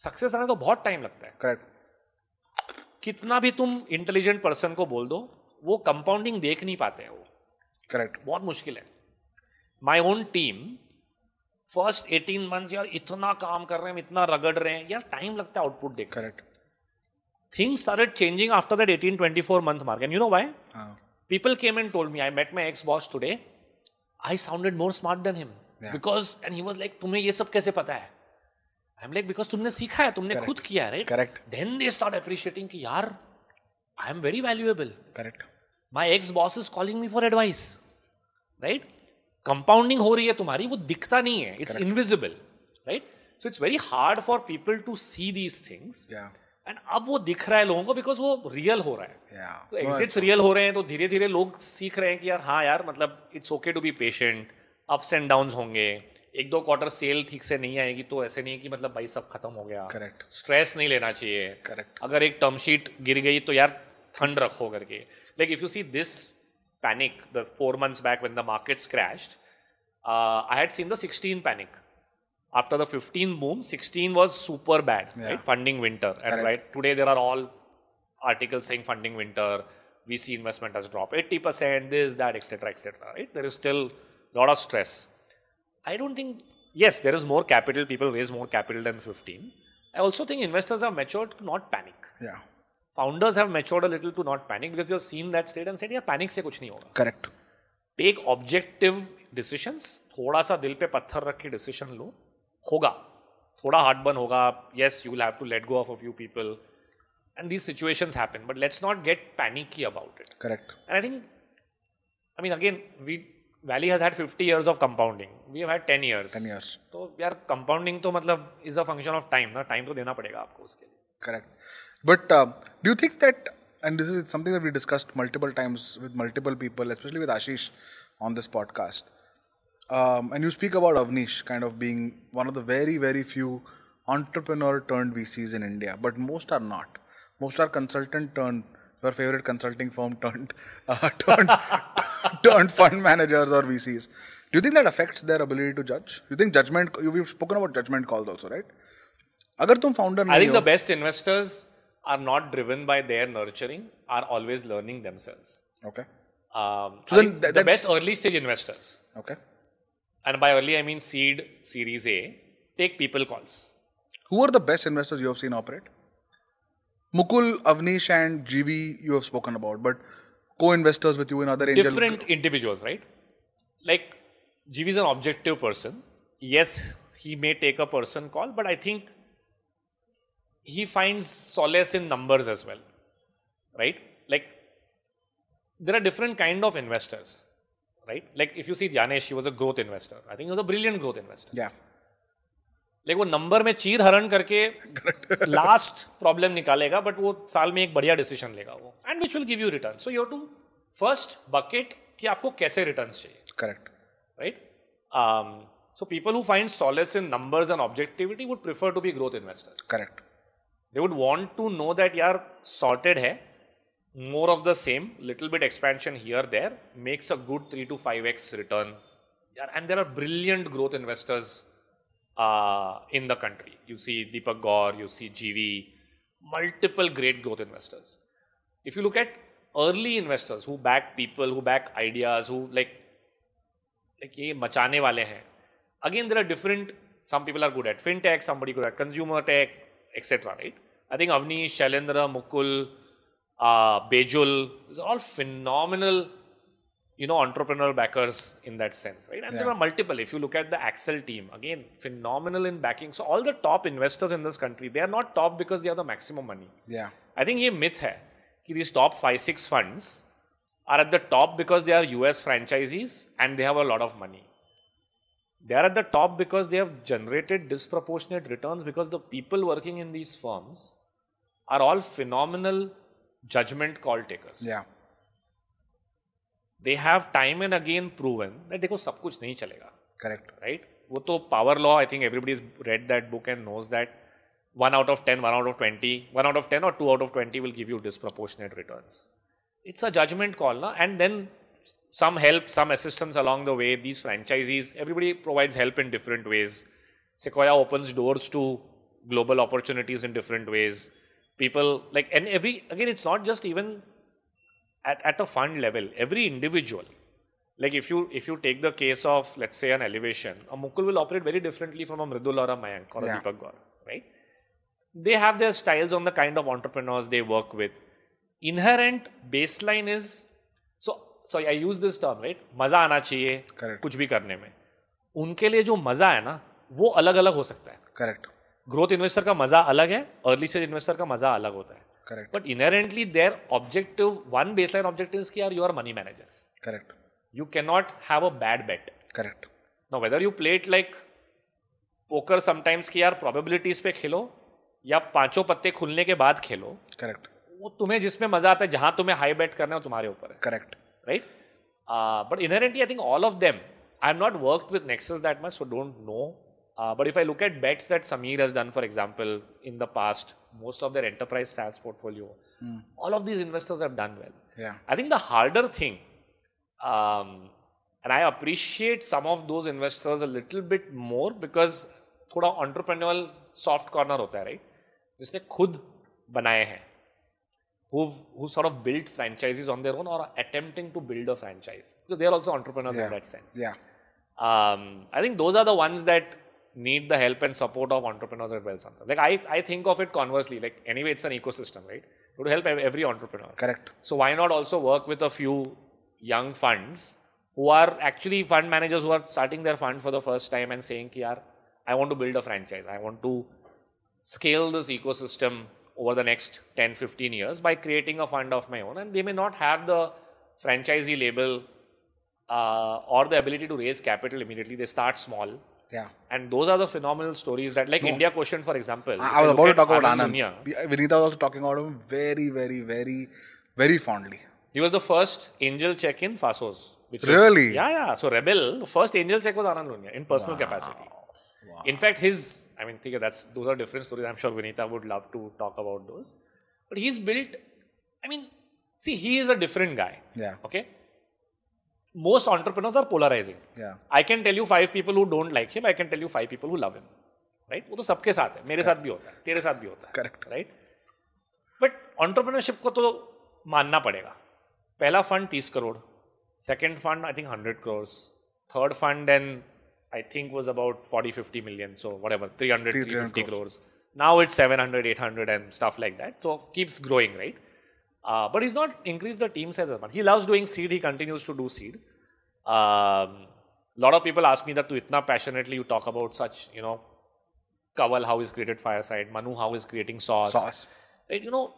Success आने तो बहुत time लगता है Correct. कितना भी तुम intelligent person को बोल दो वो compounding देख नहीं पाते हैं वो Correct. बहुत मुश्किल है My own team, first 18 months यार इतना काम कर रहे हैं इतना रगड़ रहे हैं यार टाइम लगता है आउटपुट देख correct things started changing after that 18 24 month mark and you know why uh-huh. people came and told me i met my ex boss today i sounded more smart than him yeah. because and he was like tumhe ye sab kaise pata hai I am like because तुमने सीखा है तुमने Correct. खुद किया right correct then they start appreciating कि यार I am very valuable correct my ex boss is calling me for advice right compounding हो रही है तुम्हारी वो दिखता नहीं है it's invisible right so it's very hard for people to see these things and अब वो दिख रहा है लोगों को बिकॉज वो रियल हो रहा है तो एग्जिट्स अच्छा। रियल हो रहे हैं तो धीरे धीरे लोग सीख रहे हैं कि यार हाँ यार मतलब it's okay to be patient ups and down होंगे एक दो क्वार्टर सेल ठीक से नहीं आएगी तो ऐसे नहीं है कि मतलब भाई सब खत्म हो गया करेक्ट स्ट्रेस नहीं लेना चाहिए करेक्ट अगर एक टर्म शीट गिर गई तो यार ठंड रखो करके like if you see this panic the four months back when the markets crashed I had seen the sixteen panic after the 15 boom 16 was super bad yeah. right funding winter and Correct. right today there are all articles saying funding winter vc investment has dropped 80% this that etc etc right there is still a lot of stress i don't think yes there is more capital people raise more capital than 15 i also think investors have matured to not panic yeah founders have matured a little to not panic because they've seen that state and said yeah panic se kuch nahi hoga correct take objective decisions Thoda sa dil pe पत्थर रख decision lo. होगा थोड़ा burn होगा yes you will have to let go of a few people and these situation happen but let's not get panicky about it correct and I think I mean again we valley has had fifty years of compounding we have had ten years ten years तो यार compounding तो मतलब is a function of time ना time तो देना पड़ेगा आपको उसके लिए correct but do you think that and this is something that we discussed multiple times with multiple people specially with Ashish on this podcast Um, and you speak about Avnish kind of being one of the very, very few entrepreneur turned VCs in India, but most are not. Most are consultant turned, your favorite consulting firm turned, uh, turned, turned fund managers or VCs. Do you think that affects their ability to judge? You think judgment, we have spoken about judgment calls also, right? अगर तुम the best investors are not driven by their nurturing, are always learning themselves. Always learning themselves okay then, the best early stage investors. Okay and by early I mean seed, series A, take people calls. Who are the best investors you have seen operate? Mukul, Avnish, and GV you have spoken about, but co-investors with you in other angel different individuals, right? Like GV is an objective person. Yes, he may take a person call, but I think he finds solace in numbers as well, right? Like there are different kind of investors. Right like if you see Janesh, was a growth investor I think think he was a like वो number में चीर हरण करके last problem निकालेगा but वो साल में एक बढ़िया डिसीजन लेगा वो and which will give you return so you to first bucket कि आपको कैसे रिटर्न चाहिए correct right so people who find solace in numbers and objectivity would prefer to be growth investors correct they would want to know that you are sorted है more of the same little bit expansion here there makes a good 3 to 5x return and there are brilliant growth investors uh, in the country you see deepak gore you see gv multiple great growth investors if you look at early investors who back people who back ideas who like like ye machane wale hain again there are different some people are good at fintech somebody good at consumer tech etc right i think avni shailendra mukul uh, Bejul. These are all phenomenal, you know, entrepreneurial backers in that sense, right? And yeah. there are multiple. If you look at the Axel team, again, phenomenal in backing. So all the top investors in this country, they are not top because they have the maximum money. Yeah. I think ये myth है कि these top five six funds are at the top because they are US franchisees and they have a lot of money. They are at the top because they have generated disproportionate returns because the people working in these firms are all phenomenal judgment call takers. Yeah. They have time and again proven that देखो सब कुछ नहीं चलेगा. Correct. Right? वो तो power law I think everybody's read that book and knows that one out of ten, one out of 20, one out of 10 or two out of 20 will give you disproportionate returns. It's a judgment call, na? and then some help, some assistance along the way. These franchisees, everybody provides help in different ways. Sequoia opens doors to global opportunities in different ways people like and every again it's not just even at, at a fund level every individual like if you if you take the case of let's say an elevation a mukul will operate very differently from a mridul or a mayank or yeah. a deepak gaur right they have their styles on the kind of entrepreneurs they work with inherent baseline is so sorry i use this term right मजा आना चाहिए Correct. कुछ भी करने में उनके लिए जो मजा है ना वो अलग अलग हो सकता है ग्रोथ इन्वेस्टर का मजा अलग है अर्ली स्टेज इन्वेस्टर का मजा अलग होता है correct but inherently there objective one baseline objective की are you are money managers correct you can not have a bad bet correct no whether you plate like poker sometimes की are probabilities पे खेलो या पांचों पत्ते खुलने के बाद खेलो करेक्ट वो तुम्हें जिसमें मजा आता है जहां तुम्हें हाई बेट करना है तुम्हारे ऊपर है correct right but inherently I think all of them I am not work with Nexus that much so don't know Uh, but if I look at bets that Samir has done, for example, in the past, most of their enterprise SaaS portfolio, mm. all of these investors have done well. Yeah. I think the harder thing, um, and I appreciate some of those investors a little bit more because थोड़ा entrepreneurial soft corner होता है right जिसने खुद बनाए हैं who sort of built franchises on their own or are attempting to build a franchise because they are also entrepreneurs yeah. in that sense. Yeah. Um, I think those are the ones that need the help and support of entrepreneurs as well sometimes. Like I, I think of it conversely, like anyway, it's an ecosystem, right? It would help every entrepreneur. Correct. So why not also work with a few young funds who are actually fund managers who are starting their fund for the first time and saying, Yaar, I want to build a franchise. I want to scale this ecosystem over the next 10, 15 years by creating a fund of my own. And they may not have the franchisee label uh, or the ability to raise capital immediately. They start small yeah. And those are the phenomenal stories that, like no. India question, for example. I was about to talk about Anand. Anand. Uh, Vinita was also talking about him very, very, very, very fondly. He was the first angel check in Fasos. Which really? Is, yeah, yeah. So Rebel, first angel check was Anand Lunia in personal wow. capacity. Wow. In fact, his, I mean, think that's those are different stories. I'm sure Vinita would love to talk about those. But he's built, I mean, see, he is a different guy. Yeah. Okay. most entrepreneurs are polarizing. Yeah. I can tell you five people who don't like him. I can tell you five people who love him. Right? वो तो सबके साथ है मेरे साथ भी होता है तेरे साथ भी होता है करेक्ट राइट बट ऑन्टरप्रिनरशिप को तो मानना पड़ेगा पहला फंड तीस crore second fund I think hundred crore third fund and I think was about forty fifty million so whatever three hundred three fifty crore now it's seven hundred eight hundred and stuff like that so keeps growing right Uh, but he's not increased the team size as much. He loves doing seed. He continues to do seed. A um, lot of people ask me that, tu itna passionately you talk about such, you know, Kaval how he's created Fireside, Manu how he's creating Sauce. Sauce. Right, you know,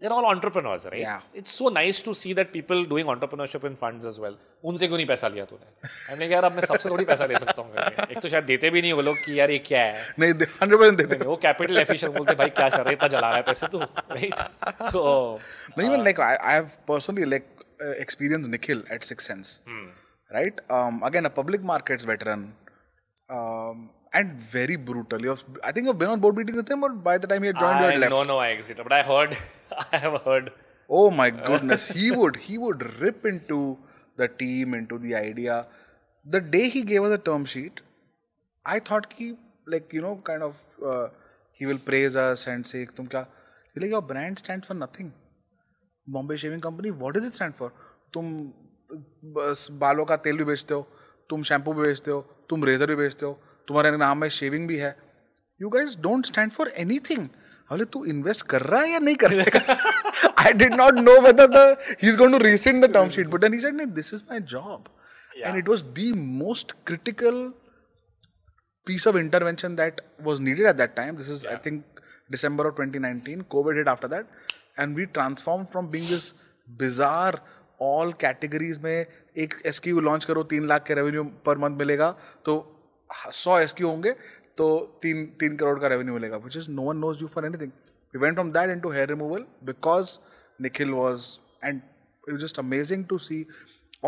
they're all entrepreneurs, right? Yeah. It's so nice to see that people doing entrepreneurship in funds as well. उनसे क्यों नहीं पैसा लिया तूने? हमने कहा यार अब मैं सबसे थोड़ी पैसा ले सकता हूँ एक तो शायद देते भी नहीं वो लोग कि यार ये क्या है? नहीं हंड्रेड परसेंट देते वो कैपिटल एफिशिएंट बोलते भाई क्या कर रहे इतना जला रहा है पैसे तू राइट सो नहीं even like I have personally like experience Nikhil at right? Um, again a public markets veteran, um, and very brutal. I think i have been on board meeting with him, but by the time he had joined, I, you had left. No, no, I exited. But I heard I have heard. Oh my goodness, he would he would rip into the team, into the idea. The day he gave us a term sheet, I thought he like you know kind of uh, he will praise us and say Tum kya? क्या like your brand stands for nothing. Bombay Shaving Company, what does it stand for? Tum बस बालों का तेल भी बेचते हो तुम shampoo भी बेचते हो तुम रेजर भी बेचते हो तुम्हारे नाम में शेविंग भी है you guys don't stand for anything बोले तू इन्वेस्ट कर रहा है या नहीं कर रहा I did not know whether the he to resend the term sheet but then नहीं this is my job and it was the most critical piece of intervention that was needed at that time this is I think December of 2019 COVID hit after that and we transform from being this bazaar all categories में एक SQ launch करो तीन लाख के revenue per month मिलेगा तो हाँ, सौ S Q होंगे तो तीन तीन करोड़ का रेवेन्यू मिलेगा which is no one knows you for anything we went from that into hair removal because Nikhil was and it just amazing to see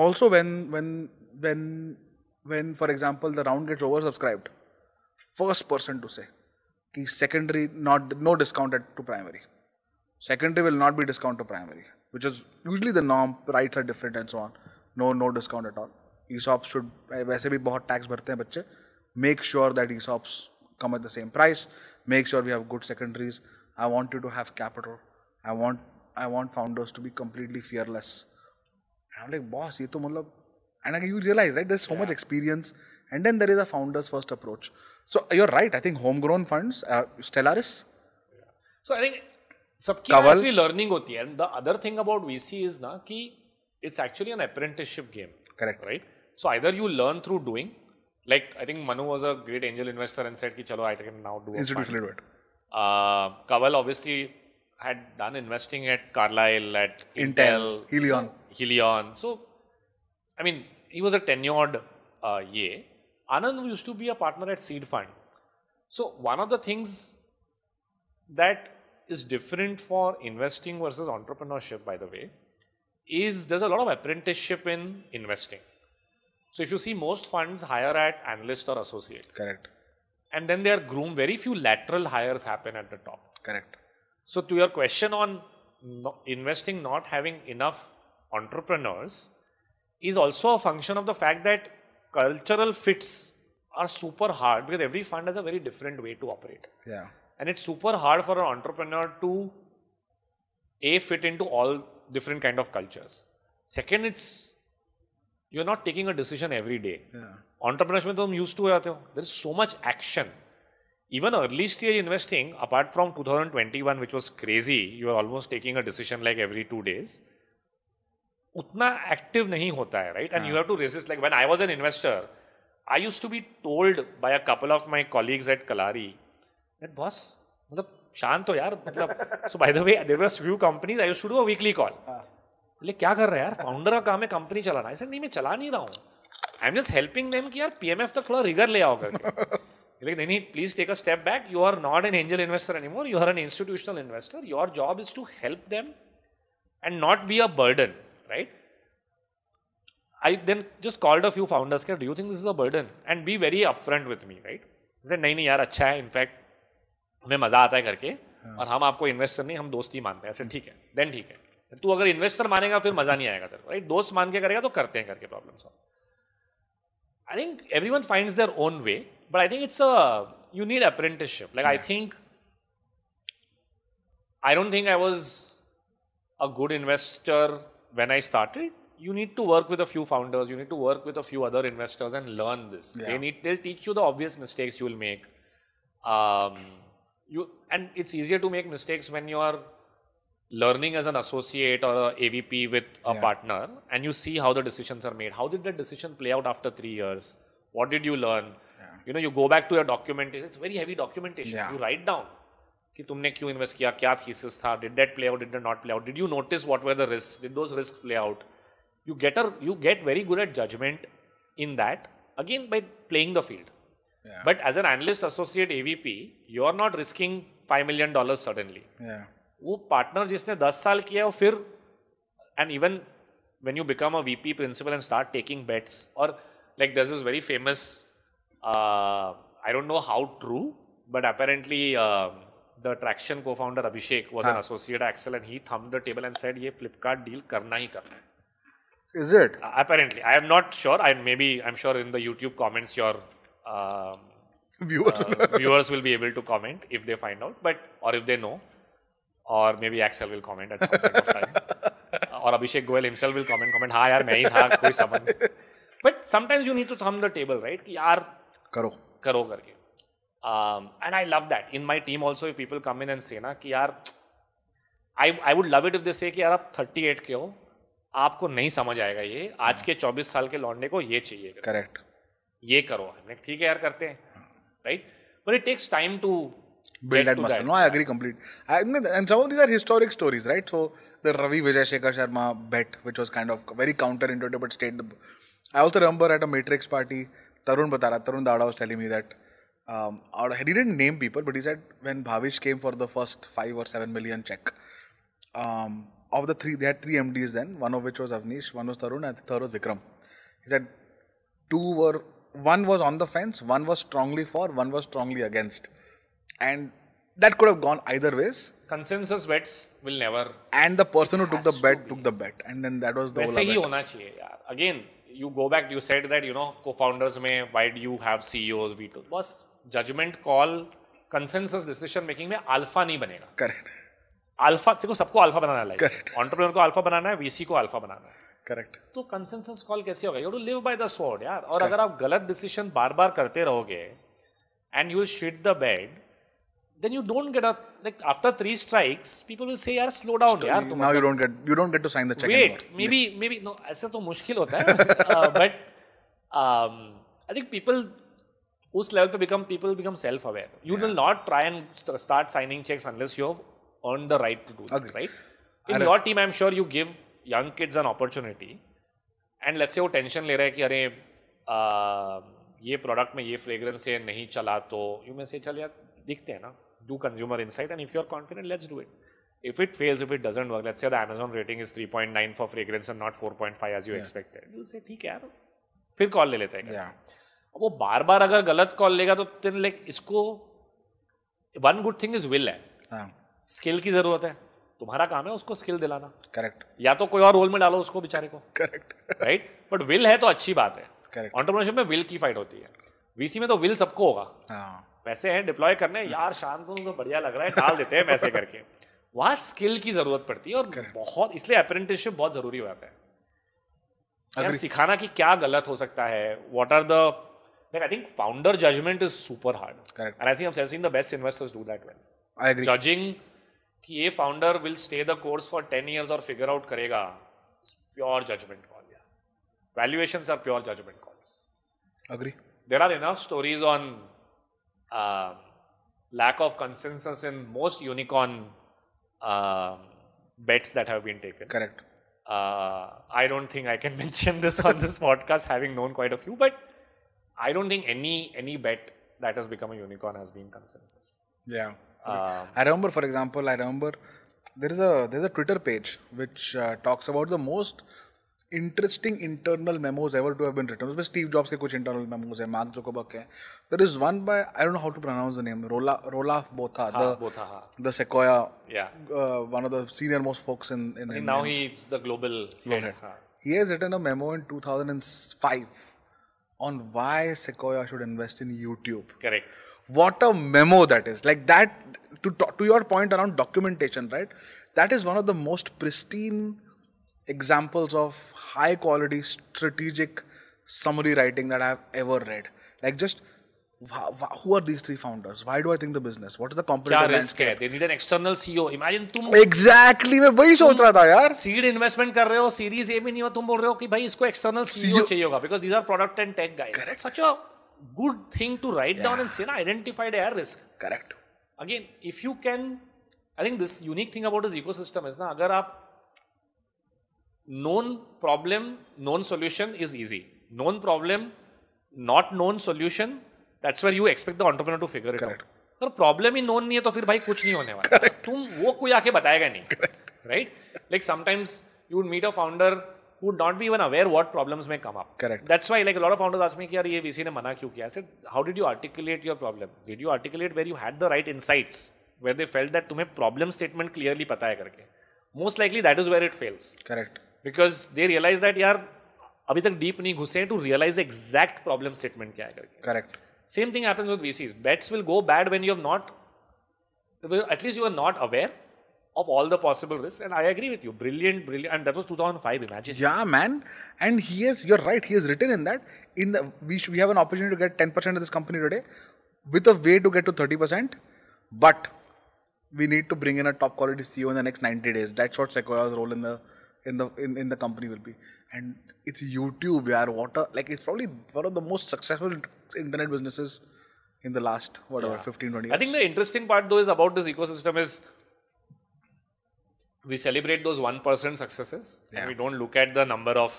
also when when when when for example the round gets over subscribed first person to say कि secondary not no discount to primary will not be discount to primary which is usually the नॉम rights are different and so on no no discount at all e shop should वैसे भी बहुत tax भरते हैं बच्चे make sure that ESOPs come at the same price, make sure we have good secondaries. I want you to have capital. I want I want founders to be completely fearless. And I'm like, boss, ye to matlab, and again, you realize, right? There's so yeah. much experience, and then there is a founders first approach. So you're right. I think homegrown funds, uh, Stellaris. Yeah. So I think सबकी actually learning होती है and the other thing about VC is ना कि it's actually an apprenticeship game correct right so either you learn through doing like I think Manu was a great angel investor and said, Ki, chalo, I can now do institutional investment. Uh, Kaval obviously had done investing at Carlyle, at Intel, Intel Helion. Helion. So, I mean, he was a tenured uh, yay. Anand used to be a partner at Seed Fund. So, one of the things that is different for investing versus entrepreneurship, by the way, is there's a lot of apprenticeship in investing. So if you see most funds hire at analyst or associate. Correct. And then they are groomed. Very few lateral hires happen at the top. Correct. So to your question on no, investing not having enough entrepreneurs is also a function of the fact that cultural fits are super hard because every fund has a very different way to operate. Yeah. And it's super hard for an entrepreneur to a fit into all different kind of cultures. Second, it's you're not taking a decision every day. Yeah. Entrepreneurship में तो हम used to There is so much action. Even early stage investing, apart from 2021, which was crazy, you are almost taking a decision like every two days. उतना active नहीं होता right? And you have to resist. Like when I was an investor, I used to be told by a couple of my colleagues at Kalari that boss, मतलब शांत हो यार so by the way there were few companies I used to do a weekly call. बोले क्या कर रहे हैं यार फाउंडर का काम है कंपनी चलाना ऐसे नहीं मैं चला नहीं रहा हूँ I am just helping them कि यार पीएमएफ तो थोड़ा रिगर ले आओ करके लेकिन नहीं नहीं please take a step back you are not an angel investor more you are an institutional investor your job is to help them and not be a burden right I then just called a few founders, do you think this is a burden? And be very upfront with me, right? He said, नहीं नहीं यार अच्छा है in fact हमें मज़ा आता है करके और हाँ। हम आपको इन्वेस्टर नहीं हम दोस्ती मानते हैं ऐसे ठीक है देन ठीक है तू अगर इन्वेस्टर मानेगा फिर मजा नहीं आएगा तेरे राइट दोस्त मान के करेगा तो करते हैं करके problem solve I think everyone find their own way but I think it's a you need apprenticeship like I think I don't think I was a good investor when I started. You need to work with a few founders, you need to work with a few other investors and learn this. Yeah. They need they'll teach you the obvious mistakes you'll make. Um, you and it's easier to make mistakes when you are learning as an associate or a AVP with a yeah. partner and you see how the decisions are made. How did that decision play out after three years? What did you learn? Yeah. You know, you go back to your documentation. It's very heavy documentation. Yeah. You write down कि तुमने क्यों invest किया क्या thesis था did that play out did not play out did you notice what were the risk did those risk play out you get uh you get very good at judgment in that again by playing the field but as an analyst associate AVP you are not risking five million dollar suddenly वो partner जिसने दस साल किया है वो फिर and even when you become a V P principal and start taking bets और like this is very famous I don't know how true but apparently the attraction co founder Abhishek was an associate Accel and he thump the table and said ये Flipkart deal करना ही करना है Is it? Uh, apparently, I am not sure. I maybe I'm sure in the YouTube comments your uh, viewers uh, viewers will be able to comment if they find out, but or if they know. और maybe Accel will comment at और Abhishek Goyal himself will comment comment हाँ यार मैं ही था कोई समझ but sometimes you need to thump the table right कि यार करो करो करके and I love that in my team also people come in and say ना कि यार I I would love it if this say कि यार आप थर्टी एट के हो आपको नहीं समझ आएगा ये आज के चौबीस साल के लौंडे को ये चाहिए करेक्ट ये करो ठीक है यार करते हैं right but it takes time to build that muscle. That. No, I agree completely. I mean, and some of these are historic stories, right? So the Ravi Vijay Shekhar Sharma bet, which was kind of very counterintuitive, but stayed. The, I also remember at a Matrix party, Tarun Batara, Tarun Dada was telling me that. Um, he didn't name people, but he said when Bhavish came for the first five or seven million check, um, of the three, they had three MDs then, one of which was Avnish, one was Tarun, and the third was Vikram. He said two were, one was on the fence, one was strongly for, one was strongly against. And that could have gone either ways. Consensus bets will never. And the person who took the bet to took the bet, and then that was the. वैसे ही होना चाहिए यार. Again, you go back. You said that you know co-founders में why do you have CEOs veto? बस judgment call, consensus decision making में alpha नहीं बनेगा. Correct. Alpha देखो सबको अल्फा बनाना है Entrepreneur को alpha बनाना है VC को alpha बनाना है करेक्ट तो कंसेंसस कॉल कैसे होगा you live by the sword यार और Correct. अगर आप गलत डिसीजन बार बार करते रहोगे and you shit the bed then you don't get a like after three strikes people will say yaar slow down Still, yaar now you don't get you don't get to sign the check wait anymore. maybe maybe no ऐसा तो मुश्किल होता है uh, but um, I think people उस level पे become people become self aware you will not try and start signing cheques unless you have earn the right to do that right in your team I am sure you give young kids an opportunity and let's say वो tension ले रहे हैं कि अरे uh, ये product में ये fragrance है नहीं चला तो यू में से चल यार दिखते हैं ना do consumer insight and if you're confident, let's do it. If it fails, if it doesn't work, let's say the Amazon rating is 3.9 for fragrance and not 4.5 as you yeah. expected, you'll say theek hai यार फिर call ले लेते हैं yeah. वो बार बार अगर गलत call लेगा तो तेन लाइक इसको one good thing is will है yeah. स्किल की जरूरत है तुम्हारा काम है उसको स्किल दिलाना करेक्ट या तो कोई और रोल में डालो उसको बेचारे को करेक्ट राइट बट विल है तो अच्छी बात है करेक्ट ऑन्टरप्रनरशिप में विल की फाइट होती है वीसी में तो विल सबको होगा पैसे हैं डिप्लॉय करने यार हूँ तो बढ़िया लग रहा है डाल देते हैं पैसे करके वहाँ स्किल की जरूरत पड़ती है और बहुत इसलिए अप्रेंटिसशिप बहुत जरूरी हो जाता है अगर सिखाना कि क्या गलत हो सकता है what are the I think founder judgment is super hard I think I seen the best investors do that well judging कि ये founder will stay the course for ten years और फिगर आउट करेगा pure judgment call यार are pure judgment calls agree there are enough stories on Um, lack of consensus in most unicorn uh, bets that have been taken. Correct. Uh, I don't think I can mention this on this podcast, having known quite a few, but I don't think any any bet that has become a unicorn has been consensus. Yeah. Um, I remember, for example, I remember there is a there's a Twitter page which uh, talks about the most interesting internal memos ever to have been written उसमें Steve Jobs के कुछ internal memos है Mark Zuckerberg के there is one by I don't know how to pronounce the name Roelof Roelof Botha the the Sequoia one of the senior most folks in in now he is the global he has written a memo in 2005 on why Sequoia should invest in YouTube. Correct. What a memo that is. Like that, to, to your point around documentation, right? That is one of the most pristine examples of high quality strategic summary writing that I've ever read. Like just who are these three founders? Why do I think the business? What is the competitive landscape? They need an external CEO. Imagine तुम exactly मैं वही सोच रहा था यार. Seed investment कर रहे हो, series A में नहीं हो, तुम बोल रहे हो कि भाई इसको external CEO, चाहिए होगा because these are product and tech guys. Correct. Such a good thing to write yeah. down and say, na, identified air risk. Correct. Again, if you can, I think this unique thing about this ecosystem is ना अगर आप known problem known solution is easy known problem not known solution that's where you expect the entrepreneur to figure Correct. it तो problem ही known नहीं है तो फिर भाई कुछ नहीं होने वाला तुम वो कोई आके बताएगा नहीं right like sometimes you would meet a founder who not be even aware what problems में come up correct that's why like lot of founders ask me कि यार ये वीसी ने मना क्यों किया sir how did you articulate your problem did you articulate where you had the right insights where they felt that तुम्हें problem statement clearly पता है करके most likely that is where it fails correct because they realise that यार अभी तक डीप नहीं घुसे realize realise the exact problem statement क्या है करके correct same thing happens with VCs bets will go bad when you have not at least you are not aware of all the possible risks and i agree with you brilliant brilliant and that was 2005 imagine yeah man and he is you're right he is written in that in the we, sh- we have an opportunity to get 10% of this company today with a way to get to 30% but we need to bring in a top quality ceo in the next 90 days that's what sequoia's role in the in the in, in the company will be and it's youtube yeah water like it's probably one of the most successful internet businesses in the last whatever yeah. 15 20 years. i think the interesting part though is about this ecosystem is we celebrate those 1% successes yeah. and we don't look at the number of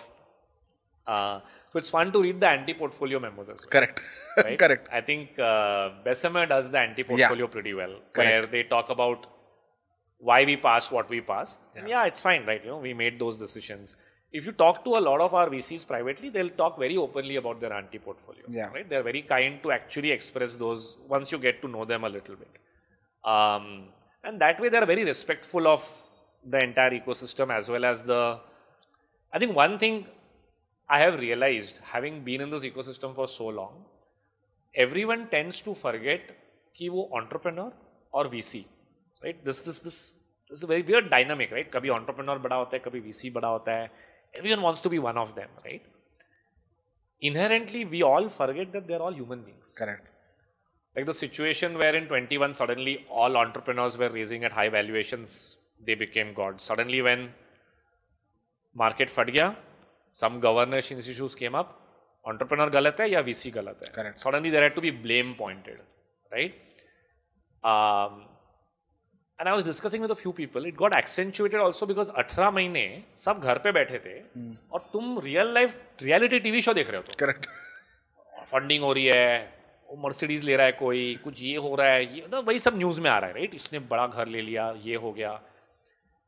uh, so it's fun to read the anti-portfolio memos as well. Correct. Right? Correct. I think uh, Bessemer does the anti-portfolio yeah. pretty well, Correct. where they talk about why we passed what we passed. Yeah. yeah. it's fine, right? You know, we made those decisions. If you talk to a lot of our VCs privately, they'll talk very openly about their anti portfolio. Yeah. Right? They're very kind to actually express those once you get to know them a little bit. Um, and that way, they're very respectful of the entire ecosystem as well as the. I think one thing I have realized, having been in this ecosystem for so long, everyone tends to forget ki wo entrepreneur or VC this this this this is a very weird dynamic, right? Entrepreneur entrepreneur bada hota hai, VC VC bada hota hai. Everyone wants to be one of them, right? inherently we all forget that they're all human beings. Correct. Like the situation where in 21 suddenly all entrepreneurs were raising at high valuations, they became gods. Suddenly when market fat some governance issues came up, entrepreneur galat hai ya VC galat hai. Correct. Suddenly there had to be blame pointed, right? Um, and I was discussing with few people it got accentuated also because अठारह महीने सब घर पे बैठे थे hmm. और तुम real life reality TV show देख रहे हो करेक्ट तो। फंडिंग हो रही है मर्सिडीज ले रहा है कोई कुछ ये हो रहा है ये मतलब वही सब न्यूज़ में आ रहा है राइट इसने बड़ा घर ले लिया ये हो गया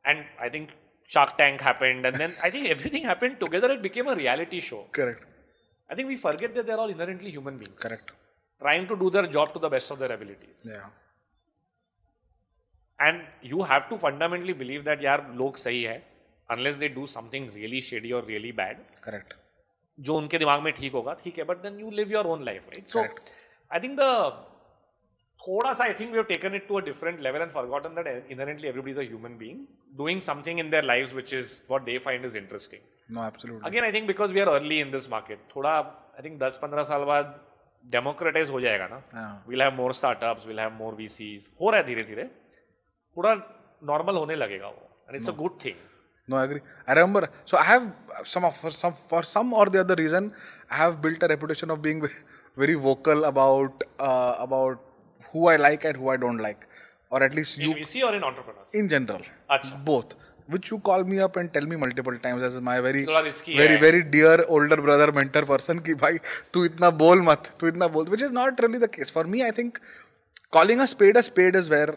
and I think Shark Tank happened and then I think everything happened together it became a reality show correct I think we forget that they are all inherently human beings correct trying to do their job to the best of their abilities and you have to fundamentally believe that यार लोग सही है unless they do something really shady or really bad correct जो उनके दिमाग में ठीक होगा ठीक है but then you live your own life right so I think the थोड़ा सा I think we have taken it to a different level and forgotten that inherently everybody is a human being doing something in their lives which is what they find is interesting no absolutely again I think because we are early in this market थोड़ा I think 10 15 साल बाद democratise हो जाएगा ना we'll have more startups we'll have more VCs हो रहा है धीरे धीरे पूरा नॉर्मल होने लगेगा वो and it's a good thing no I agree I remember so I have some some for some और the other reason I have built a reputation of being very vocal about about who I like and who I don't like और at least you at least you. In VC or in entrepreneurs? In Which you call me up and tell me multiple times as my very very very dear older brother mentor person ki bhai tu itna bol mat tu itna bol which is not really the case for me I think calling a spade a spade is where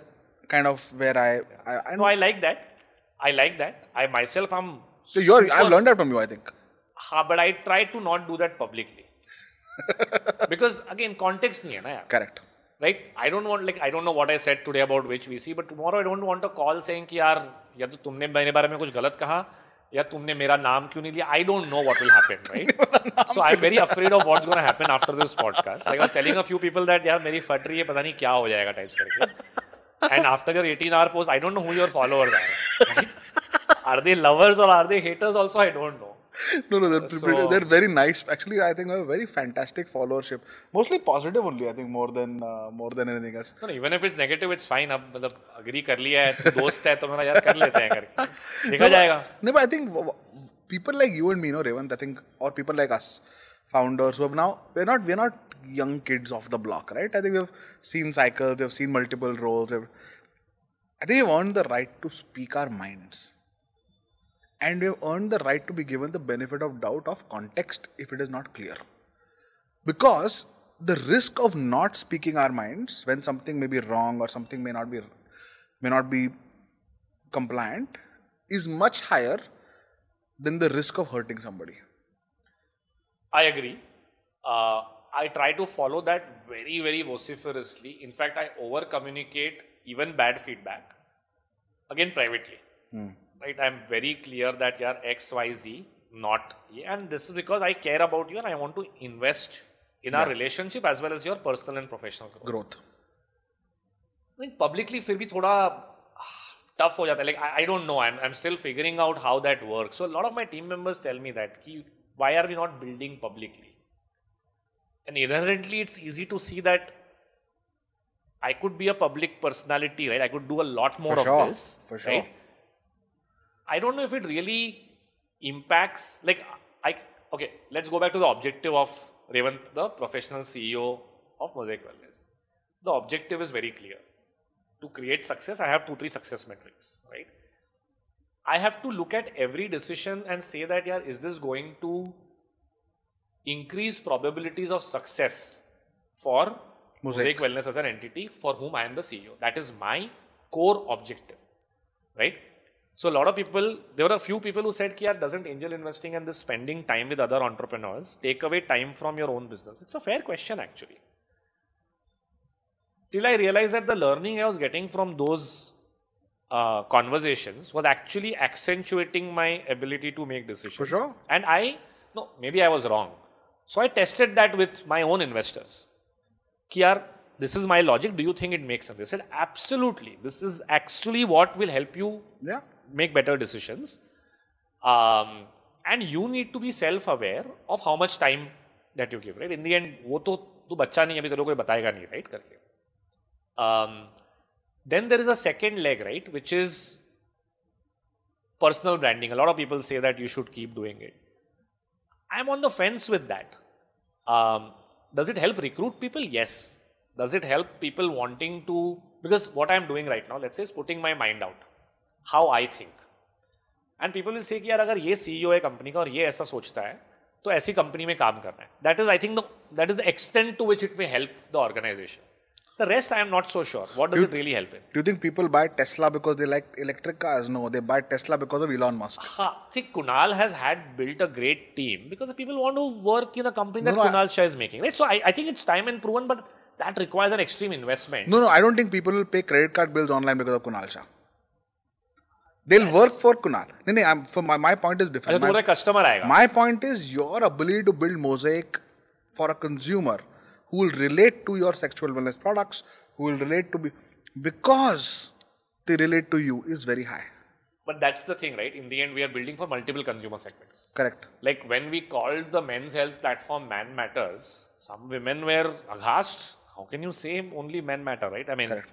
kind of where I. Yeah. I, I no, I like that. I like that. I myself, I'm. So you're. Super, I've learned that from you, I think. Ha, but I try to not do that publicly. because again, context नहीं है ना यार Correct. Right. I don't want like I don't know what I said today about which VC, but tomorrow I don't want a call saying कि यार या तो तुमने मेरे बारे में कुछ गलत कहा या तुमने मेरा नाम क्यों नहीं लिया I don't know what will happen right so I am very afraid of what gonna happen after this podcast like I telling a few people that यार मेरी फट रही है पता नहीं क्या हो जाएगा टाइप्स करके and after your 18 hour post, I don't know who your followers are. are they lovers or are they haters? Also, I don't know. No, no, they're, so, they're very nice. Actually, I think have a very fantastic followership. Mostly positive only, I think, more than uh, more than anything else. No, even if it's negative, it's fine. ab matlab agree kar liya hai dost hai to mera yaar kar lete hain karke dekha jayega No, but I think people like you and me, no, revan I think, or people like us, founders who have now we're not we're not young kids off the block, right? I think we've seen cycles, we've seen multiple roles. they have I think we've earned the right to speak our minds. And we've earned the right to be given the benefit of doubt of context if it is not clear. Because the risk of not speaking our minds when something may be wrong or something may not be may not be compliant is much higher than the risk of hurting somebody. I agree. Uh, I try to follow that very, very vociferously. In fact, I over communicate even bad feedback. Again, privately. Mm. Right? I'm very clear that you're XYZ, not. And this is because I care about you and I want to invest in yeah. our relationship as well as your personal and professional growth. growth. I think publicly, फिर भी थोड़ा tough ah, हो जाता है like I don't know I am still figuring out how that work so lot of my team members tell me that कि why are we not building publicly and inherently, it's easy to see that I could be a public personality, right? I could do a lot more for of sure. this. For sure. Right? I don't know if it really impacts, like, I, okay, let's go back to the objective of Revant, the professional CEO of Mosaic Wellness. The objective is very clear. To create success, I have two, three success metrics, right? I have to look at every decision and say that, yeah, is this going to increase probabilities of success for Mosaic. Mosaic Wellness as an entity for whom I am the CEO. That is my core objective, right? So a lot of people, there were a few people who said, "Yeah, doesn't angel investing and this spending time with other entrepreneurs take away time from your own business?" It's a fair question actually. Till I realized that the learning I was getting from those uh, conversations was actually accentuating my ability to make decisions. For sure. And I, no, maybe I was wrong. So I tested that with my own investors. Kiar, this is my logic. Do you think it makes sense? They said, absolutely. This is actually what will help you yeah. make better decisions. Um, and you need to be self-aware of how much time that you give, right? In the end, वो तो तू बच्चा नहीं अभी तेरे कोई बताएगा नहीं, right? करके. Um, then there is a second leg, right? Which is personal branding. A lot of people say that you should keep doing it. I'm on the fence with that. Um, does it help recruit people? Yes. Does it help people wanting to? Because what I'm doing right now, let's say, is putting my mind out, how I think. and people will say, कि यार अगर ये CEO है company का और ये ऐसा सोचता है तो ऐसी कंपनी में काम करना है that is I think that is the extent to which it may help the organisation the rest, I am not so sure. What does do it really help in? Do you think people buy Tesla because they like electric cars? No, they buy Tesla because of Elon Musk. Ha. See, Kunal has had built a great team because the people want to work in a company that no, no, Kunal Shah is making. Right? So I, I think it's time and proven, but that requires an extreme investment. No, no, I don't think people will pay credit card bills online because of Kunal Shah. They'll yes. work for Kunal. No, no, I'm, for my, my point is different. My, customer my point is your ability to build mosaic for a consumer – who will relate to your sexual wellness products, who will relate to be because they relate to you is very high. But that's the thing, right? In the end, we are building for multiple consumer segments. Correct. Like when we called the men's health platform Man Matters, some women were aghast. How can you say only men matter, right? I mean, Correct.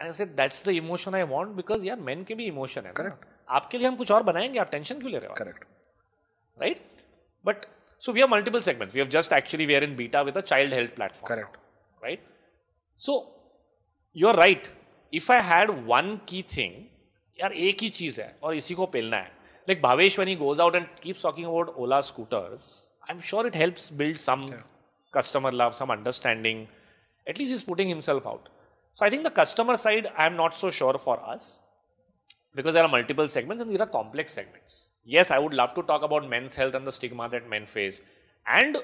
And I said, that's the emotion I want because yeah, men can be emotion Correct. आपके लिए हम कुछ और बनाएंगे आप tension क्यों ले रहे हो? Correct. Right? But so we have multiple segments. We have just actually, we are in beta with a child health platform. Correct. Right? So you're right. If I had one key thing, यार एक ही चीज or और इसी को पेलना Like like when he goes out and keeps talking about Ola scooters, I'm sure it helps build some some customer love, some understanding. At least he's putting himself out. So I think the customer side, I'm not so sure for us because there are multiple segments and these are complex segments. Yes, I would love to talk about men's health and the stigma that men face and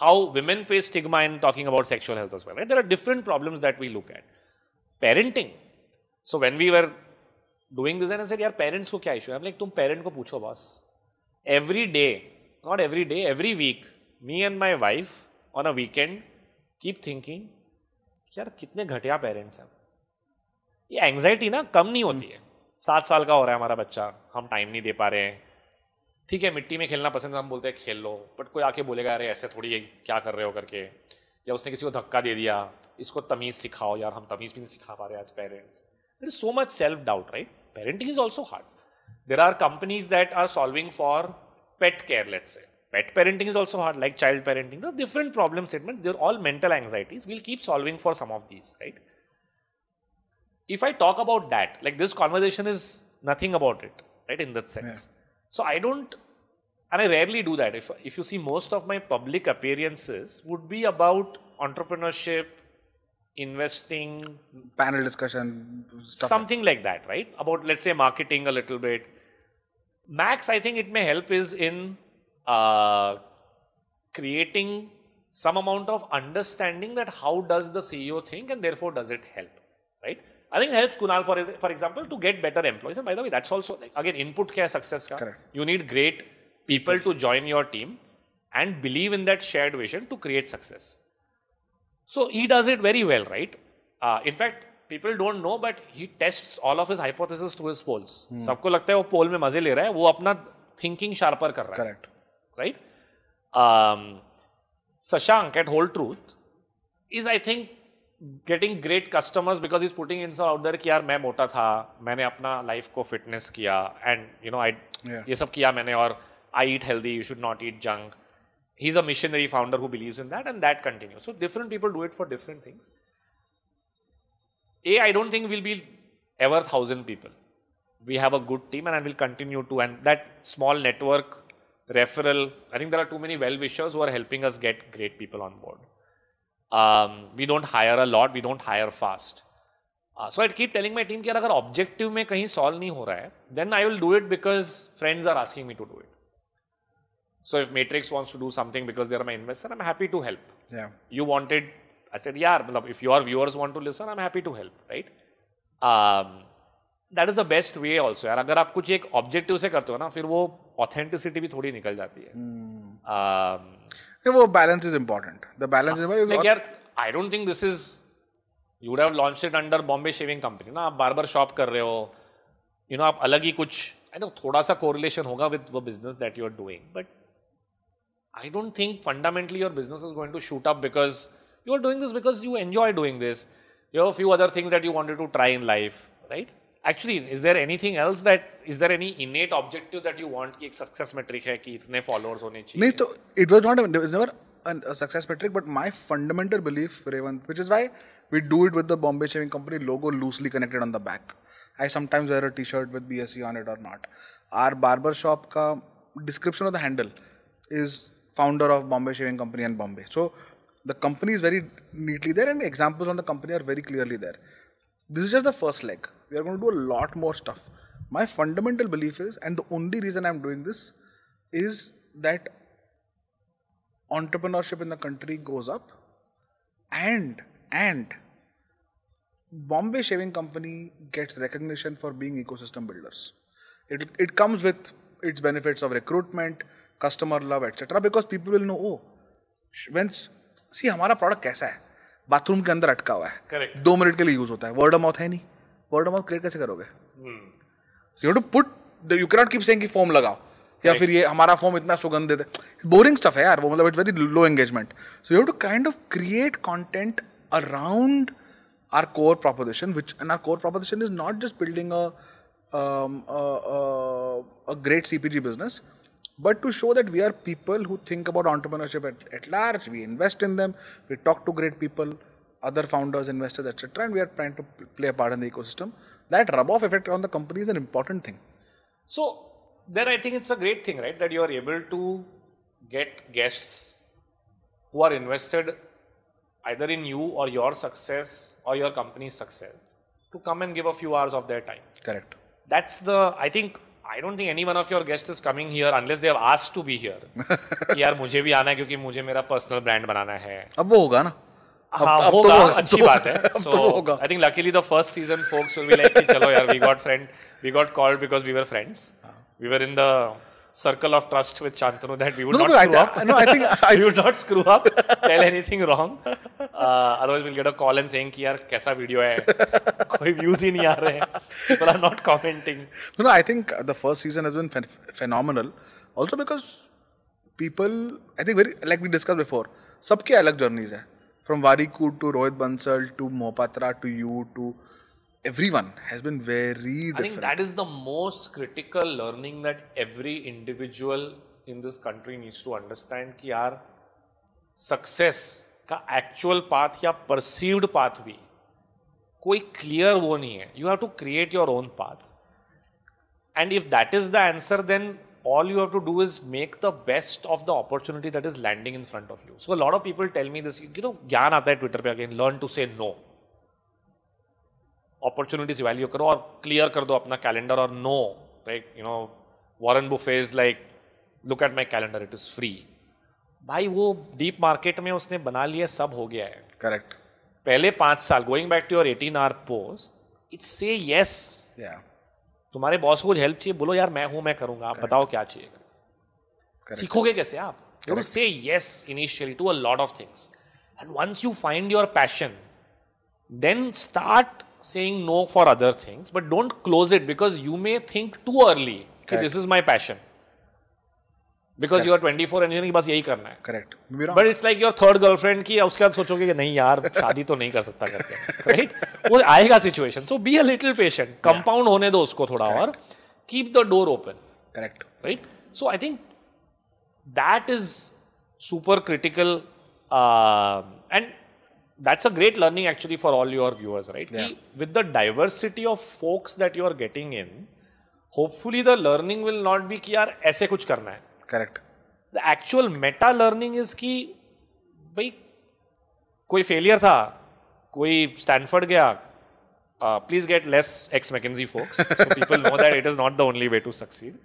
how women face stigma in talking about sexual health as well, right? There are different problems that we look at. Parenting. So when we were doing this then I said, yeah, parents ko kya issue? I'm like, tum parent ko pucho boss. Every day, not every day, every week, me and my wife on a weekend keep thinking, यार कितने घटिया anxiety हैं ये anxiety ना कम नहीं होती है सात साल का हो रहा है हमारा बच्चा हम टाइम नहीं दे पा रहे हैं ठीक है मिट्टी में खेलना पसंद हम बोलते हैं खेल लो बट कोई आके बोलेगा अरे ऐसे थोड़ी है क्या कर रहे हो करके या उसने किसी को धक्का दे दिया इसको तमीज़ सिखाओ यार हम तमीज़ भी नहीं सिखा पा रहे as parents there is so much self doubt right parenting is also hard there are companies that are solving for pet care let say pet parenting is also hard like child parenting different problem statement there all mental anxieties mental keep solving for some of these right if I talk about that, like this conversation is nothing about it, right? In that sense. Yeah. So I don't, and I rarely do that. If if you see, most of my public appearances would be about entrepreneurship, investing, panel discussion, something like. like that, right? About let's say marketing a little bit. Max, I think it may help is in uh, creating some amount of understanding that how does the CEO think and therefore does it help, right? I think it helps Kunal, for, for example, to get better employees. And by the way, that's also, like, again, input care success. Ka. Correct. You need great people to join your team and believe in that shared vision to create success. So he does it very well, right? Uh, in fact, people don't know, but he tests all of his hypotheses through his polls. Hmm. सबको लगता है वो पोल में मजे ले रहा है वो अपना थिंकिंग शार्पर कर रहा है correct right Shashank at Whole Truth is, I think. Getting great customers because is putting in out there कि यार मैं मोटा था मैंने अपना लाइफ को फिटनेस किया एंड यू नो आई ये सब किया मैंने और I eat healthy you should not eat junk he is a missionary founder who believes in that and that continue so different people do it for different things a I don't think will be ever thousand people we have a good team and I will continue to. And that small network, referral, I think there are too many well wishers who are helping us get great people on board. um, we don't hire a lot, we don't hire fast. Uh, so I'd keep telling my team कि अगर objective में कहीं solve नहीं हो रहा है, then I will do it because friends are asking me to do it. So if Matrix wants to do something because they are my investor, I'm happy to help. Yeah. You wanted, I said, yeah, if your viewers want to listen, I'm happy to help, right? Um, that is the best way also. यार अगर आप कुछ एक objective से करते हो ना फिर वो authenticity भी थोड़ी निकल जाती है hmm. um, वो balance is important the balance is यार I don't think this is you have launch it under Bombay shaving company ना आप बार बार शॉप कर रहे हो यू नो आप अलग ही कुछ आई नो थोड़ा सा कोरिलेशन होगा with the business that you are doing but I don't think fundamentally your business is going to shoot up because you are doing this because you enjoy doing this you have few other things that you wanted to try in life right Actually, is there anything else that is there any innate objective that you want? Want कि success metric metric है कि इतने followers होने चाहिए नहीं तो it was a success metric, but my fundamental belief, which is why we do it with the Bombay Shaving Company logo loosely connected on the back. I sometimes wear a T-shirt with BSE on it or not. Our barber shop ka description of the handle is founder of Bombay Shaving Company and Bombay. So the company is very neatly there, and examples on the company are very clearly there this is just the first leg. We are going to do a lot more stuff. My fundamental belief is, and the only reason I'm doing this is that entrepreneurship in the country goes up and and Bombay Shaving Company gets recognition for being ecosystem builders. It, it comes with its benefits of recruitment, customer love, etc. Because people will know, oh, when see our product कैसा bathroom के अंदर अटका हुआ है Correct. दो minute के लिए use होता है वर्ड ऑफ माउथ है नहीं वर्ड ऑफ माउथ क्रिएट कैसे करोगे you to put you cannot keep saying कि फॉर्म लगाओ या right. फिर ये हमारा फॉर्म इतना सुगंध देते बोरिंग स्टफ है यार वो मतलब it very low engagement so you to kind of create content around our core proposition which and our core proposition is not just building a great C P G business but to show that we are people who think about entrepreneurship at, at large, we invest in them, we talk to great people, other founders, investors, etc., and we are trying to play a part in the ecosystem. That rub off effect on the company is an important thing. So, then I think it's a great thing, right? That you are able to get guests who are invested either in you or your success or your company's success to come and give a few hours of their time. Correct. That's the, I think, I don't think any one of your guest is coming here unless they have asked to be here यार मुझे भी आना है क्योंकि मुझे मेरा personal brand बनाना है अब वो होगा ना हाँ अब, तो होगा तो अच्छी तो, बात है so I think luckily the first season folks will be like चलो यार we got friend we got called because we were friends we were in the circle of trust with Chantanu that we would no, not screw I, up. No, I think I we would not screw up, tell anything wrong. Uh, otherwise, we'll get a call and saying "Kiar, kaisa video hai? Koi views hi nahi aa rahe. people are not commenting. No, no, I think the first season has been ph- phenomenal. Also because people, I think very like we discussed before, सबके अलग journeys हैं. From Varikood to Rohit Bansal to Mohpatra to you to everyone has been very I think that is the most critical learning that every individual in this country needs to understand कि यार success का actual path या perceived path भी कोई clear वो नहीं है you have to create your own path and if that is the answer then all you have to do is make the best of the opportunity that is landing in front of you. So a lot of people tell me this, you know, gyan aata hai Twitter pe again, learn to say no. Opportunities value करो और clear कर दो अपना calendar और no like you know Warren Buffett is like look at my calendar it is free भाई वो deep market में उसने बना लिया सब हो गया है करेक्ट पहले पांच साल going back to your eighteen are post it's say yes तुम्हारे बॉस को कुछ हेल्प चाहिए बोलो यार मैं हूं मैं करूंगा आप Correct. बताओ क्या चाहिए सीखोगे कैसे आप you say yes initially to a lot of things and once you find your passion then start saying no for other things, but don't close it because you may think too early कि this is my passion because you are twenty four engineering बस यही करना है correct but it's like your third girlfriend की उसके बाद सोचोगे कि नहीं यार शादी तो नहीं कर सकता करके राइट वो आएगा situation so be a little patient compound होने दो उसको थोड़ा और keep the door open correct right so I think that is super critical and that's a great learning actually for all your viewers, right? With the diversity of folks that you are getting in, hopefully the learning will not be ki yaar aise kuch karna hai. Correct. The actual meta learning is ki bhai koi failure tha, koi Stanford gaya, uh, please get less ex McKinsey folks. so people know that it is not the only way to succeed.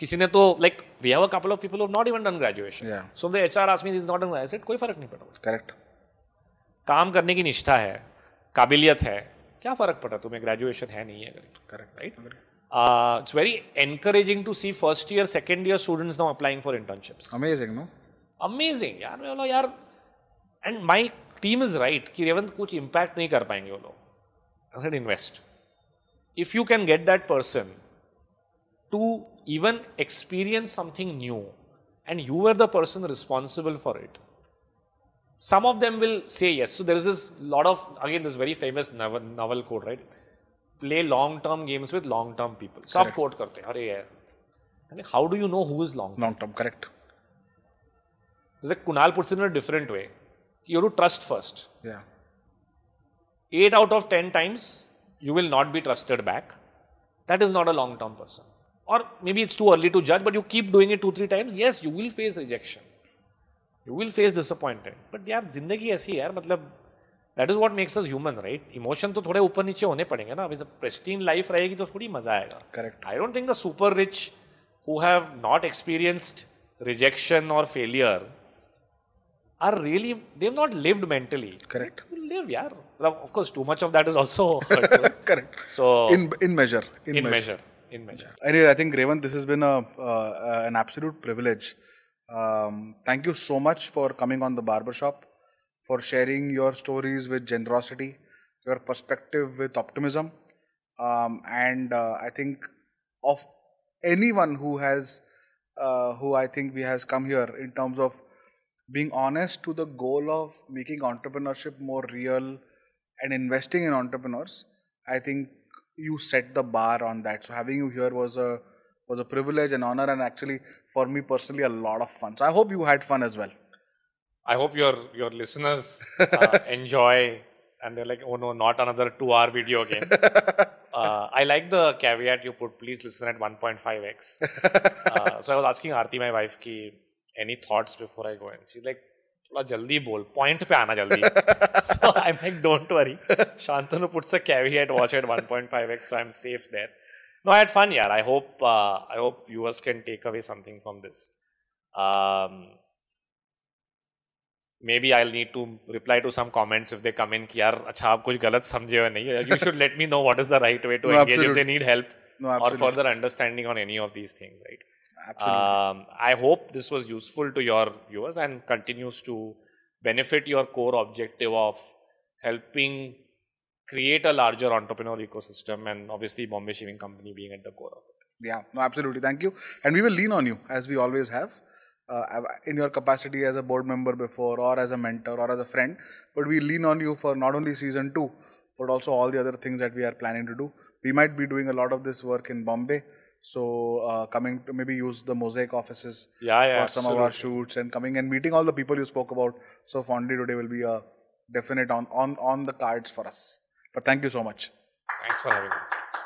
किसी ने तो like, we have a couple of people not even done graduation so the HR are आसमी is not done I कोई फर्क नहीं पड़ता correct काम करने की निष्ठा है काबिलियत है क्या फर्क पड़ा तुम्हें ग्रेजुएशन है नहीं है correct right it's very encouraging to see first year second year students now applying for internships amazing no amazing यार मैं बोला यार and my team is right कि रेवंत कुछ इंपैक्ट नहीं कर पाएंगे वो लोग invest if you can get that person to even experience something new and you were the person responsible for it. Some of them will say yes. So there is this lot of, again, this very famous novel, quote, code, right? Play long term games with long term people. Sab quote karte How do you know who is long term? Long term, correct. Like Kunal puts it in a different way. You have to trust first. Yeah. 8 out of 10 times, you will not be trusted back. That is not a long term person or maybe it's too early to judge, but you keep doing it two, three times, yes, you will face rejection. You will face disappointment. But yeah, zindagi aisi yaar, matlab, that is what makes us human, right? Emotion to thode upar niche hone padenge na. If a pristine life rahegi, to thodi maza aayega. Correct. I don't think the super rich who have not experienced rejection or failure are really, they've not lived mentally. Correct. They live, yaar. Of course, too much of that is also Correct. So, in, measure. In, measure in Anyway, I think Raven, this has been a uh, uh, an absolute privilege. Um, thank you so much for coming on the barbershop, for sharing your stories with generosity, your perspective with optimism, um, and uh, I think of anyone who has uh, who I think we has come here in terms of being honest to the goal of making entrepreneurship more real and investing in entrepreneurs. I think you set the bar on that. So having you here was a was a privilege and honor, and actually for me personally a lot of fun. So I hope you had fun as well. I hope your your listeners uh, enjoy, and they're like, oh no, not another two hour video again. Uh, I like the caveat you put. Please listen at 1.5x. Uh, so I was asking Arti, my wife, ki any thoughts before I go in. She's like, थोड़ा जल्दी बोल point पे आना जल्दी so I like don't worry Shantanu puts a caveat watch at 1.5x so I am safe there no I had fun यार I hope I hope viewers can take away something from this um, maybe I need to reply to some comments if they come in कि यार अच्छा आप कुछ गलत समझे हो नहीं you should let me know what is the right way to engage if they need help और further understanding on any of these things right Absolutely. Um, I hope this was useful to your viewers and continues to benefit your core objective of helping create a larger entrepreneur ecosystem and obviously Bombay Shaving Company being at the core of it. Yeah, no, absolutely. Thank you. And we will lean on you as we always have. Uh, in your capacity as a board member before or as a mentor or as a friend but we lean on you for not only season 2 but also all the other things that we are planning to do we might be doing a lot of this work in bombay so uh, coming to maybe use the mosaic offices yeah, yeah, for some absolutely. of our shoots and coming and meeting all the people you spoke about so fondly today will be a definite on on on the cards for us. But thank you so much. Thanks for having me.